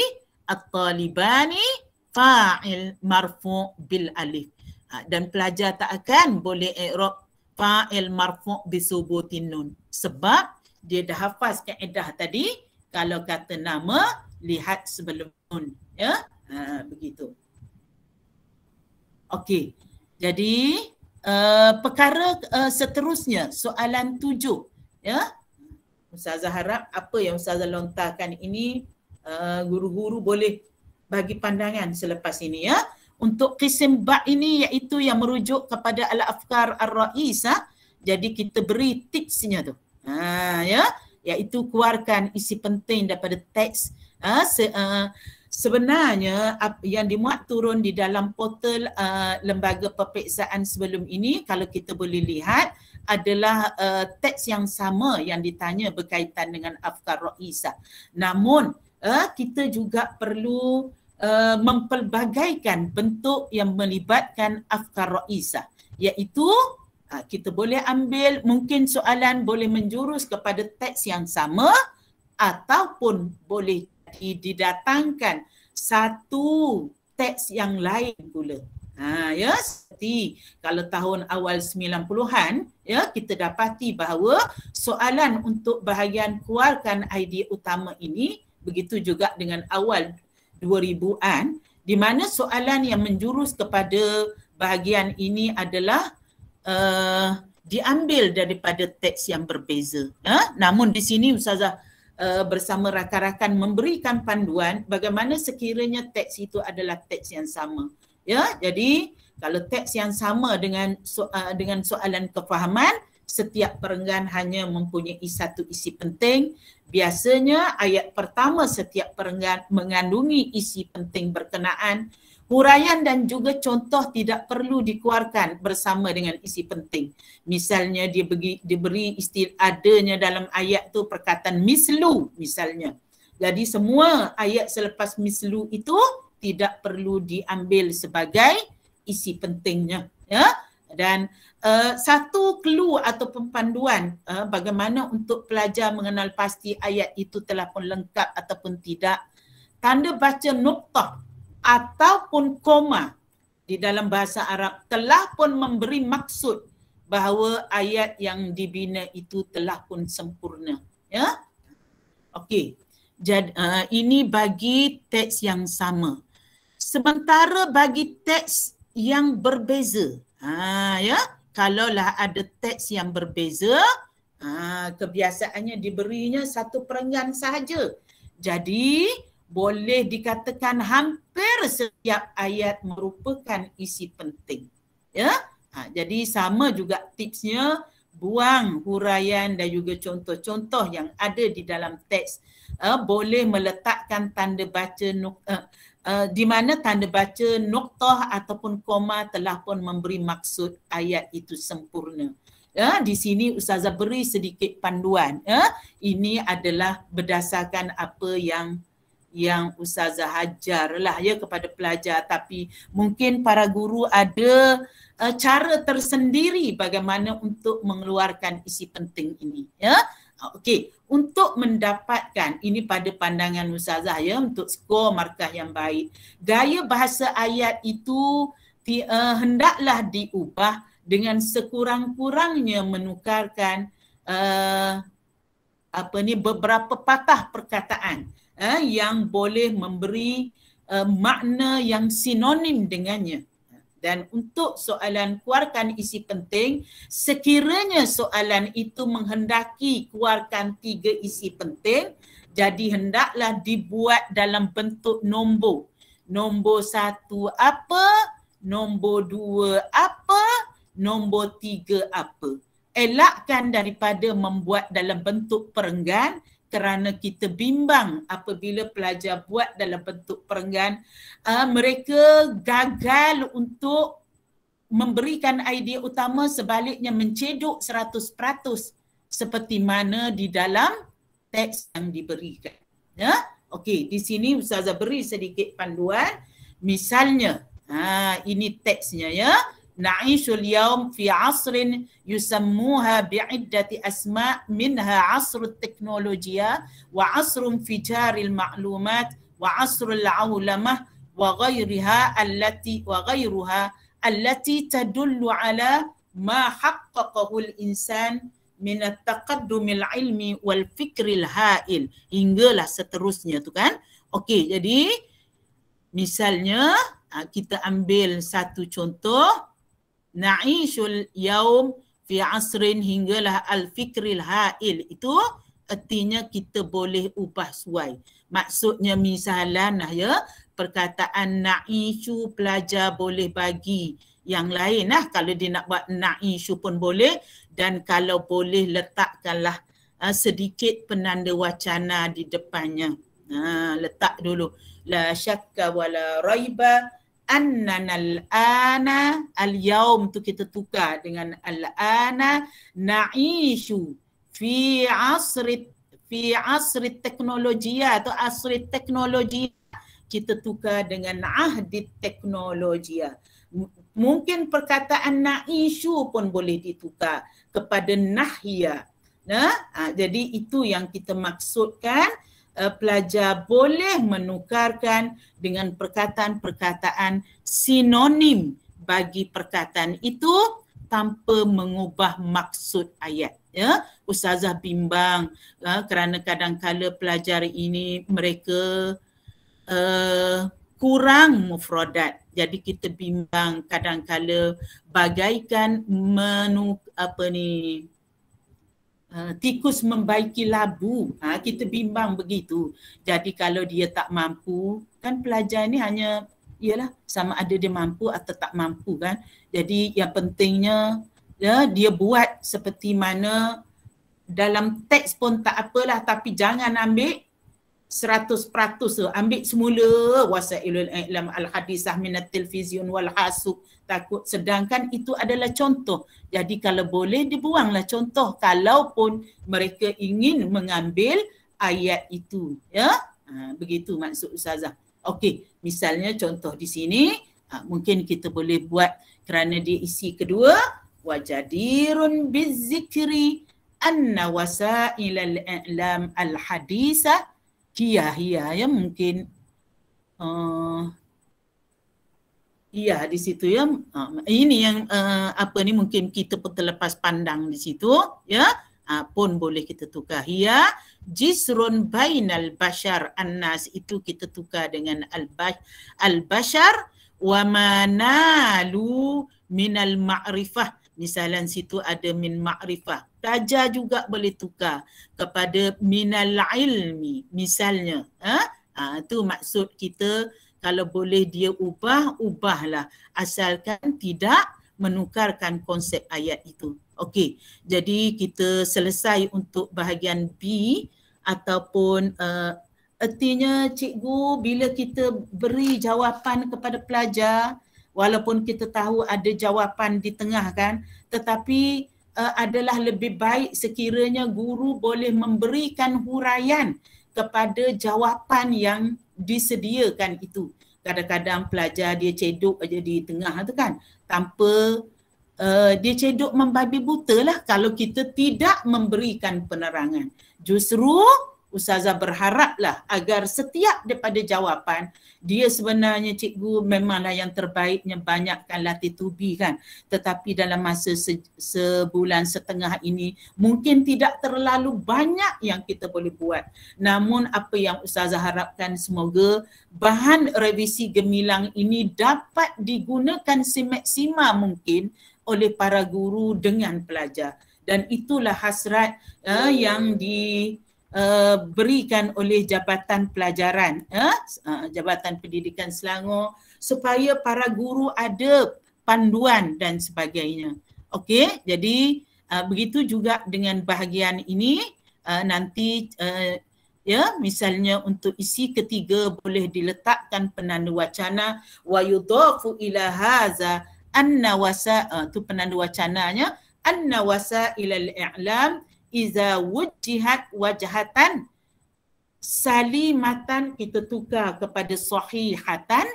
at-talibani fa'il marfu bil alif. Ha, dan pelajar tak akan boleh i'rab fa'il marfu bi nun sebab dia dah hafaz kaedah tadi kalau kata nama lihat sebelum tahun ya ha, begitu okey jadi uh, perkara uh, seterusnya soalan tujuh ya ustazah harap apa yang ustazah lontarkan ini uh, guru-guru boleh bagi pandangan selepas ini ya untuk qisim ba ini iaitu yang merujuk kepada al afkar ar-rais ha? jadi kita beri tipsnya tu ha ya iaitu keluarkan isi penting daripada teks ha? Se, uh, sebenarnya yang dimuat turun di dalam portal uh, lembaga peperiksaan sebelum ini kalau kita boleh lihat adalah uh, teks yang sama yang ditanya berkaitan dengan afkar ra'isa namun uh, kita juga perlu uh, mempelbagaikan bentuk yang melibatkan afkar ra'isa iaitu uh, kita boleh ambil mungkin soalan boleh menjurus kepada teks yang sama ataupun boleh di, didatangkan satu teks yang lain pula. Ha, ya, seperti kalau tahun awal 90-an, ya, kita dapati bahawa soalan untuk bahagian keluarkan idea utama ini begitu juga dengan awal 2000-an di mana soalan yang menjurus kepada bahagian ini adalah uh, diambil daripada teks yang berbeza. Ya? Namun di sini Ustazah uh, bersama rakan-rakan memberikan panduan bagaimana sekiranya teks itu adalah teks yang sama. Ya, jadi kalau teks yang sama dengan so, uh, dengan soalan kefahaman setiap perenggan hanya mempunyai satu isi penting. Biasanya ayat pertama setiap perenggan mengandungi isi penting berkenaan huraian dan juga contoh tidak perlu dikeluarkan bersama dengan isi penting. Misalnya dia beri, diberi istilah adanya dalam ayat tu perkataan mislu misalnya. Jadi semua ayat selepas mislu itu tidak perlu diambil sebagai isi pentingnya. Ya? Dan uh, satu clue atau pempanduan uh, eh, bagaimana untuk pelajar mengenal pasti ayat itu telah pun lengkap ataupun tidak. Tanda baca noktah ataupun koma di dalam bahasa Arab telah pun memberi maksud bahawa ayat yang dibina itu telah pun sempurna ya okey jadi uh, eh, ini bagi teks yang sama sementara bagi teks yang berbeza ha ya kalaulah ada teks yang berbeza ha kebiasaannya diberinya satu perenggan saja. jadi boleh dikatakan hampir setiap ayat merupakan isi penting. Ya, ha, jadi sama juga tipsnya buang huraian dan juga contoh-contoh yang ada di dalam teks. Uh, boleh meletakkan tanda baca uh, uh, di mana tanda baca noktah ataupun koma telah pun memberi maksud ayat itu sempurna. Uh, di sini Ustazah beri sedikit panduan. Uh, ini adalah berdasarkan apa yang yang Ustazah Hajar lah ya kepada pelajar tapi mungkin para guru ada uh, cara tersendiri bagaimana untuk mengeluarkan isi penting ini ya okey untuk mendapatkan ini pada pandangan Ustazah ya untuk skor markah yang baik gaya bahasa ayat itu di, uh, hendaklah diubah dengan sekurang-kurangnya menukarkan uh, apa ni beberapa patah perkataan eh, yang boleh memberi uh, makna yang sinonim dengannya. Dan untuk soalan keluarkan isi penting, sekiranya soalan itu menghendaki keluarkan tiga isi penting, jadi hendaklah dibuat dalam bentuk nombor. Nombor satu apa? Nombor dua apa? Nombor tiga apa? Elakkan daripada membuat dalam bentuk perenggan kerana kita bimbang apabila pelajar buat dalam bentuk perenggan uh, ah, mereka gagal untuk memberikan idea utama sebaliknya mencedok 100% seperti mana di dalam teks yang diberikan ya okey di sini ustazah beri sedikit panduan misalnya ha ini teksnya ya نعيش اليوم في عصر يسموها بعدة أسماء منها عصر التكنولوجيا وعصر انفجار المعلومات وعصر العولمة وغيرها التي وغيرها التي تدل على ما حققه الإنسان من التقدم العلمي والفكر الهائل hinggalah seterusnya tu kan okey jadi misalnya kita ambil satu contoh Na'ishul yaum fi asrin hinggalah al-fikril ha'il. Itu artinya kita boleh ubah suai. Maksudnya misalan lah ya, perkataan na'ishu pelajar boleh bagi yang lain lah. Kalau dia nak buat na'ishu pun boleh dan kalau boleh letakkanlah ha, sedikit penanda wacana di depannya. Ha, letak dulu. La syakka wa raibah annan al-ana al-yaum tu kita tukar dengan al-ana na'ishu fi asri fi asri teknologi ya, atau asri teknologi kita tukar dengan ahdi teknologi. Ya. Mungkin perkataan na'ishu pun boleh ditukar kepada nahya. Nah, ha, jadi itu yang kita maksudkan uh, pelajar boleh menukarkan dengan perkataan-perkataan sinonim bagi perkataan itu tanpa mengubah maksud ayat ya ustazah bimbang ya, kerana kadangkala pelajar ini mereka uh, kurang mufrodat. jadi kita bimbang kadang-kadang kadangkala bagaikan menu apa ni Ah, tikus membaiki labu. Ha, kita bimbang begitu. Jadi kalau dia tak mampu, kan pelajar ini hanya ialah sama ada dia mampu atau tak mampu kan. Jadi yang pentingnya ya dia buat seperti mana dalam teks pun tak apalah tapi jangan ambil 100% tu ambil semula wasailul ilam al hadisah min at tilfizyun wal hasub takut sedangkan itu adalah contoh jadi kalau boleh dibuanglah contoh kalaupun mereka ingin mengambil ayat itu ya ha, begitu maksud ustazah okey misalnya contoh di sini ha, mungkin kita boleh buat kerana dia isi kedua wajadirun bizikri anna wasail al-i'lam al-hadisa kiyahiyah ya mungkin uh, Ya, di situ ya. Ah, ini yang eh, apa ni mungkin kita pun terlepas pandang di situ, ya. Ah, pun boleh kita tukar. Ya, jisrun bainal bashar annas itu kita tukar dengan al bashar wa manalu minal ma'rifah. misalan situ ada min ma'rifah. Taja juga boleh tukar kepada minal ilmi. Misalnya, ha? Ha, maksud kita kalau boleh dia ubah ubahlah asalkan tidak menukarkan konsep ayat itu okey jadi kita selesai untuk bahagian B ataupun uh, eh, Artinya cikgu bila kita beri jawapan kepada pelajar walaupun kita tahu ada jawapan di tengah kan tetapi uh, adalah lebih baik sekiranya guru boleh memberikan huraian kepada jawapan yang disediakan itu. Kadang-kadang pelajar dia cedok aja di tengah tu kan tanpa uh, dia cedok membabi buta lah kalau kita tidak memberikan penerangan. Justru Ustazah berharaplah agar setiap daripada jawapan dia sebenarnya cikgu memanglah yang terbaiknya banyakkan latih tubi kan tetapi dalam masa se- sebulan setengah ini mungkin tidak terlalu banyak yang kita boleh buat namun apa yang Ustazah harapkan semoga bahan revisi gemilang ini dapat digunakan semaksima mungkin oleh para guru dengan pelajar dan itulah hasrat uh, yang di Eh, berikan oleh Jabatan Pelajaran eh, eh? Jabatan Pendidikan Selangor supaya para guru ada panduan dan sebagainya. Okey, jadi uh, begitu juga dengan bahagian ini uh, nanti uh, ya misalnya untuk isi ketiga boleh diletakkan penanda wacana wa yudafu ila haza anna tu penanda wacananya anna wasa ila al-i'lam iza wujihat wajahatan salimatan kita tukar kepada sahihatan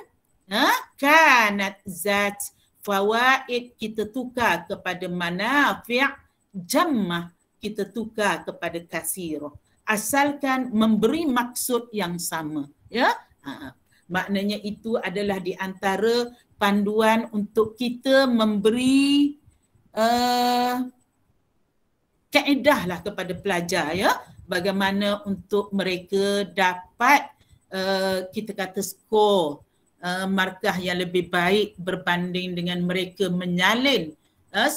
ha? kanat zat fawaid kita tukar kepada manafi' jammah kita tukar kepada kasir. asalkan memberi maksud yang sama ya ha. maknanya itu adalah di antara panduan untuk kita memberi uh, kaedahlah kepada pelajar ya bagaimana untuk mereka dapat uh, kita kata skor uh, markah yang lebih baik berbanding dengan mereka menyalin uh,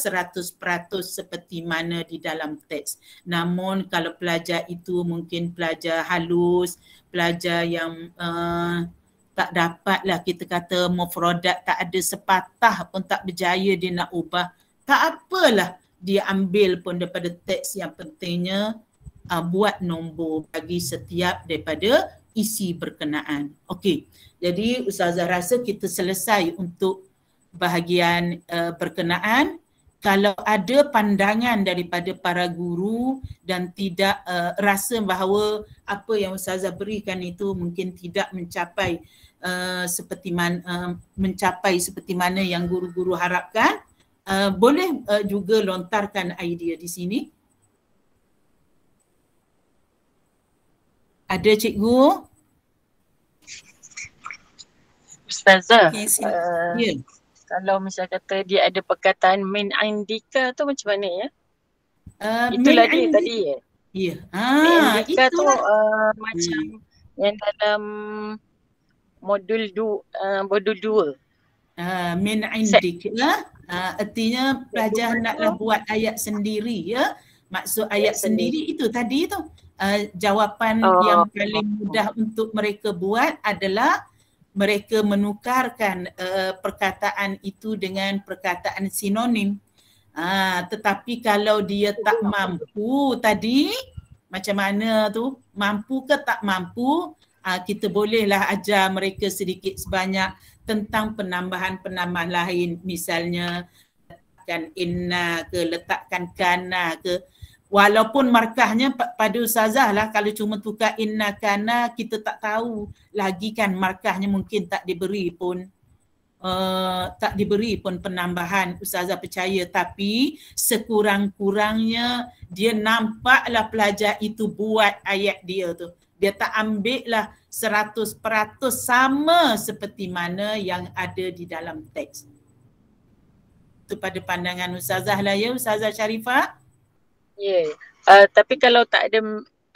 peratus seperti mana di dalam teks. Namun kalau pelajar itu mungkin pelajar halus, pelajar yang uh, tak dapatlah kita kata mau mufrodat tak ada sepatah pun tak berjaya dia nak ubah tak apalah dia ambil pun daripada teks yang pentingnya uh, buat nombor bagi setiap daripada isi berkenaan. Okey. Jadi ustazah rasa kita selesai untuk bahagian uh, berkenaan kalau ada pandangan daripada para guru dan tidak uh, rasa bahawa apa yang ustazah berikan itu mungkin tidak mencapai uh, seperti man, uh, mencapai seperti mana yang guru-guru harapkan uh, boleh uh, juga lontarkan idea di sini. Ada cikgu? Ustazah, okay, uh, yeah. Ya. kalau misalnya kata dia ada perkataan main indika tu macam mana ya? Uh, itulah dia indi- tadi ya? Yeah. Ah, min indika itulah. tu uh, macam hmm. yang dalam modul du, uh, modul dua. Uh, ah, min indika. Se- Uh, artinya pelajar naklah buat ayat sendiri ya. Maksud ayat, ayat sendiri. sendiri itu tadi tu. Uh, jawapan oh. yang paling mudah untuk mereka buat adalah mereka menukarkan uh, perkataan itu dengan perkataan sinonim. Ah, tetapi kalau dia tak mampu tadi macam mana tu mampu ke tak mampu ah, kita bolehlah ajar mereka sedikit sebanyak tentang penambahan-penambahan lain misalnya kan inna ke letakkan kana ke walaupun markahnya pada ustazah lah kalau cuma tukar inna kana kita tak tahu lagi kan markahnya mungkin tak diberi pun uh, tak diberi pun penambahan ustazah percaya tapi sekurang-kurangnya dia nampaklah pelajar itu buat ayat dia tu dia tak ambil lah Seratus peratus sama seperti mana yang ada di dalam teks. Itu pada pandangan Ustazah lah ya, Ustazah Sharifah. Ya, yeah. uh, tapi kalau tak ada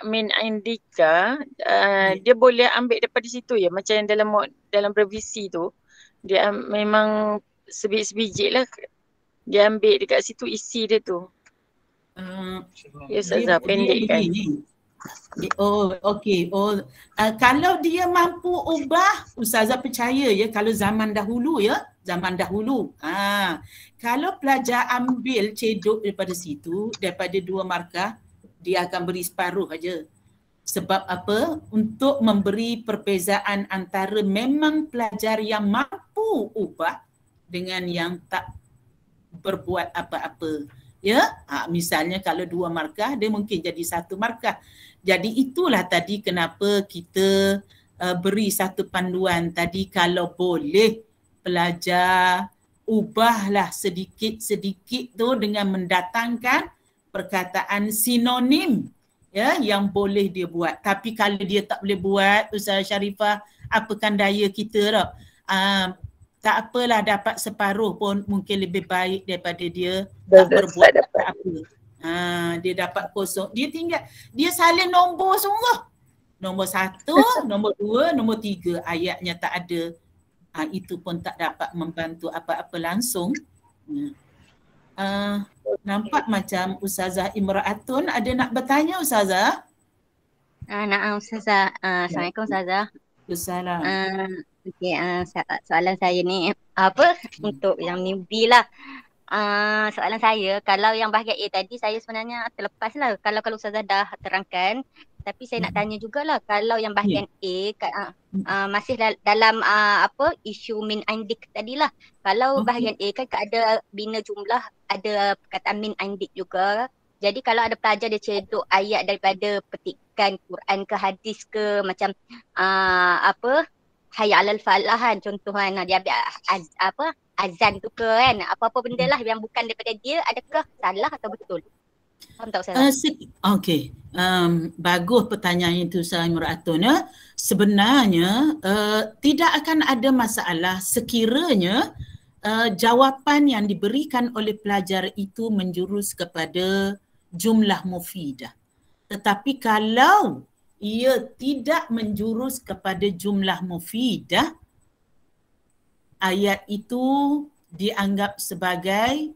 min indika, uh, eh, yeah. dia boleh ambil daripada situ ya, macam yang dalam dalam revisi tu, dia um, memang sebijik-sebijik lah dia ambil dekat situ isi dia tu. Uh, ya Ustazah, pendek kan? Oh okey. Oh uh, kalau dia mampu ubah ustazah percaya ya kalau zaman dahulu ya, zaman dahulu. Ha. Kalau pelajar ambil cedok daripada situ daripada dua markah dia akan beri separuh aja. Sebab apa? Untuk memberi perbezaan antara memang pelajar yang mampu ubah dengan yang tak berbuat apa-apa ya ha, misalnya kalau dua markah dia mungkin jadi satu markah jadi itulah tadi kenapa kita uh, beri satu panduan tadi kalau boleh pelajar ubahlah sedikit-sedikit tu dengan mendatangkan perkataan sinonim ya yang boleh dia buat tapi kalau dia tak boleh buat Ustaz syarifah, apakan daya kita tak? Uh, tak apalah dapat separuh pun mungkin lebih baik daripada dia Betul, tak berbuat tak apa. Ha, dia dapat kosong. Dia tinggal, dia salin nombor sungguh. Nombor satu, *laughs* nombor dua, nombor tiga ayatnya tak ada. Ha, itu pun tak dapat membantu apa-apa langsung. Ha. Ha, nampak macam Ustazah Imratun ada nak bertanya Ustazah? Uh, ah, nak Ustazah. Uh, Assalamualaikum ya. Ustazah. Assalamualaikum. Uh, ah, Okay, uh, ah, so- soalan saya ni apa hmm. untuk yang newbie lah. Uh, soalan saya kalau yang bahagian A tadi saya sebenarnya terlepas lah kalau kalau Ustazah dah terangkan tapi saya nak hmm. tanya jugalah kalau yang ya. bahagian yeah. A uh, uh, masih dalam uh, apa isu min andik tadi lah kalau bahagian A kan ada bina jumlah ada kata min andik juga jadi kalau ada pelajar dia cedok ayat daripada petikan Quran ke hadis ke macam uh, apa uh, khayalul falah kan contoh kan dia ambil az, apa azan tu ke kan apa-apa benda lah yang bukan daripada dia adakah salah atau betul Faham tak Ustaz? Uh, se- okay. Um, bagus pertanyaan itu Ustaz Imur Atun. Ya. Sebenarnya uh, tidak akan ada masalah sekiranya uh, jawapan yang diberikan oleh pelajar itu menjurus kepada jumlah mufidah. Tetapi kalau ia tidak menjurus kepada jumlah mufidah ayat itu dianggap sebagai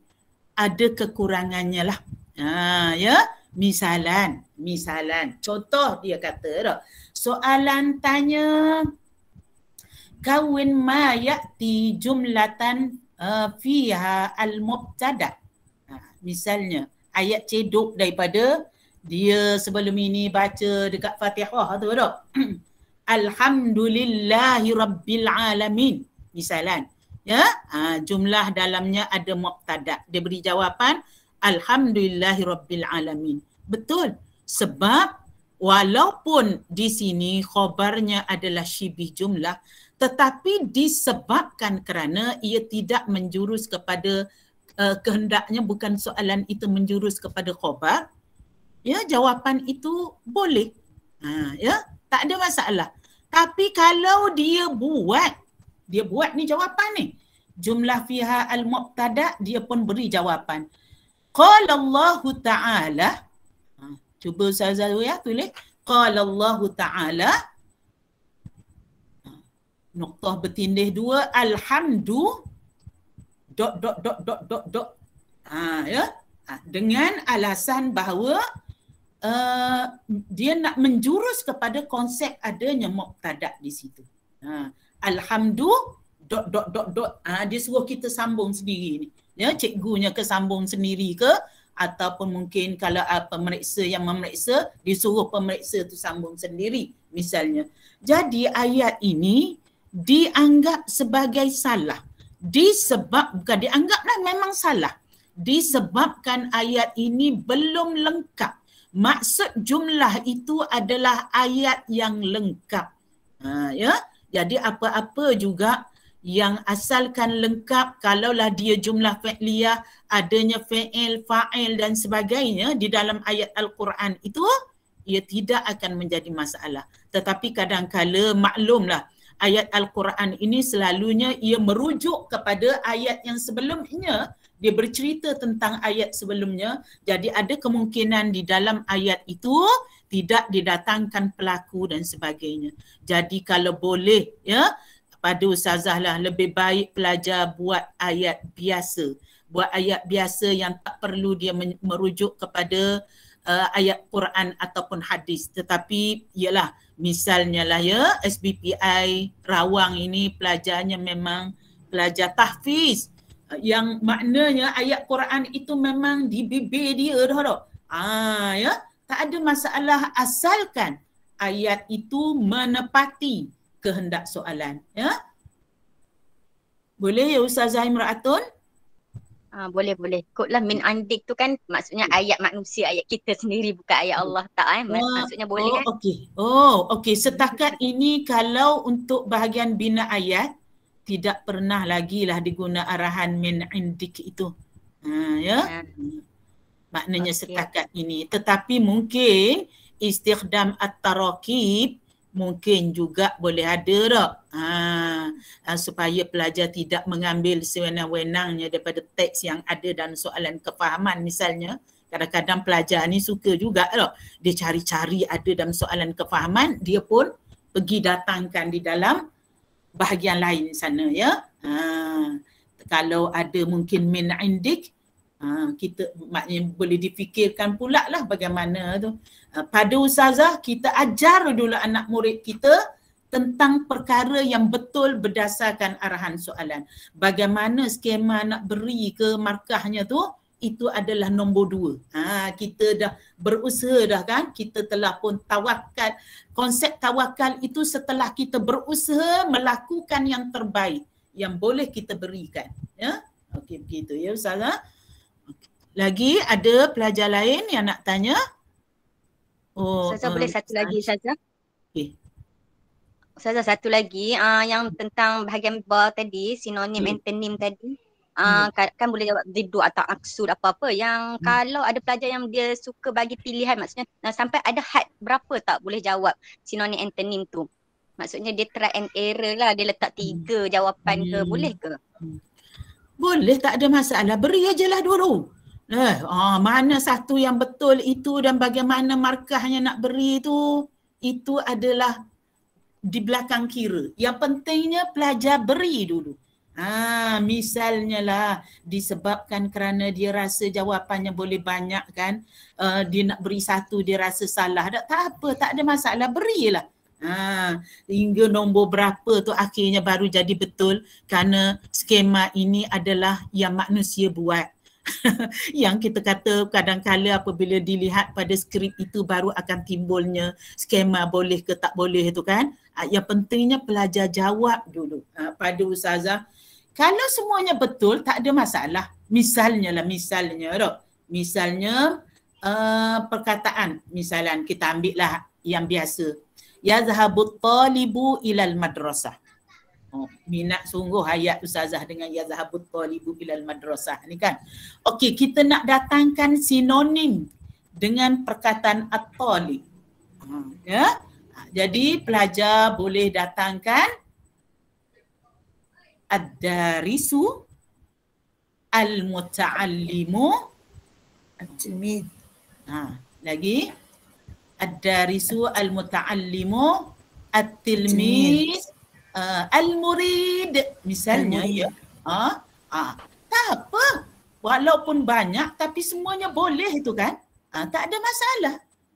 ada kekurangannya lah. Ha, ya? Misalan, misalan. Contoh dia kata tak? Soalan tanya kawin ma yakti jumlatan uh, fiha al-mubtada. Ha, misalnya, ayat cedok daripada dia sebelum ini baca dekat Fatihah tu tak? *clears throat* Alhamdulillahi Rabbil Alamin. Misalan. Ya? Ha, jumlah dalamnya ada muqtada. Dia beri jawapan Alhamdulillahi Rabbil Alamin. Betul. Sebab walaupun di sini khabarnya adalah syibih jumlah tetapi disebabkan kerana ia tidak menjurus kepada uh, kehendaknya bukan soalan itu menjurus kepada khabar ya jawapan itu boleh ha, ya tak ada masalah tapi kalau dia buat dia buat ni jawapan ni jumlah fiha al mubtada dia pun beri jawapan qala allah taala ha, cuba ustazah ya tulis qala allah taala ha, nuktah bertindih dua alhamdu dot dot dot dot dot ha, ya ha, dengan alasan bahawa uh, dia nak menjurus kepada konsep adanya muktadak di situ. Ha. Alhamdulillah dot dot dot dot ha, dia suruh kita sambung sendiri ni. Ya, cikgunya ke sambung sendiri ke ataupun mungkin kalau uh, pemeriksa yang memeriksa disuruh pemeriksa tu sambung sendiri misalnya. Jadi ayat ini dianggap sebagai salah. Disebab bukan dianggaplah memang salah. Disebabkan ayat ini belum lengkap maksud jumlah itu adalah ayat yang lengkap ha ya jadi apa-apa juga yang asalkan lengkap kalaulah dia jumlah fi'liyah adanya fi'il fa'il dan sebagainya di dalam ayat al-Quran itu ia tidak akan menjadi masalah tetapi kadang-kala maklumlah ayat al-Quran ini selalunya ia merujuk kepada ayat yang sebelumnya dia bercerita tentang ayat sebelumnya jadi ada kemungkinan di dalam ayat itu tidak didatangkan pelaku dan sebagainya jadi kalau boleh ya pada ustazah lah lebih baik pelajar buat ayat biasa buat ayat biasa yang tak perlu dia merujuk kepada uh, ayat Quran ataupun hadis tetapi ialah misalnya lah ya SBPI Rawang ini pelajarnya memang pelajar tahfiz yang maknanya ayat Quran itu memang di dia dah dah. Ah ya, tak ada masalah asalkan ayat itu menepati kehendak soalan, ya. Boleh ya Ustazah Imratun? Ah boleh boleh. Kotlah min andik tu kan maksudnya ayat manusia, ayat kita sendiri bukan ayat hmm. Allah tak eh. Maksudnya boleh oh, kan? Okay. Oh, eh. okey. Oh, okey. Setakat ini kalau untuk bahagian bina ayat, tidak pernah lagi lah diguna arahan min indik itu. Ha, ya. ya. Maknanya okay. setakat ini. Tetapi mungkin istighdam at-tarakib mungkin juga boleh ada tak? Ha, ha, supaya pelajar tidak mengambil sewenang-wenangnya daripada teks yang ada dan soalan kefahaman misalnya. Kadang-kadang pelajar ni suka juga tak? Dia cari-cari ada dalam soalan kefahaman, dia pun pergi datangkan di dalam bahagian lain sana ya. Ha, kalau ada mungkin min indik, ha, kita maknanya boleh difikirkan pula lah bagaimana tu. Ha, pada usazah kita ajar dulu anak murid kita tentang perkara yang betul berdasarkan arahan soalan. Bagaimana skema nak beri ke markahnya tu, itu adalah nombor dua. Ha, kita dah berusaha dah kan, kita telah pun tawakal. Konsep tawakal itu setelah kita berusaha melakukan yang terbaik yang boleh kita berikan. Ya? Okey begitu ya Ustaz. Ha? Lagi ada pelajar lain yang nak tanya? Oh, Ustazah uh, boleh eh, satu lagi Ustazah? Okey. Ustazah satu lagi uh, yang tentang bahagian bar tadi, sinonim, antonim tadi. Uh, kan, kan boleh jawab zidu atau aksud apa-apa yang hmm. kalau ada pelajar yang dia suka bagi pilihan maksudnya uh, sampai ada had berapa tak boleh jawab sinonim antonim tu maksudnya dia try and error lah dia letak hmm. tiga hmm. jawapan ke hmm. boleh ke hmm. boleh tak ada masalah beri aje lah dulu eh, oh, mana satu yang betul itu dan bagaimana markahnya nak beri tu itu adalah di belakang kira yang pentingnya pelajar beri dulu Ah, misalnya lah disebabkan kerana dia rasa jawapannya boleh banyak kan uh, dia nak beri satu dia rasa salah tak, tak apa tak ada masalah berilah ha, hingga nombor berapa tu akhirnya baru jadi betul kerana skema ini adalah yang manusia buat *laughs* yang kita kata kadang-kala apabila dilihat pada skrip itu baru akan timbulnya skema boleh ke tak boleh itu kan ah, yang pentingnya pelajar jawab dulu ha, pada usazah kalau semuanya betul tak ada masalah. Misalnya lah misalnya tu. Misalnya uh, perkataan misalnya kita ambil lah yang biasa. Ya zahabut talibu ilal madrasah. Oh, minat sungguh hayat ustazah dengan ya zahabut talibu ilal madrasah ni kan. Okey kita nak datangkan sinonim dengan perkataan at-talib. Hmm, ya. Ha, jadi pelajar boleh datangkan ad-darisu al-muta'allimu al tilmid ha lagi ad-darisu al-muta'allimu al tilmid uh, al-murid misalnya ya ha ha tak apa walaupun banyak tapi semuanya boleh itu kan ha, tak ada masalah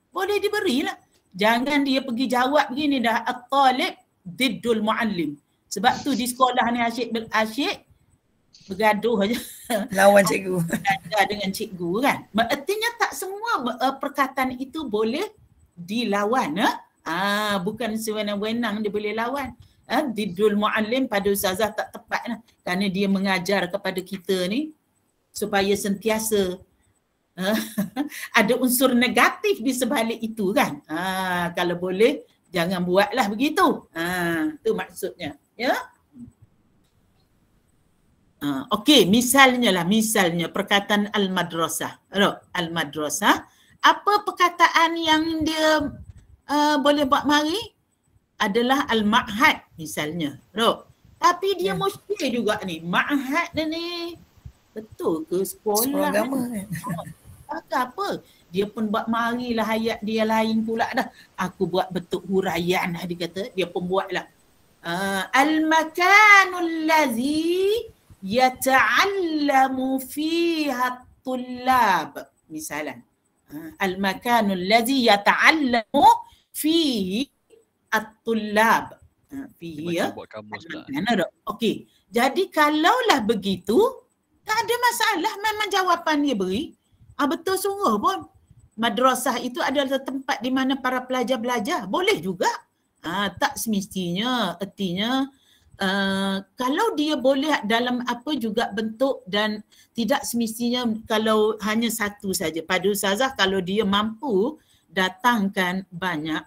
boleh diberilah jangan dia pergi jawab begini dah at-talib diddul muallim sebab tu di sekolah ni asyik asyik bergaduh aja lawan *laughs* cikgu. Bergaduh dengan cikgu kan. Maksudnya tak semua eh, perkataan itu boleh dilawan eh? Ah bukan sewenang-wenang dia boleh lawan. Eh? Didul muallim pada ustazah tak tepat lah. karena dia mengajar kepada kita ni supaya sentiasa eh, *laughs* ada unsur negatif di sebalik itu kan. Ah kalau boleh jangan buatlah begitu. Ah tu maksudnya ya. Uh, Okey, misalnya lah, misalnya perkataan al-madrasah. Al-madrasah, apa perkataan yang dia uh, boleh buat mari? Adalah al-ma'had misalnya. Rok. Tapi dia ya. mesti juga ni, ma'had dia ni betul ke sekolah? Sekolah agama. Apakah kan? oh, apa? Dia pun buat marilah ayat dia lain pula dah. Aku buat betul huraian lah dia kata. Dia pun buat lah. المكان الذي يتعلم فيها الطلاب مثلا المكان الذي يتعلم فيه الطلاب فيه اوكي jadi kalaulah begitu tak ada masalah memang jawapan dia beri ah betul sungguh pun madrasah itu adalah tempat di mana para pelajar belajar boleh juga Uh, tak semestinya, artinya uh, ah, kalau dia boleh dalam apa juga bentuk dan tidak semestinya kalau hanya satu saja. Pada Ustazah kalau dia mampu datangkan banyak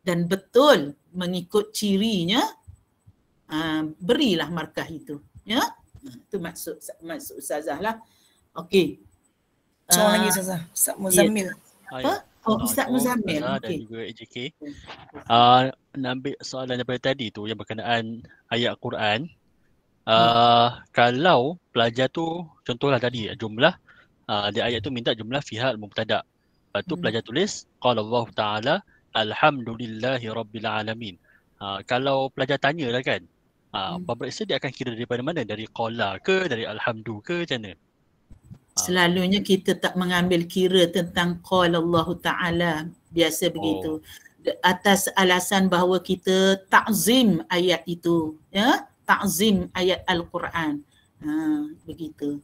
dan betul mengikut cirinya, uh, berilah markah itu. Ya? Itu maksud, maksud Ustazah lah. Okey. Soalan uh, lagi Ustazah. Ya. Muzamil. Yeah. Apa? Oh, Oh, Ustaz Muzamil. Uh, dan juga AJK. Uh, ah, nak ambil soalan daripada tadi tu yang berkenaan ayat Quran. Ah, hmm. Kalau pelajar tu, contohlah tadi jumlah, uh, ah, di ayat tu minta jumlah fihal mubtada. Lepas tu hmm. pelajar tulis, Qala Allah Ta'ala, Alhamdulillahi Rabbil Alamin. kalau pelajar tanya lah kan, uh, hmm. dia akan kira daripada mana? Dari Qala ke, dari Alhamdu ke, macam mana? Selalunya kita tak mengambil kira tentang call Allah Ta'ala. Biasa begitu. Oh. Atas alasan bahawa kita takzim ayat itu. Ya? Takzim ayat Al-Quran. Ha, begitu.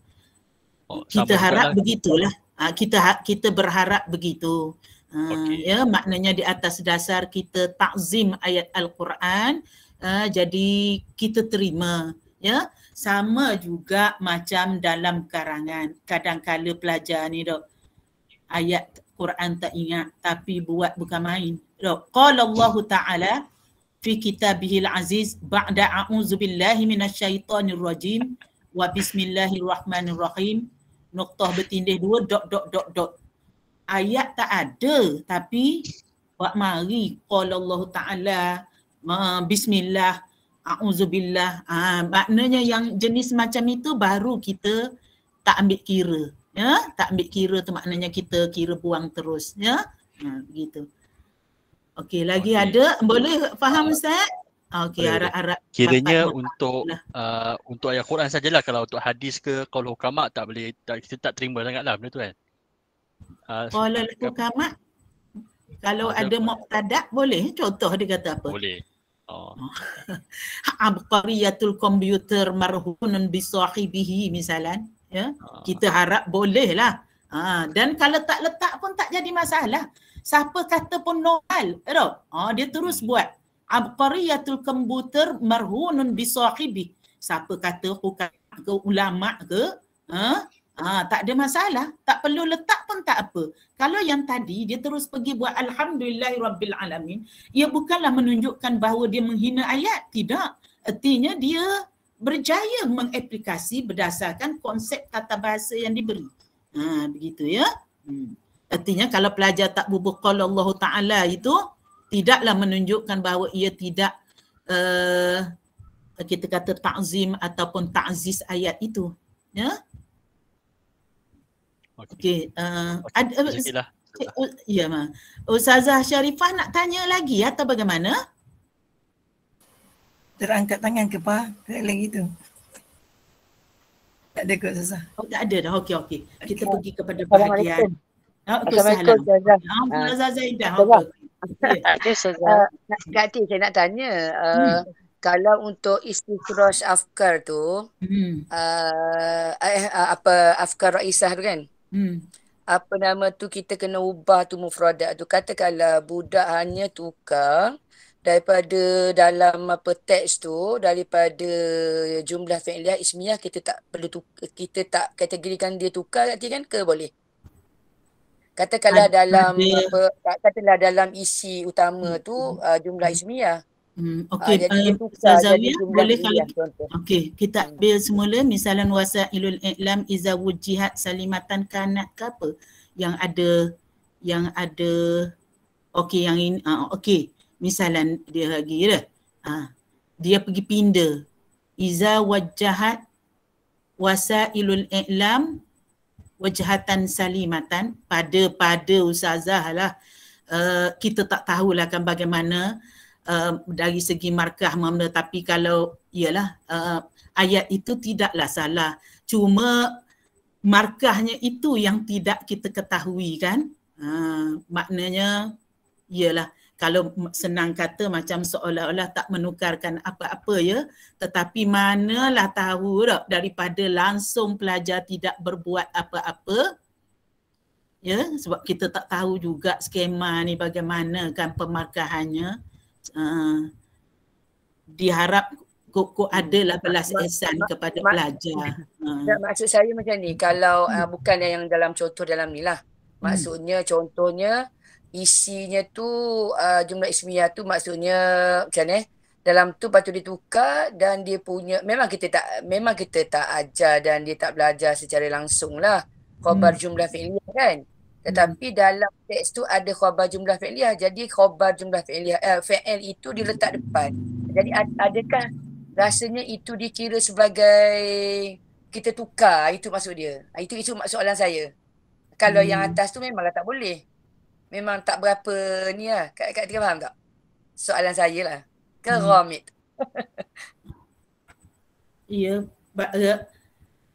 Oh, kita harap lah. begitulah. Ha, kita ha, kita berharap begitu. Ha, okay. ya maknanya di atas dasar kita takzim ayat al-Quran uh, jadi kita terima ya sama juga macam dalam karangan kadang pelajar ni dok ayat Quran tak ingat tapi buat bukan main dok qala Allah taala fi kitabihi aziz ba'da a'udzu billahi minasyaitonir rajim wa bismillahirrahmanirrahim noktah bertindih dua Dok dok dok dok. ayat tak ada tapi buat mari qala Allah taala bismillah auzubillah ha, ah, maknanya yang jenis macam itu baru kita tak ambil kira ya tak ambil kira tu maknanya kita kira buang terus ya ha, begitu okey lagi okay. ada boleh faham ustaz okey harap-harap kiranya bapak, untuk lah. uh, untuk ayat Quran sajalah kalau untuk hadis ke qaulul kamak tak boleh tak, kita tak terima sangatlah benda tu kan qaulul uh, kamak kalau ada muqtada boleh contoh dia kata apa boleh Oh. *laughs* Abqariyatul komputer marhunun bisahibihi misalan. Ya? Oh. Kita harap boleh lah. Ha, dan kalau tak letak pun tak jadi masalah. Siapa kata pun normal. Oh, dia terus hmm. buat. Abqariyatul komputer marhunun bisahibihi. Siapa kata hukum ke ulama ke? Ha? Ha, tak ada masalah. Tak perlu letak pun tak apa. Kalau yang tadi dia terus pergi buat Alhamdulillah Rabbil Alamin. Ia bukanlah menunjukkan bahawa dia menghina ayat. Tidak. Artinya dia berjaya mengaplikasi berdasarkan konsep tata bahasa yang diberi. Ha, begitu ya. Hmm. Artinya kalau pelajar tak bubuk kalau Allah Ta'ala itu tidaklah menunjukkan bahawa ia tidak uh, kita kata ta'zim ataupun ta'ziz ayat itu. Ya, Okey, okay. Uh, ada uh, oh, ya ma. Ustazah Syarifah nak tanya lagi atau bagaimana? Terangkat tangan ke pa? Kelen itu. Tak ada ke Ustazah? Oh, tak ada dah. Okey okey. Kita okay. pergi kepada bahagian. Assalamualaikum. Ah, Assalamualaikum Ustazah. Ya ah, Ustazah Zaidah. *laughs* Okey. Ustazah. Uh, Kak saya nak tanya. Uh, hmm. Kalau untuk istikros afkar tu, hmm. uh, eh, apa afkar Raisah tu kan? Hmm. Apa nama tu kita kena ubah tu mufradat tu. Katakanlah budak hanya tukar daripada dalam apa teks tu daripada jumlah fi'liyah ismiyah kita tak perlu tukar, kita tak kategorikan dia tukar tadi kan ke boleh katakanlah dalam apa katakanlah dalam isi utama tu uh, jumlah ismiyah Hmm, ah, okey ha, uh, Zawiyah boleh kalau Okay, kita hmm. ambil semula misalan wasa ilul i'lam iza wujihat salimatan kanak ke apa yang ada yang ada okay, yang ini uh, okey misalan dia lagi ya uh, dia pergi pinda iza wajahat ilul i'lam wajahatan salimatan pada pada ustazah lah uh, kita tak tahulah kan bagaimana uh, dari segi markah mana tapi kalau ialah uh, ayat itu tidaklah salah cuma markahnya itu yang tidak kita ketahui kan uh, maknanya ialah kalau senang kata macam seolah-olah tak menukarkan apa-apa ya tetapi manalah tahu tak, daripada langsung pelajar tidak berbuat apa-apa ya sebab kita tak tahu juga skema ni bagaimana kan pemarkahannya Ah. diharap Koko hmm. adalah belas ihsan kepada pelajar. Mak, uh. Ah. Maksud saya macam ni, kalau uh, bukan yang dalam contoh dalam ni lah. Hmm. Maksudnya hmm. contohnya isinya tu uh, jumlah ismiah tu maksudnya macam ni eh. dalam tu patut ditukar dan dia punya memang kita tak memang kita tak ajar dan dia tak belajar secara langsung lah khabar hmm. jumlah fi'liyah kan tetapi hmm. dalam teks tu ada khabar jumlah fi'liyah. Jadi khabar jumlah fi'liyah eh, fi'il itu diletak depan. Jadi adakah rasanya itu dikira sebagai kita tukar itu maksud dia. Ah, itu itu soalan saya. Kalau hmm. yang atas tu memanglah tak boleh. Memang tak berapa ni lah. Kak, kak, kak faham tak? Soalan saya lah. Keramit. Hmm. *laughs* ya. Yeah,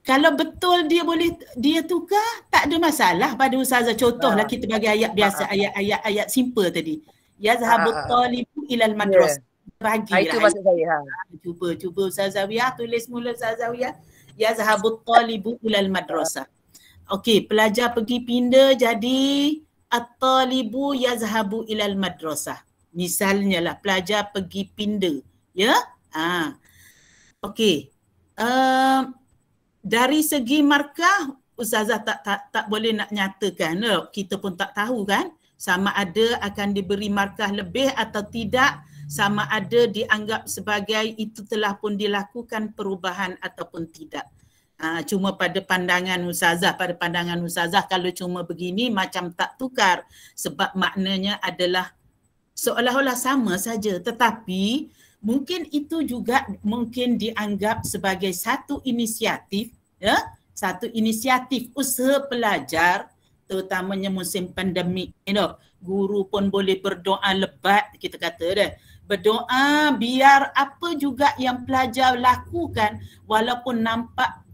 kalau betul dia boleh dia tukar tak ada masalah pada usaha contohlah ah. kita bagi ayat biasa ah, ah. ayat ayat ayat simple tadi ya zahabu talibu ilal ya. madrasah yeah. bagi lah itu maksud saya ha cuba cuba usaha ya tulis mula usaha ya ya zahabu talibu ilal madrasah okey pelajar pergi pindah jadi at-talibu yazhabu ilal madrasah misalnya lah pelajar pergi pindah ya ha okey uh, dari segi markah ustazah tak tak, tak boleh nak nyatakan no? Eh, kita pun tak tahu kan sama ada akan diberi markah lebih atau tidak sama ada dianggap sebagai itu telah pun dilakukan perubahan ataupun tidak ha, cuma pada pandangan ustazah pada pandangan ustazah kalau cuma begini macam tak tukar sebab maknanya adalah seolah-olah sama saja tetapi mungkin itu juga mungkin dianggap sebagai satu inisiatif ya satu inisiatif usaha pelajar terutamanya musim pandemik you know guru pun boleh berdoa lebat kita kata dah berdoa biar apa juga yang pelajar lakukan walaupun nampak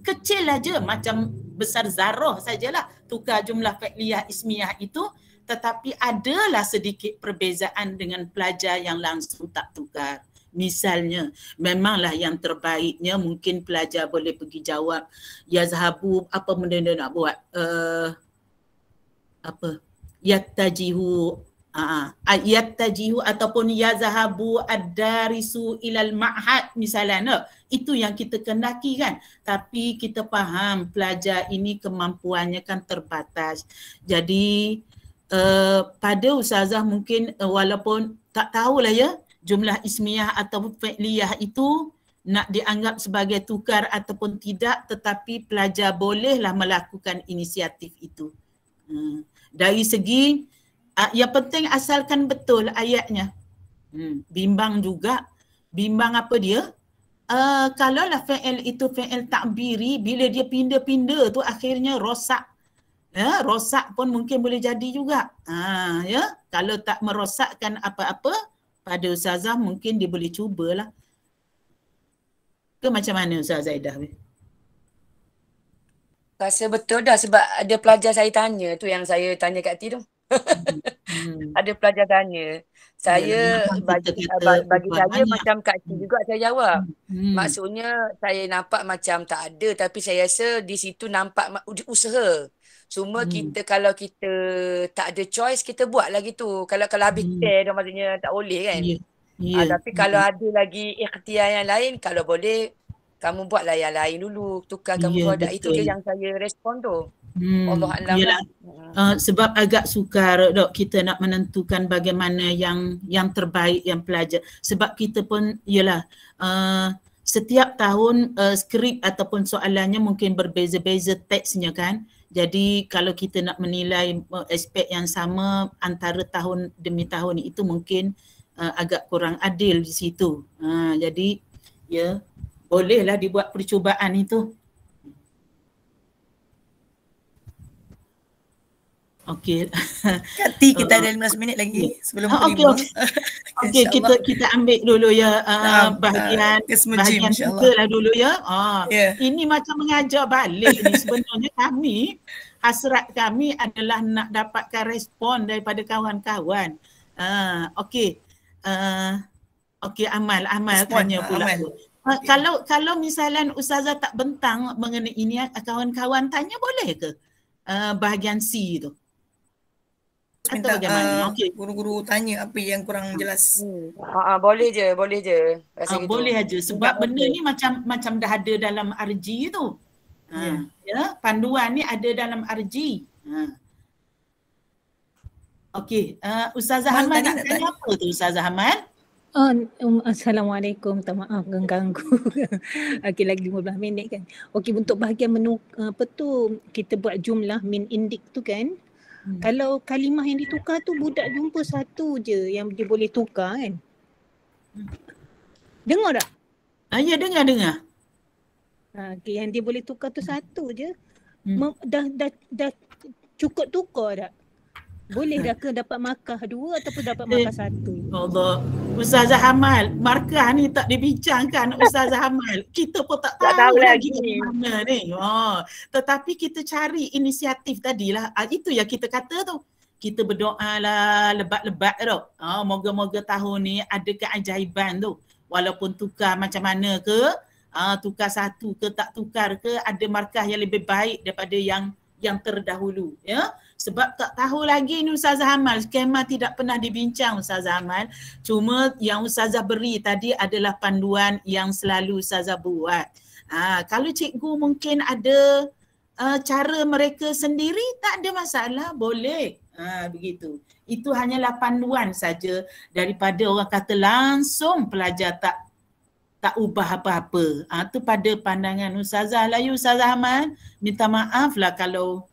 kecil aja macam besar zarah sajalah tukar jumlah fa'liyah ismiyah itu tetapi adalah sedikit perbezaan dengan pelajar yang langsung tak tukar. Misalnya, memanglah yang terbaiknya mungkin pelajar boleh pergi jawab Ya Zahabu, apa benda dia nak buat? Uh, apa? Ya Tajihu uh, Ya Tajihu ataupun Ya Zahabu Ad-Darisu Ilal Ma'had misalnya Itu yang kita kendaki kan Tapi kita faham pelajar ini kemampuannya kan terbatas Jadi Eh, pada ustazah mungkin uh, walaupun tak tahulah ya jumlah ismiyah atau fi'liyah itu nak dianggap sebagai tukar ataupun tidak tetapi pelajar bolehlah melakukan inisiatif itu. Hmm. Dari segi uh, yang penting asalkan betul ayatnya. Hmm. Bimbang juga. Bimbang apa dia? Uh, kalaulah fi'il itu fi'il takbiri bila dia pindah-pindah tu akhirnya rosak ya rosak pun mungkin boleh jadi juga ha ya kalau tak merosakkan apa-apa pada ustazah mungkin dia boleh cubalah ke macam mana ustaz Zaidah rasa betul dah sebab ada pelajar saya tanya tu yang saya tanya kat tu hmm. hmm. *laughs* ada pelajar tanya saya hmm. bagi eh, bagi saya banyak. macam kak T juga saya jawab hmm, hmm. maksudnya saya nampak macam tak ada tapi saya rasa di situ nampak usaha Cuma hmm. kita kalau kita tak ada choice kita buat lagi tu. Kalau kalau habis hmm. share dah maksudnya tak boleh kan. Yeah. Ya. Ya, yeah. Ha, tapi yeah. kalau ya. ada lagi ikhtiar yang lain kalau boleh kamu buatlah yang lain dulu. Tukar kamu yeah, produk itu yang saya respon tu. Hmm. Allah Allah. Uh, hmm. ah, sebab agak sukar dok kita nak menentukan bagaimana yang yang terbaik yang pelajar. Sebab kita pun yalah uh, setiap tahun uh, skrip ataupun soalannya mungkin berbeza-beza teksnya kan. Jadi kalau kita nak menilai eh, aspek yang sama antara tahun demi tahun itu mungkin uh, agak kurang adil di situ. Uh, jadi ya yeah, bolehlah dibuat percubaan itu. Okey. Kati kita uh, ada 15 minit lagi ya. sebelum uh, Okey okay. *laughs* okay kita kita ambil dulu ya uh, ah, um, bahagian uh, bahagian kita lah dulu ya. Uh, ah, yeah. Ini macam mengajar balik ni sebenarnya kami hasrat kami adalah nak dapatkan respon daripada kawan-kawan. Ah, okey. Uh, okey Amal, Amal respon, tanya pula. Amal. Uh, okay. kalau kalau misalan ustazah tak bentang mengenai ini kawan-kawan tanya boleh ke? Uh, bahagian C tu minta uh, ah, okay. guru-guru tanya apa yang kurang hmm. jelas. Hmm. Ha boleh je, boleh je. Rasa ha, boleh aja sebab tak benda okay. ni macam macam dah ada dalam RG tu. Ha yeah. Ya. ya, panduan ni ada dalam RG. Ha. Ah. Okey, uh, Ustazah Ahmad nak tanya, apa tu Ustazah Ahmad? Um, Assalamualaikum, tak maaf mengganggu. *laughs* Okey lagi 15 minit kan. Okey untuk bahagian menu apa tu kita buat jumlah min indik tu kan? Hmm. Kalau kalimah yang ditukar tu budak jumpa satu je yang dia boleh tukar kan. Hmm. Dengar tak? Ah, ya dengar dengar. Ha, okay, yang dia boleh tukar tu satu je. Hmm. Dah, dah, dah cukup tukar tak? Boleh hmm. dah ke dapat makah dua ataupun dapat eh. makah satu? Ya Allah. Ustazah Hamal, markah ni tak dibincangkan Ustazah Hamal. Kita pun tak tahu, tak tahu lagi di mana ni. Oh. Tetapi kita cari inisiatif tadilah. Ah, itu yang kita kata tu. Kita berdoa lah lebat-lebat tu. Oh, moga-moga tahun ni ada keajaiban tu. Walaupun tukar macam mana ke, ah, tukar satu ke tak tukar ke, ada markah yang lebih baik daripada yang yang terdahulu. Ya? Yeah? sebab tak tahu lagi ni Ustazah Amal skema tidak pernah dibincang Ustazah Amal cuma yang Ustazah beri tadi adalah panduan yang selalu Ustazah buat ha, kalau cikgu mungkin ada uh, cara mereka sendiri tak ada masalah boleh ha, begitu itu hanyalah panduan saja daripada orang kata langsung pelajar tak tak ubah apa-apa. Itu ha, pada pandangan Ustazah Layu Ustazah Ahmad. Minta maaf lah kalau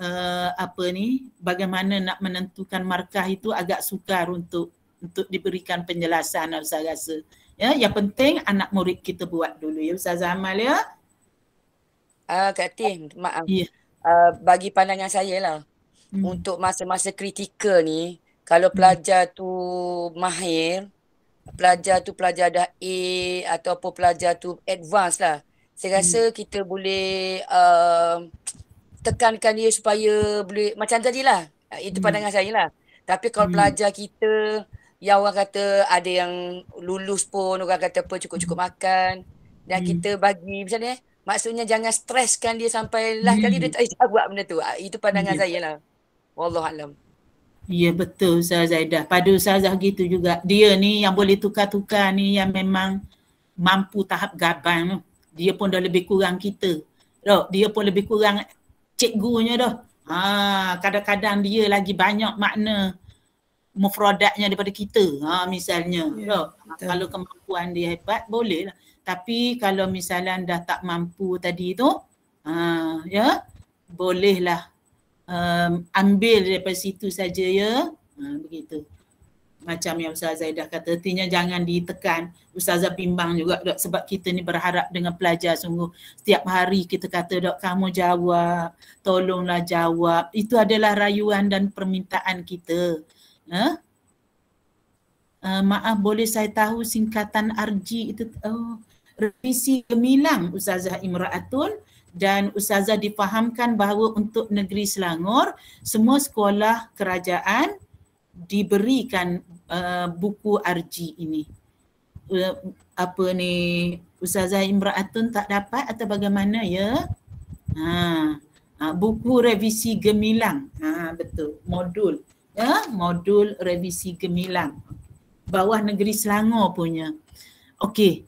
uh, apa ni bagaimana nak menentukan markah itu agak sukar untuk untuk diberikan penjelasan Ustaz rasa. Ya, yang penting anak murid kita buat dulu ya Ustaz Amal ya. Ah uh, Katim, maaf. Yeah. Ya. Uh, bagi pandangan saya lah hmm. untuk masa-masa kritikal ni kalau hmm. pelajar hmm. tu mahir pelajar tu pelajar dah A apa pelajar tu advance lah. Saya hmm. rasa hmm. kita boleh uh, tekankan dia supaya boleh macam tadilah itu hmm. pandangan hmm. saya lah tapi kalau hmm. pelajar kita yang orang kata ada yang lulus pun orang kata apa cukup-cukup hmm. makan dan hmm. kita bagi macam ni eh. maksudnya jangan streskan dia sampai lah kali dia hmm. tak bisa buat benda tu ah, itu pandangan yeah. saya lah Wallah alam. Ya betul Ustaz Zaidah. Pada Ustaz gitu juga. Dia ni yang boleh tukar-tukar ni yang memang mampu tahap gabang Dia pun dah lebih kurang kita. Dia pun lebih kurang cikgunya dah. Ha, kadang-kadang dia lagi banyak makna mufradatnya daripada kita. Ha, misalnya. Yeah, ya, betul. Kalau kemampuan dia hebat, boleh lah. Tapi kalau misalnya dah tak mampu tadi tu, ha, ya, bolehlah um, ambil daripada situ saja ya. Ha, begitu macam yang Ustazah dah kata, artinya jangan ditekan. Ustazah bimbang juga dok sebab kita ni berharap dengan pelajar sungguh. Setiap hari kita kata dok kamu jawab, tolonglah jawab. Itu adalah rayuan dan permintaan kita. Eh? Uh, maaf boleh saya tahu singkatan RG itu oh, revisi gemilang Ustazah Imraatun dan Ustazah difahamkan bahawa untuk negeri Selangor semua sekolah kerajaan diberikan uh, buku RG ini? Uh, apa ni Ustazah Imran Atun tak dapat atau bagaimana ya? Ha, ha buku revisi gemilang. Ha betul, modul. Ya, modul revisi gemilang. Bawah negeri Selangor punya. Okey.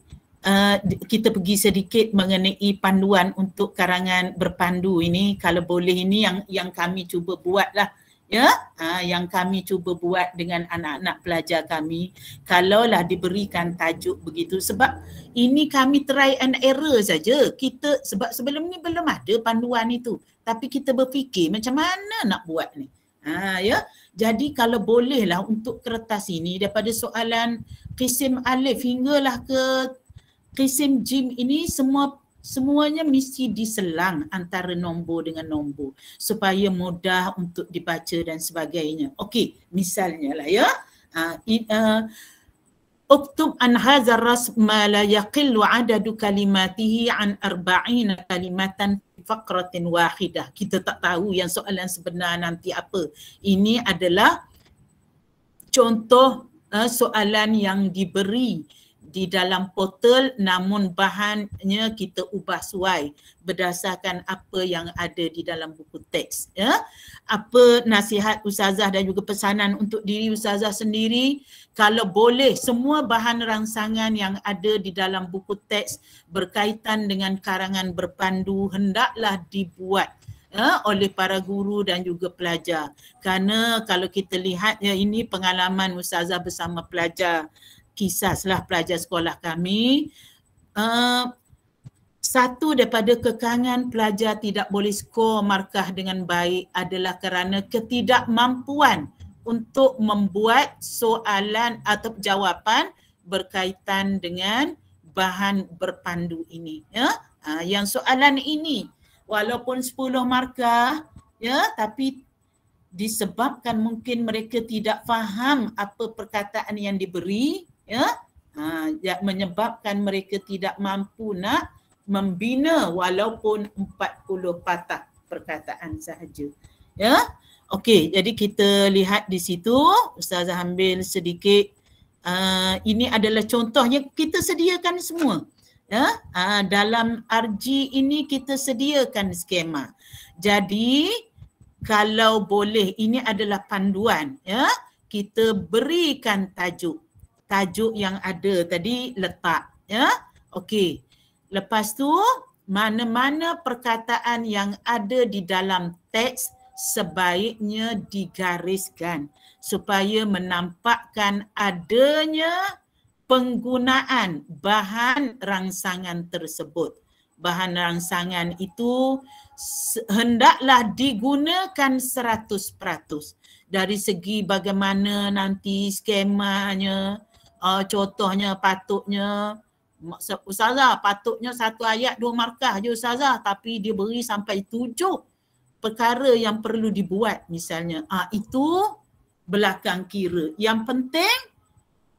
Uh, kita pergi sedikit mengenai panduan untuk karangan berpandu ini kalau boleh ini yang yang kami cuba buatlah lah ya ha, yang kami cuba buat dengan anak-anak pelajar kami kalaulah diberikan tajuk begitu sebab ini kami try and error saja kita sebab sebelum ni belum ada panduan itu tapi kita berfikir macam mana nak buat ni ha ya jadi kalau bolehlah untuk kertas ini daripada soalan qisim alif hinggalah ke qisim jim ini semua semuanya mesti diselang antara nombor dengan nombor supaya mudah untuk dibaca dan sebagainya. Okey, misalnya lah ya. Ha, eh, Uktub an haza rasma la yaqillu adadu kalimatihi an arba'ina kalimatan faqratin wahidah. Kita tak tahu yang soalan sebenar nanti apa. Ini adalah contoh eh, soalan yang diberi di dalam portal namun bahannya kita ubah suai berdasarkan apa yang ada di dalam buku teks ya apa nasihat ustazah dan juga pesanan untuk diri ustazah sendiri kalau boleh semua bahan rangsangan yang ada di dalam buku teks berkaitan dengan karangan berpandu hendaklah dibuat ya oleh para guru dan juga pelajar Karena kalau kita lihat ya ini pengalaman ustazah bersama pelajar kisahlah pelajar sekolah kami uh, satu daripada kekangan pelajar tidak boleh skor markah dengan baik adalah kerana ketidakmampuan untuk membuat soalan atau jawapan berkaitan dengan bahan berpandu ini ya ha, yang soalan ini walaupun 10 markah ya tapi disebabkan mungkin mereka tidak faham apa perkataan yang diberi ya ha, menyebabkan mereka tidak mampu nak membina walaupun 40 patah perkataan sahaja ya okey jadi kita lihat di situ ustazah ambil sedikit uh, ini adalah contoh yang kita sediakan semua ya uh, dalam RG ini kita sediakan skema jadi kalau boleh ini adalah panduan ya kita berikan tajuk tajuk yang ada tadi letak ya okey lepas tu mana-mana perkataan yang ada di dalam teks sebaiknya digariskan supaya menampakkan adanya penggunaan bahan rangsangan tersebut bahan rangsangan itu hendaklah digunakan 100% dari segi bagaimana nanti skemanya uh, contohnya patutnya Ustazah patutnya satu ayat dua markah je Ustazah tapi dia beri sampai tujuh perkara yang perlu dibuat misalnya uh, itu belakang kira yang penting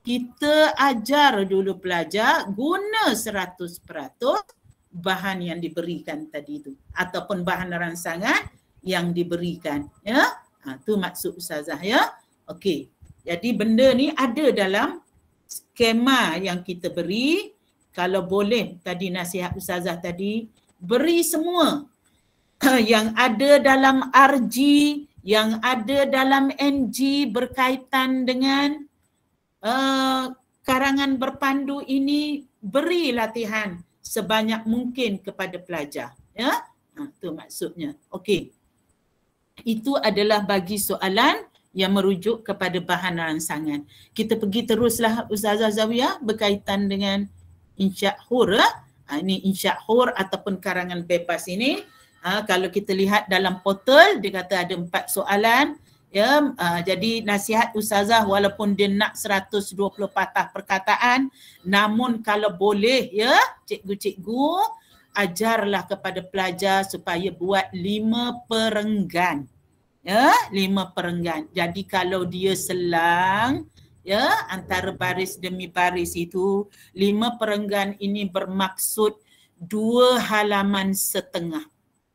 kita ajar dulu pelajar guna seratus peratus bahan yang diberikan tadi itu ataupun bahan rangsangan yang diberikan ya ha, maksud ustazah ya okey jadi benda ni ada dalam skema yang kita beri kalau boleh tadi nasihat ustazah tadi beri semua *clears throat* yang ada dalam RG yang ada dalam NG berkaitan dengan uh, karangan berpandu ini beri latihan sebanyak mungkin kepada pelajar ya ha, itu maksudnya okey itu adalah bagi soalan yang merujuk kepada bahan rangsangan. Kita pergi teruslah Ustazah Zawiyah berkaitan dengan insya' hur. Eh? Ha, ini insya' hur ataupun karangan bebas ini. Ha, kalau kita lihat dalam portal, dia kata ada empat soalan. Ya, uh, jadi nasihat Ustazah walaupun dia nak 120 patah perkataan namun kalau boleh ya cikgu-cikgu ajarlah kepada pelajar supaya buat lima perenggan ya lima perenggan. Jadi kalau dia selang ya antara baris demi baris itu lima perenggan ini bermaksud dua halaman setengah.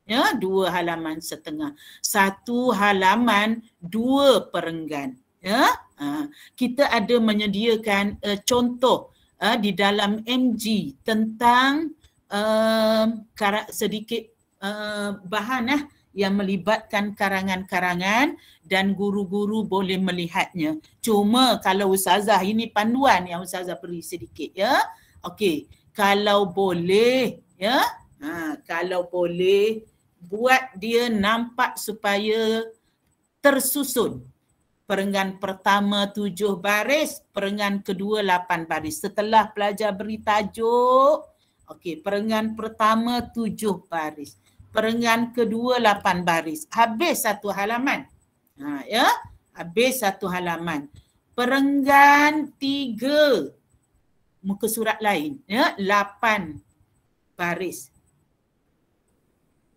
Ya, dua halaman setengah. Satu halaman dua perenggan. Ya, ha. kita ada menyediakan uh, contoh uh, di dalam MG tentang uh, sedikit uh, bahan. Uh, yang melibatkan karangan-karangan dan guru-guru boleh melihatnya. Cuma kalau ustazah ini panduan yang ustazah beri sedikit ya. Okey, kalau boleh ya. Ha, kalau boleh buat dia nampak supaya tersusun. Perenggan pertama tujuh baris, perenggan kedua lapan baris. Setelah pelajar beri tajuk, okey, perenggan pertama tujuh baris perenggan kedua lapan baris. Habis satu halaman. Ha, ya. Habis satu halaman. Perenggan tiga muka surat lain. Ya. Lapan baris.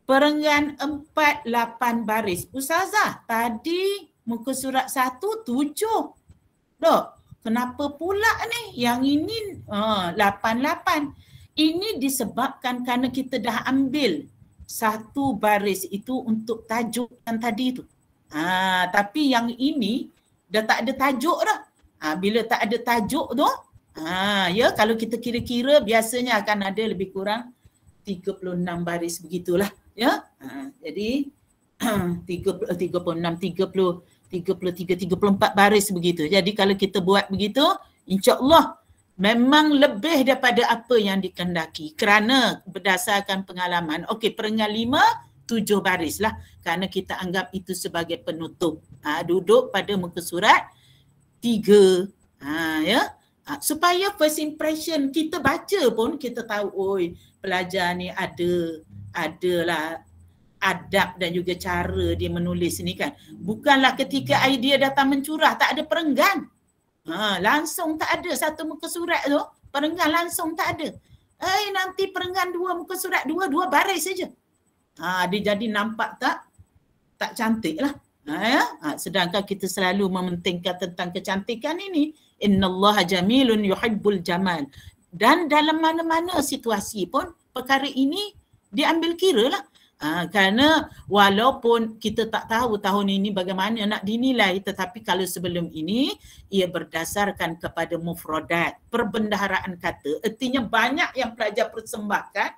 Perenggan empat lapan baris. Ustazah, tadi muka surat satu tujuh. Dok, kenapa pula ni? Yang ini ha, lapan-lapan. Uh, ini disebabkan kerana kita dah ambil satu baris itu untuk tajuk yang tadi tu. Ha, tapi yang ini dah tak ada tajuk dah. Ha, bila tak ada tajuk tu, ha, ya kalau kita kira-kira biasanya akan ada lebih kurang 36 baris begitulah. Ya, ha, jadi 36, 30, 33, 34 baris begitu. Jadi kalau kita buat begitu, insya Allah memang lebih daripada apa yang dikendaki kerana berdasarkan pengalaman okey perenggan lima tujuh baris lah kerana kita anggap itu sebagai penutup ha, duduk pada muka surat tiga ha, ya ha, supaya first impression kita baca pun kita tahu oi pelajar ni ada adalah adab dan juga cara dia menulis ni kan bukanlah ketika idea datang mencurah tak ada perenggan Ha, langsung tak ada satu muka surat tu. Perenggan langsung tak ada. Eh nanti perenggan dua muka surat dua, dua baris saja. Ha, dia jadi nampak tak tak cantik lah. Ha, ya? ha, sedangkan kita selalu mementingkan tentang kecantikan ini. Inna Allah jamilun yuhibbul jamal. Dan dalam mana-mana situasi pun perkara ini diambil kira lah. Uh, kerana walaupun kita tak tahu tahun ini bagaimana nak dinilai tetapi kalau sebelum ini ia berdasarkan kepada mufrodat perbendaharaan kata artinya banyak yang pelajar persembahkan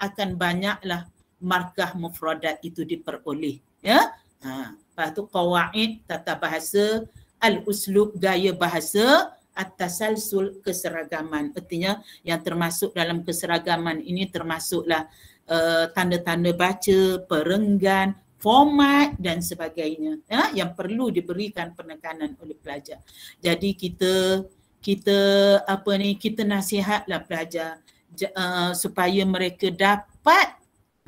akan banyaklah markah mufrodat itu diperoleh ya uh, lepas tu kawaid tata bahasa al-uslub gaya bahasa at-tasalsul keseragaman artinya yang termasuk dalam keseragaman ini termasuklah Eh, tanda-tanda uh, baca, perenggan, format dan sebagainya ya yang perlu diberikan penekanan oleh pelajar. Jadi kita kita apa ni kita nasihatlah pelajar uh, supaya mereka dapat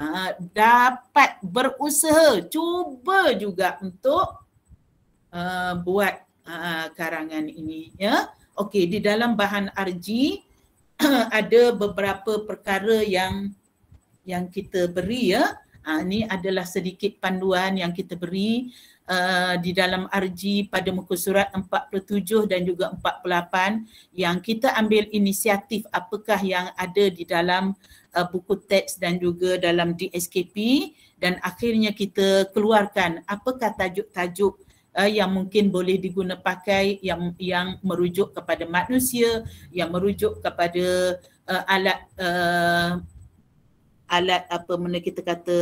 uh, dapat berusaha cuba juga untuk uh, buat uh, karangan ini ya. Okey di dalam bahan RG *clears throat* ada beberapa perkara yang yang kita beri ya. Ha, ini adalah sedikit panduan yang kita beri uh, di dalam RG pada muka surat 47 dan juga 48 yang kita ambil inisiatif apakah yang ada di dalam uh, buku teks dan juga dalam DSKP dan akhirnya kita keluarkan apakah tajuk-tajuk uh, yang mungkin boleh diguna pakai yang yang merujuk kepada manusia yang merujuk kepada uh, alat uh, alat apa mana kita kata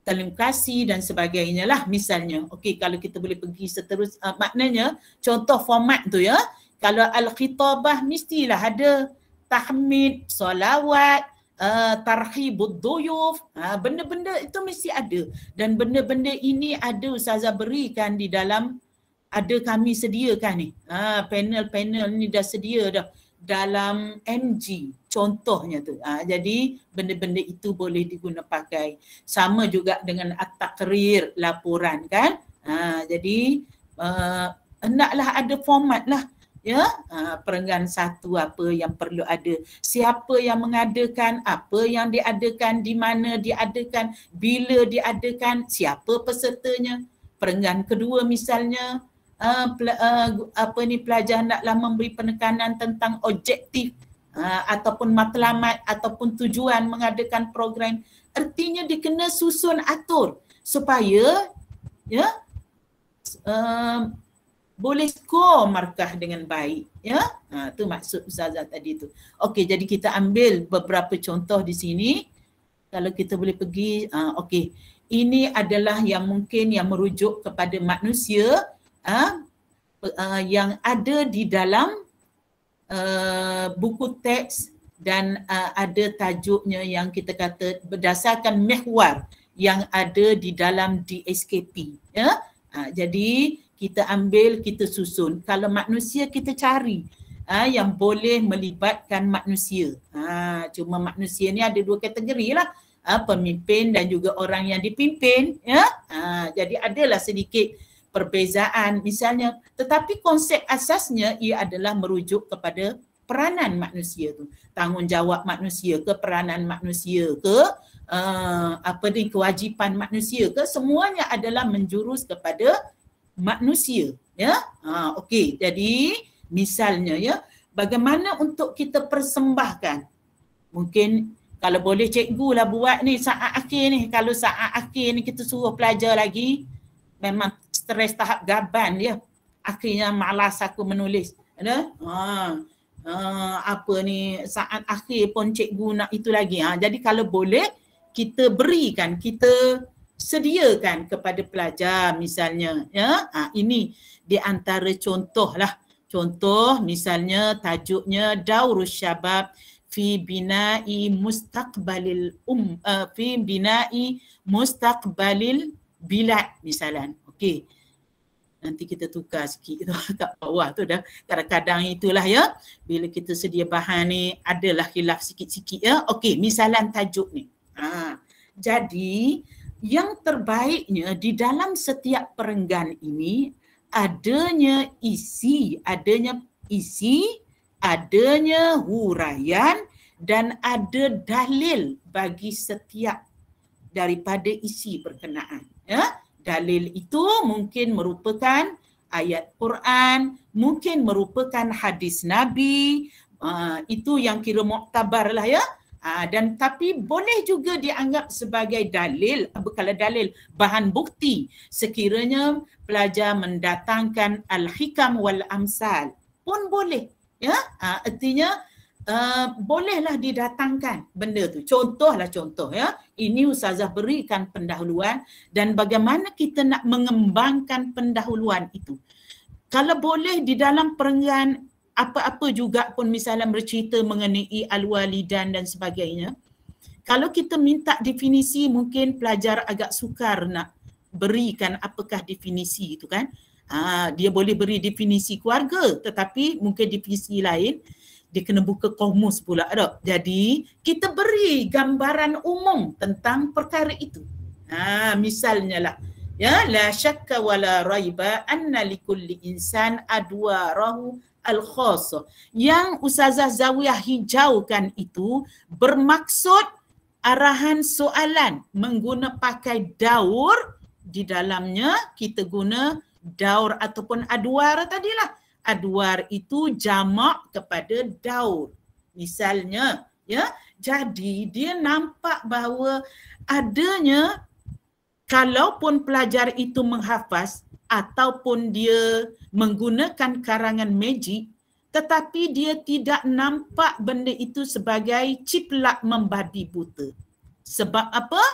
talim kasih dan sebagainya lah misalnya. Okey kalau kita boleh pergi seterus uh, maknanya contoh format tu ya. Kalau al-khitabah mestilah ada tahmid, solawat, uh, tarhibud duyuf. Uh, benda-benda itu mesti ada dan benda-benda ini ada usaha berikan di dalam ada kami sediakan ni. Uh, panel-panel ni dah sedia dah dalam MG contohnya tu. Ha, jadi benda-benda itu boleh diguna pakai. Sama juga dengan at-takrir laporan kan. Ha, jadi uh, eh, hendaklah ada format lah. Ya, ha, ah, perenggan satu apa yang perlu ada. Siapa yang mengadakan, apa yang diadakan, di mana diadakan, bila diadakan, siapa pesertanya. Perenggan kedua misalnya, apa ni pelajar naklah memberi penekanan tentang objektif Ah, ataupun matlamat ataupun tujuan mengadakan program ertinya dia susun atur supaya ya um, boleh skor markah dengan baik ya ha tu maksud ustazah tadi tu okey jadi kita ambil beberapa contoh di sini kalau kita boleh pergi ha, okey ini adalah yang mungkin yang merujuk kepada manusia ha, yang ada di dalam uh, buku teks dan uh, ada tajuknya yang kita kata berdasarkan mehwar yang ada di dalam DSKP. Ya? Uh, jadi kita ambil, kita susun. Kalau manusia kita cari uh, yang boleh melibatkan manusia. Uh, cuma manusia ni ada dua kategori lah. Uh, pemimpin dan juga orang yang dipimpin. Ya? Uh, jadi adalah sedikit perbezaan misalnya tetapi konsep asasnya ia adalah merujuk kepada peranan manusia tu tanggungjawab manusia ke peranan manusia ke uh, apa ni kewajipan manusia ke semuanya adalah menjurus kepada manusia ya ha okey jadi misalnya ya bagaimana untuk kita persembahkan mungkin kalau boleh cikgu lah buat ni saat akhir ni kalau saat akhir ni kita suruh pelajar lagi memang stres tahap gaban ya. Akhirnya malas aku menulis. Ada? Ha. Uh, apa ni saat akhir pun cikgu nak itu lagi. Ha. Jadi kalau boleh kita berikan, kita sediakan kepada pelajar misalnya. Ya? Ha, ini di antara contoh lah. Contoh misalnya tajuknya Daurus Syabab fi binai mustaqbalil um uh, fi binai mustaqbalil bilad misalan. Okey nanti kita tukar sikit tu *laughs* kat bawah tu dah kadang-kadang itulah ya bila kita sedia bahan ni adalah hilaf sikit-sikit ya okey misalan tajuk ni ha. jadi yang terbaiknya di dalam setiap perenggan ini adanya isi adanya isi adanya huraian dan ada dalil bagi setiap daripada isi perkenaan ya dalil itu mungkin merupakan ayat Quran, mungkin merupakan hadis Nabi, uh, itu yang kira muktabar lah ya. Uh, dan tapi boleh juga dianggap sebagai dalil, bukanlah dalil, bahan bukti sekiranya pelajar mendatangkan al-hikam wal-amsal pun boleh. Ya, uh, artinya uh, bolehlah didatangkan benda tu. Contohlah contoh ya. Ini ustazah berikan pendahuluan dan bagaimana kita nak mengembangkan pendahuluan itu. Kalau boleh di dalam perenggan apa-apa juga pun misalnya bercerita mengenai al-walidan dan sebagainya. Kalau kita minta definisi mungkin pelajar agak sukar nak berikan apakah definisi itu kan. Ha, dia boleh beri definisi keluarga tetapi mungkin definisi lain dia kena buka komus pula tak? Jadi kita beri gambaran umum tentang perkara itu. Ha, misalnya lah. Ya, la syakka wa la raiba anna li kulli insan adwarahu al khas Yang Ustazah Zawiyah hijaukan itu bermaksud arahan soalan mengguna pakai daur di dalamnya kita guna daur ataupun adwar tadilah. lah adwar itu jamak kepada daur. Misalnya, ya. Jadi dia nampak bahawa adanya kalaupun pelajar itu menghafaz ataupun dia menggunakan karangan magic tetapi dia tidak nampak benda itu sebagai ciplak membabi buta. Sebab apa?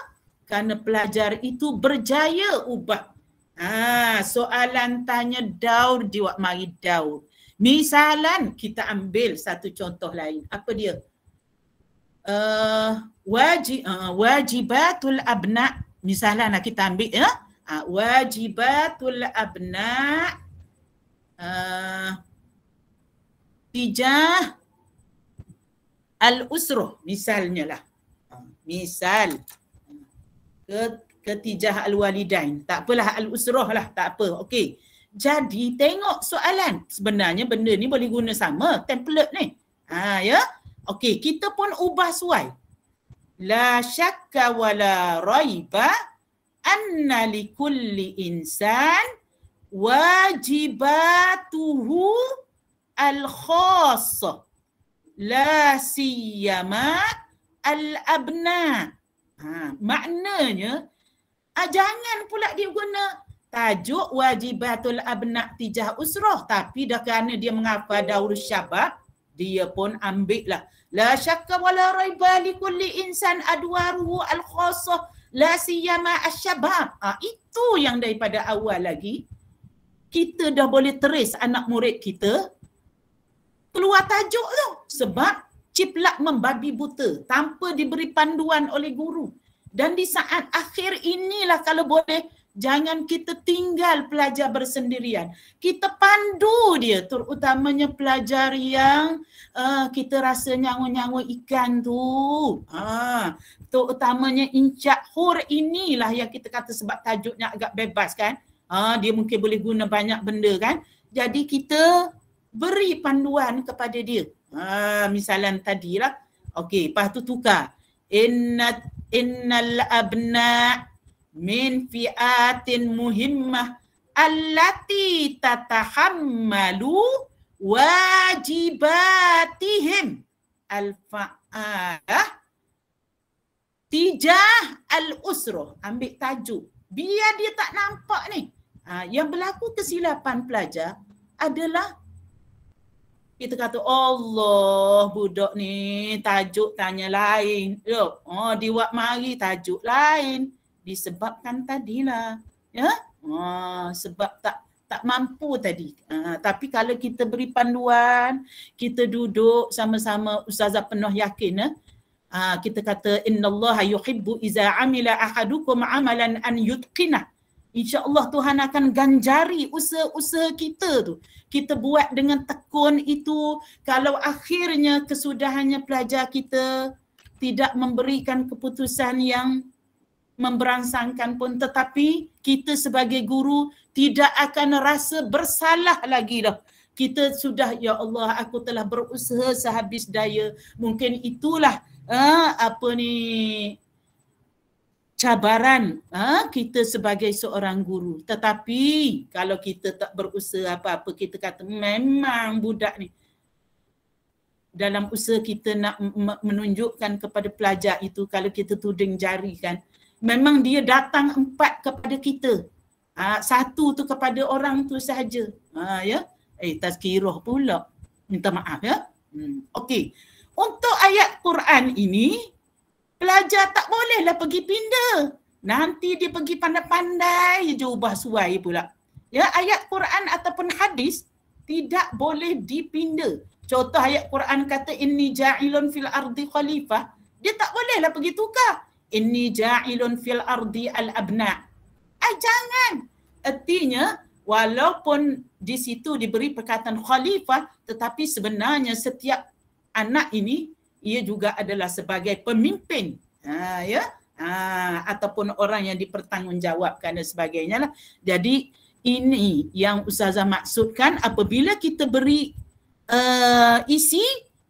Karena pelajar itu berjaya ubah Ah, soalan tanya Daud di Mari Daud. Misalan kita ambil satu contoh lain. Apa dia? Uh, wajibatul abna. Misalan lah kita ambil ya. Uh, wajibatul abna. Uh, tijah al-usruh misalnya lah. Ha, misal. Ket, ketijah al-walidain. Tak apalah al-usrah lah, tak apa. Okey. Jadi tengok soalan. Sebenarnya benda ni boleh guna sama template ni. Ha ya. Okey, kita pun ubah suai. La syakka wa la raiba anna li kulli insan wajibatuhu al-khas la siyama al-abna. Ha, maknanya Ah, jangan pula dia guna tajuk wajibatul abna' tijah usrah tapi dah kerana dia mengapa daur syabab dia pun ambil lah. La syakka wa la raiba li kulli insan adwaruhu al-khasah la siyama asyabab. Ah, itu yang daripada awal lagi kita dah boleh trace anak murid kita keluar tajuk tu sebab ciplak membabi buta tanpa diberi panduan oleh guru. Dan di saat akhir inilah kalau boleh jangan kita tinggal pelajar bersendirian. Kita pandu dia terutamanya pelajar yang uh, kita rasa nyawa-nyawa ikan tu. Ah, terutamanya incak hur inilah yang kita kata sebab tajuknya agak bebas kan. Ah, dia mungkin boleh guna banyak benda kan. Jadi kita beri panduan kepada dia. Ah, misalan tadilah. Okey, lepas tu tukar. Inna innal abna min fi'atin muhimmah allati tatahammalu wajibatihim al tijah al usrah ambil tajuk biar dia tak nampak ni ha, yang berlaku kesilapan pelajar adalah kita kata, Allah budak ni tajuk tanya lain. Yo, oh, diwak mari tajuk lain. Disebabkan tadilah. Ya? Oh, sebab tak tak mampu tadi. Uh, tapi kalau kita beri panduan, kita duduk sama-sama ustazah penuh yakin. Eh? Uh, kita kata, Inna Allah yuhibbu iza amila ahadukum amalan an yutqinah. InsyaAllah Tuhan akan ganjari usaha-usaha kita tu. Kita buat dengan tekun itu. Kalau akhirnya kesudahannya pelajar kita tidak memberikan keputusan yang memberangsangkan pun. Tetapi kita sebagai guru tidak akan rasa bersalah lagi dah. Kita sudah, Ya Allah, aku telah berusaha sehabis daya. Mungkin itulah ha, apa ni cabaran ha, kita sebagai seorang guru. Tetapi kalau kita tak berusaha apa-apa, kita kata memang budak ni. Dalam usaha kita nak menunjukkan kepada pelajar itu, kalau kita tuding jari kan, memang dia datang empat kepada kita. Ha, satu tu kepada orang tu sahaja. Ha, ya? Eh, tazkirah pula. Minta maaf ya. Hmm, Okey. Untuk ayat Quran ini, pelajar tak bolehlah pergi pindah. Nanti dia pergi pandai-pandai je ubah suai pula. Ya, ayat Quran ataupun hadis tidak boleh dipindah. Contoh ayat Quran kata ini ja'ilun fil ardi khalifah, dia tak bolehlah pergi tukar. ini ja'ilun fil ardi al-abna. Ah jangan. Artinya walaupun di situ diberi perkataan khalifah tetapi sebenarnya setiap anak ini ia juga adalah sebagai pemimpin ha, ya ha, ataupun orang yang dipertanggungjawabkan dan sebagainya lah jadi ini yang ustazah maksudkan apabila kita beri uh, isi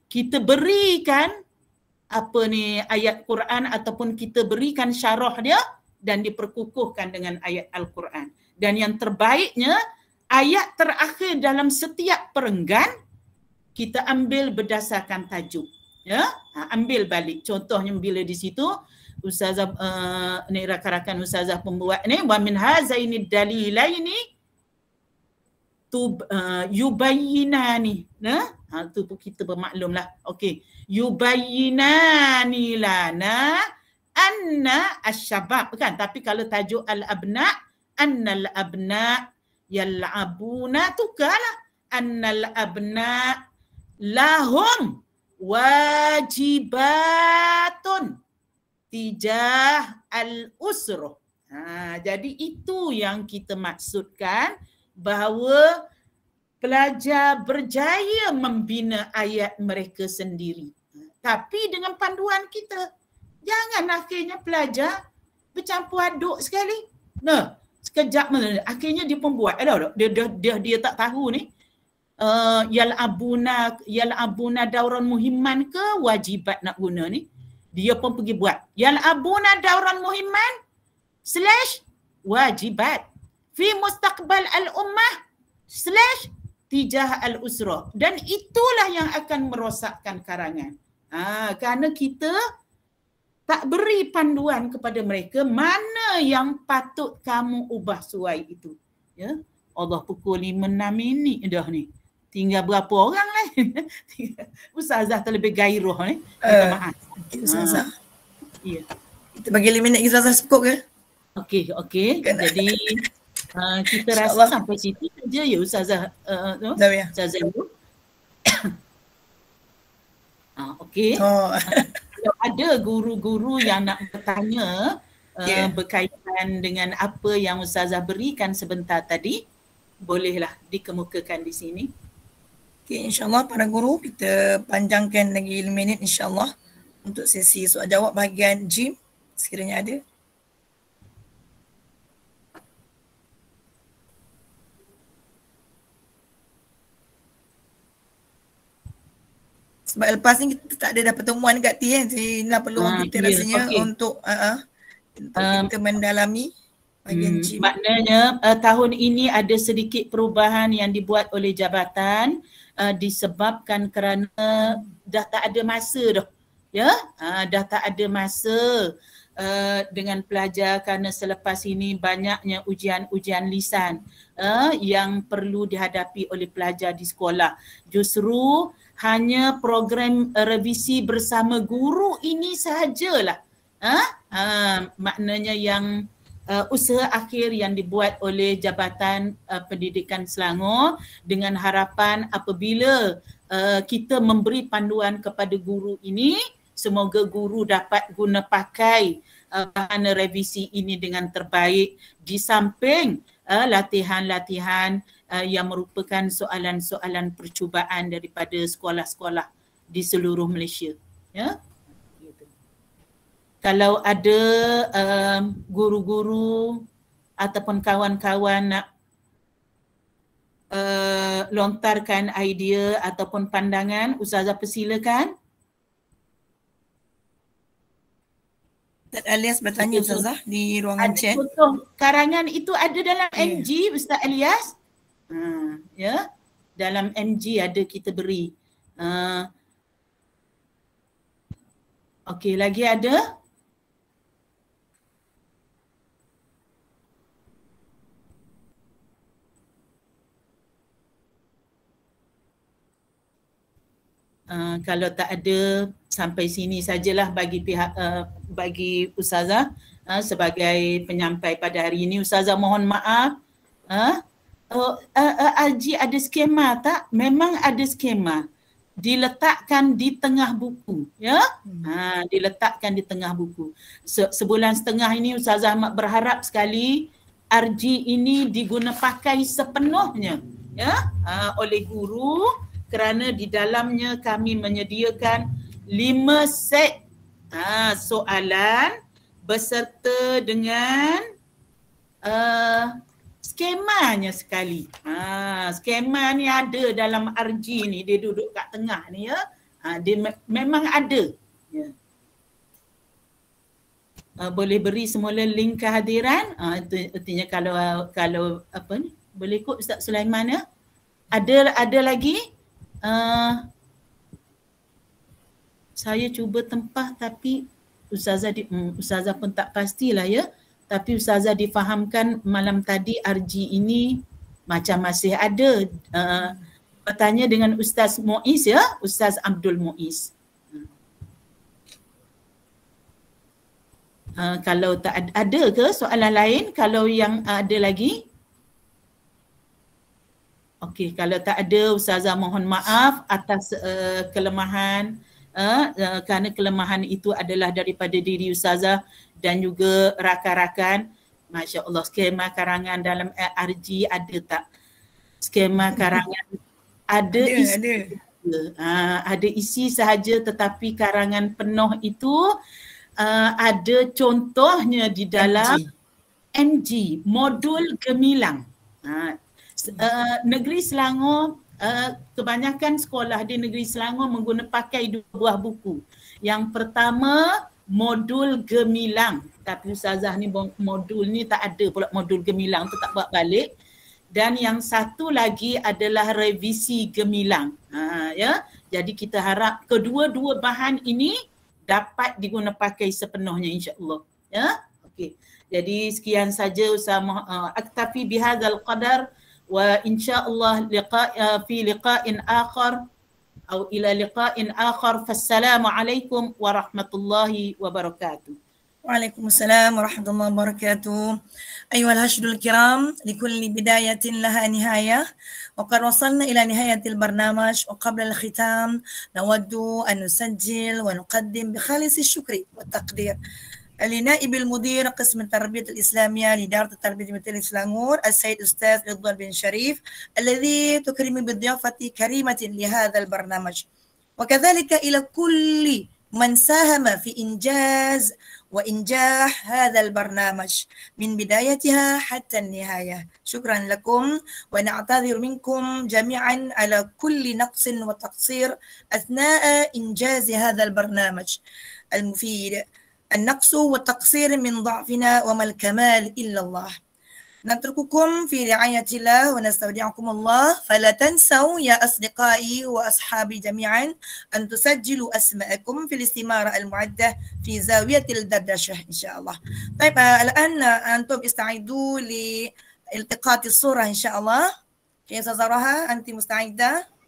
kita berikan apa ni ayat Quran ataupun kita berikan syarah dia dan diperkukuhkan dengan ayat Al-Quran dan yang terbaiknya ayat terakhir dalam setiap perenggan kita ambil berdasarkan tajuk ya ambil balik contohnya bila di situ ustazah uh, ni rakan-rakan ustazah pembuat ni wa min hazaini dalilaini tu uh, eh, yubayyinani ya ha tu pun kita bermaklumlah okey yubayyinani lana anna asyabab kan tapi kalau tajuk al abna anna al abna yal'abuna tukalah anna al abna lahum wajibatun tijah al-usruh. Ha, jadi itu yang kita maksudkan bahawa pelajar berjaya membina ayat mereka sendiri. Tapi dengan panduan kita. Jangan akhirnya pelajar bercampur aduk sekali. Nah, sekejap akhirnya dia pun buat. Eh, dia, dia, dia, dia tak tahu ni uh, yal abuna yal abuna dauran muhiman ke wajibat nak guna ni dia pun pergi buat yal abuna dauran muhiman, slash wajibat fi mustaqbal al ummah slash tijah al usra dan itulah yang akan merosakkan karangan ha, kerana kita tak beri panduan kepada mereka mana yang patut kamu ubah suai itu ya Allah pukul 5 6 minit dah ni tinggal berapa orang lain. *laughs* Ustazah terlebih gairah ni. Eh? Uh, Ustazah. Ya. Kita bagi lima minit Ustazah sepuk ke? Okey, okey. Jadi uh, *laughs* kita rasa Allah. sampai situ saja ya Ustazah. Uh, ah, no? Ya. Ustazah itu. uh, *coughs* okey. Oh. ada guru-guru yang nak bertanya uh, yeah. berkaitan dengan apa yang Ustazah berikan sebentar tadi, bolehlah dikemukakan di sini. Okay, insyaAllah para guru kita panjangkan lagi 5 minit insyaAllah untuk sesi soal jawab bahagian gym sekiranya ada. Sebab lepas ni kita tak ada dah pertemuan dekat T kan. Jadi inilah peluang ha, kita yeah, rasanya okay. untuk, uh, untuk um, kita mendalami hmm, Maknanya uh, tahun ini ada sedikit perubahan yang dibuat oleh jabatan uh, disebabkan kerana dah tak ada masa dah. Ya, uh, dah tak ada masa uh, dengan pelajar kerana selepas ini banyaknya ujian-ujian lisan uh, yang perlu dihadapi oleh pelajar di sekolah. Justru hanya program revisi bersama guru ini sajalah. Ha? Uh, maknanya yang uh, usaha akhir yang dibuat oleh Jabatan uh, Pendidikan Selangor dengan harapan apabila uh, kita memberi panduan kepada guru ini semoga guru dapat guna pakai uh, bahan uh, revisi ini dengan terbaik di samping uh, latihan-latihan uh, yang merupakan soalan-soalan percubaan daripada sekolah-sekolah di seluruh Malaysia ya kalau ada guru um, guru-guru ataupun kawan-kawan nak uh, lontarkan idea ataupun pandangan, Ustazah persilakan. Ustaz Elias bertanya Ustazah, di ruangan chat. Contoh karangan itu ada dalam yeah. MG Ustaz Elias? Hmm. Ha, ya, dalam MG ada kita beri. Uh, Okey, lagi ada? Ada. Ah, kalau tak ada sampai sini sajalah bagi pihak uh, bagi ustazah uh, sebagai penyampai pada hari ini ustazah mohon maaf uh, uh, oh, uh, Aji ada skema tak memang ada skema diletakkan di tengah buku ya hmm. ha diletakkan di tengah buku Se- sebulan setengah ini ustazah amat berharap sekali RG ini diguna pakai sepenuhnya ya ha, oleh guru kerana di dalamnya kami menyediakan lima set ha, soalan beserta dengan uh, skemanya sekali. Ha, skema ni ada dalam RG ni, dia duduk kat tengah ni ya. Ha, dia me- memang ada. Ya. Uh, boleh beri semula link kehadiran. Uh, itu artinya kalau kalau apa ni? Boleh ikut Ustaz Sulaiman ya? Ada ada lagi? uh, saya cuba tempah tapi ustazah di, um, ustazah pun tak pastilah ya tapi ustazah difahamkan malam tadi RG ini macam masih ada uh, bertanya dengan ustaz Muiz ya ustaz Abdul Muiz Uh, ah, kalau tak ada, ada ke soalan lain kalau yang uh, ada lagi Okey, kalau tak ada ustazah mohon maaf atas uh, kelemahan uh, uh, kerana kelemahan itu adalah daripada diri ustazah dan juga rakan-rakan. Masya-Allah skema karangan dalam RG ada tak? Skema karangan ada ada. Isi, ada. Uh, ada isi sahaja tetapi karangan penuh itu uh, ada contohnya di dalam MG, MG modul gemilang. Uh, Eh, negeri Selangor uh, kebanyakan sekolah di negeri Selangor menggunakan pakai dua buah buku. Yang pertama modul gemilang. Tapi Ustazah ni modul ni tak ada pula modul gemilang tu tak buat balik. Dan yang satu lagi adalah revisi gemilang. Ha, ya. Jadi kita harap kedua-dua bahan ini dapat digunakan pakai sepenuhnya Insyaallah. Ya. okay. Jadi sekian saja usaha uh, eh, aktafi bihadzal qadar وإن شاء الله لقاء آه، في لقاء آخر أو إلى لقاء آخر فالسلام عليكم ورحمة الله وبركاته وعليكم السلام ورحمة الله وبركاته أيها الهشد الكرام لكل بداية لها نهاية وقد وصلنا إلى نهاية البرنامج وقبل الختام نود أن نسجل ونقدم بخالص الشكر والتقدير لنائب المدير قسم التربية الإسلامية لإدارة التربية بمدينة سلانغور السيد أستاذ رضوان بن شريف الذي تكرمني بالضيافة كريمة لهذا البرنامج وكذلك إلى كل من ساهم في إنجاز وإنجاح هذا البرنامج من بدايتها حتى النهاية شكرا لكم ونعتذر منكم جميعا على كل نقص وتقصير أثناء إنجاز هذا البرنامج المفيد النقص والتقصير من ضعفنا وما الكمال إلا الله نترككم في رعاية الله ونستودعكم الله فلا تنسوا يا أصدقائي وأصحابي جميعا أن تسجلوا أسماءكم في الاستمارة المعدة في زاوية الدردشة إن شاء الله طيب آه، الآن أنتم استعدوا لالتقاط الصورة إن شاء الله كيف تظهرها أنت مستعدة؟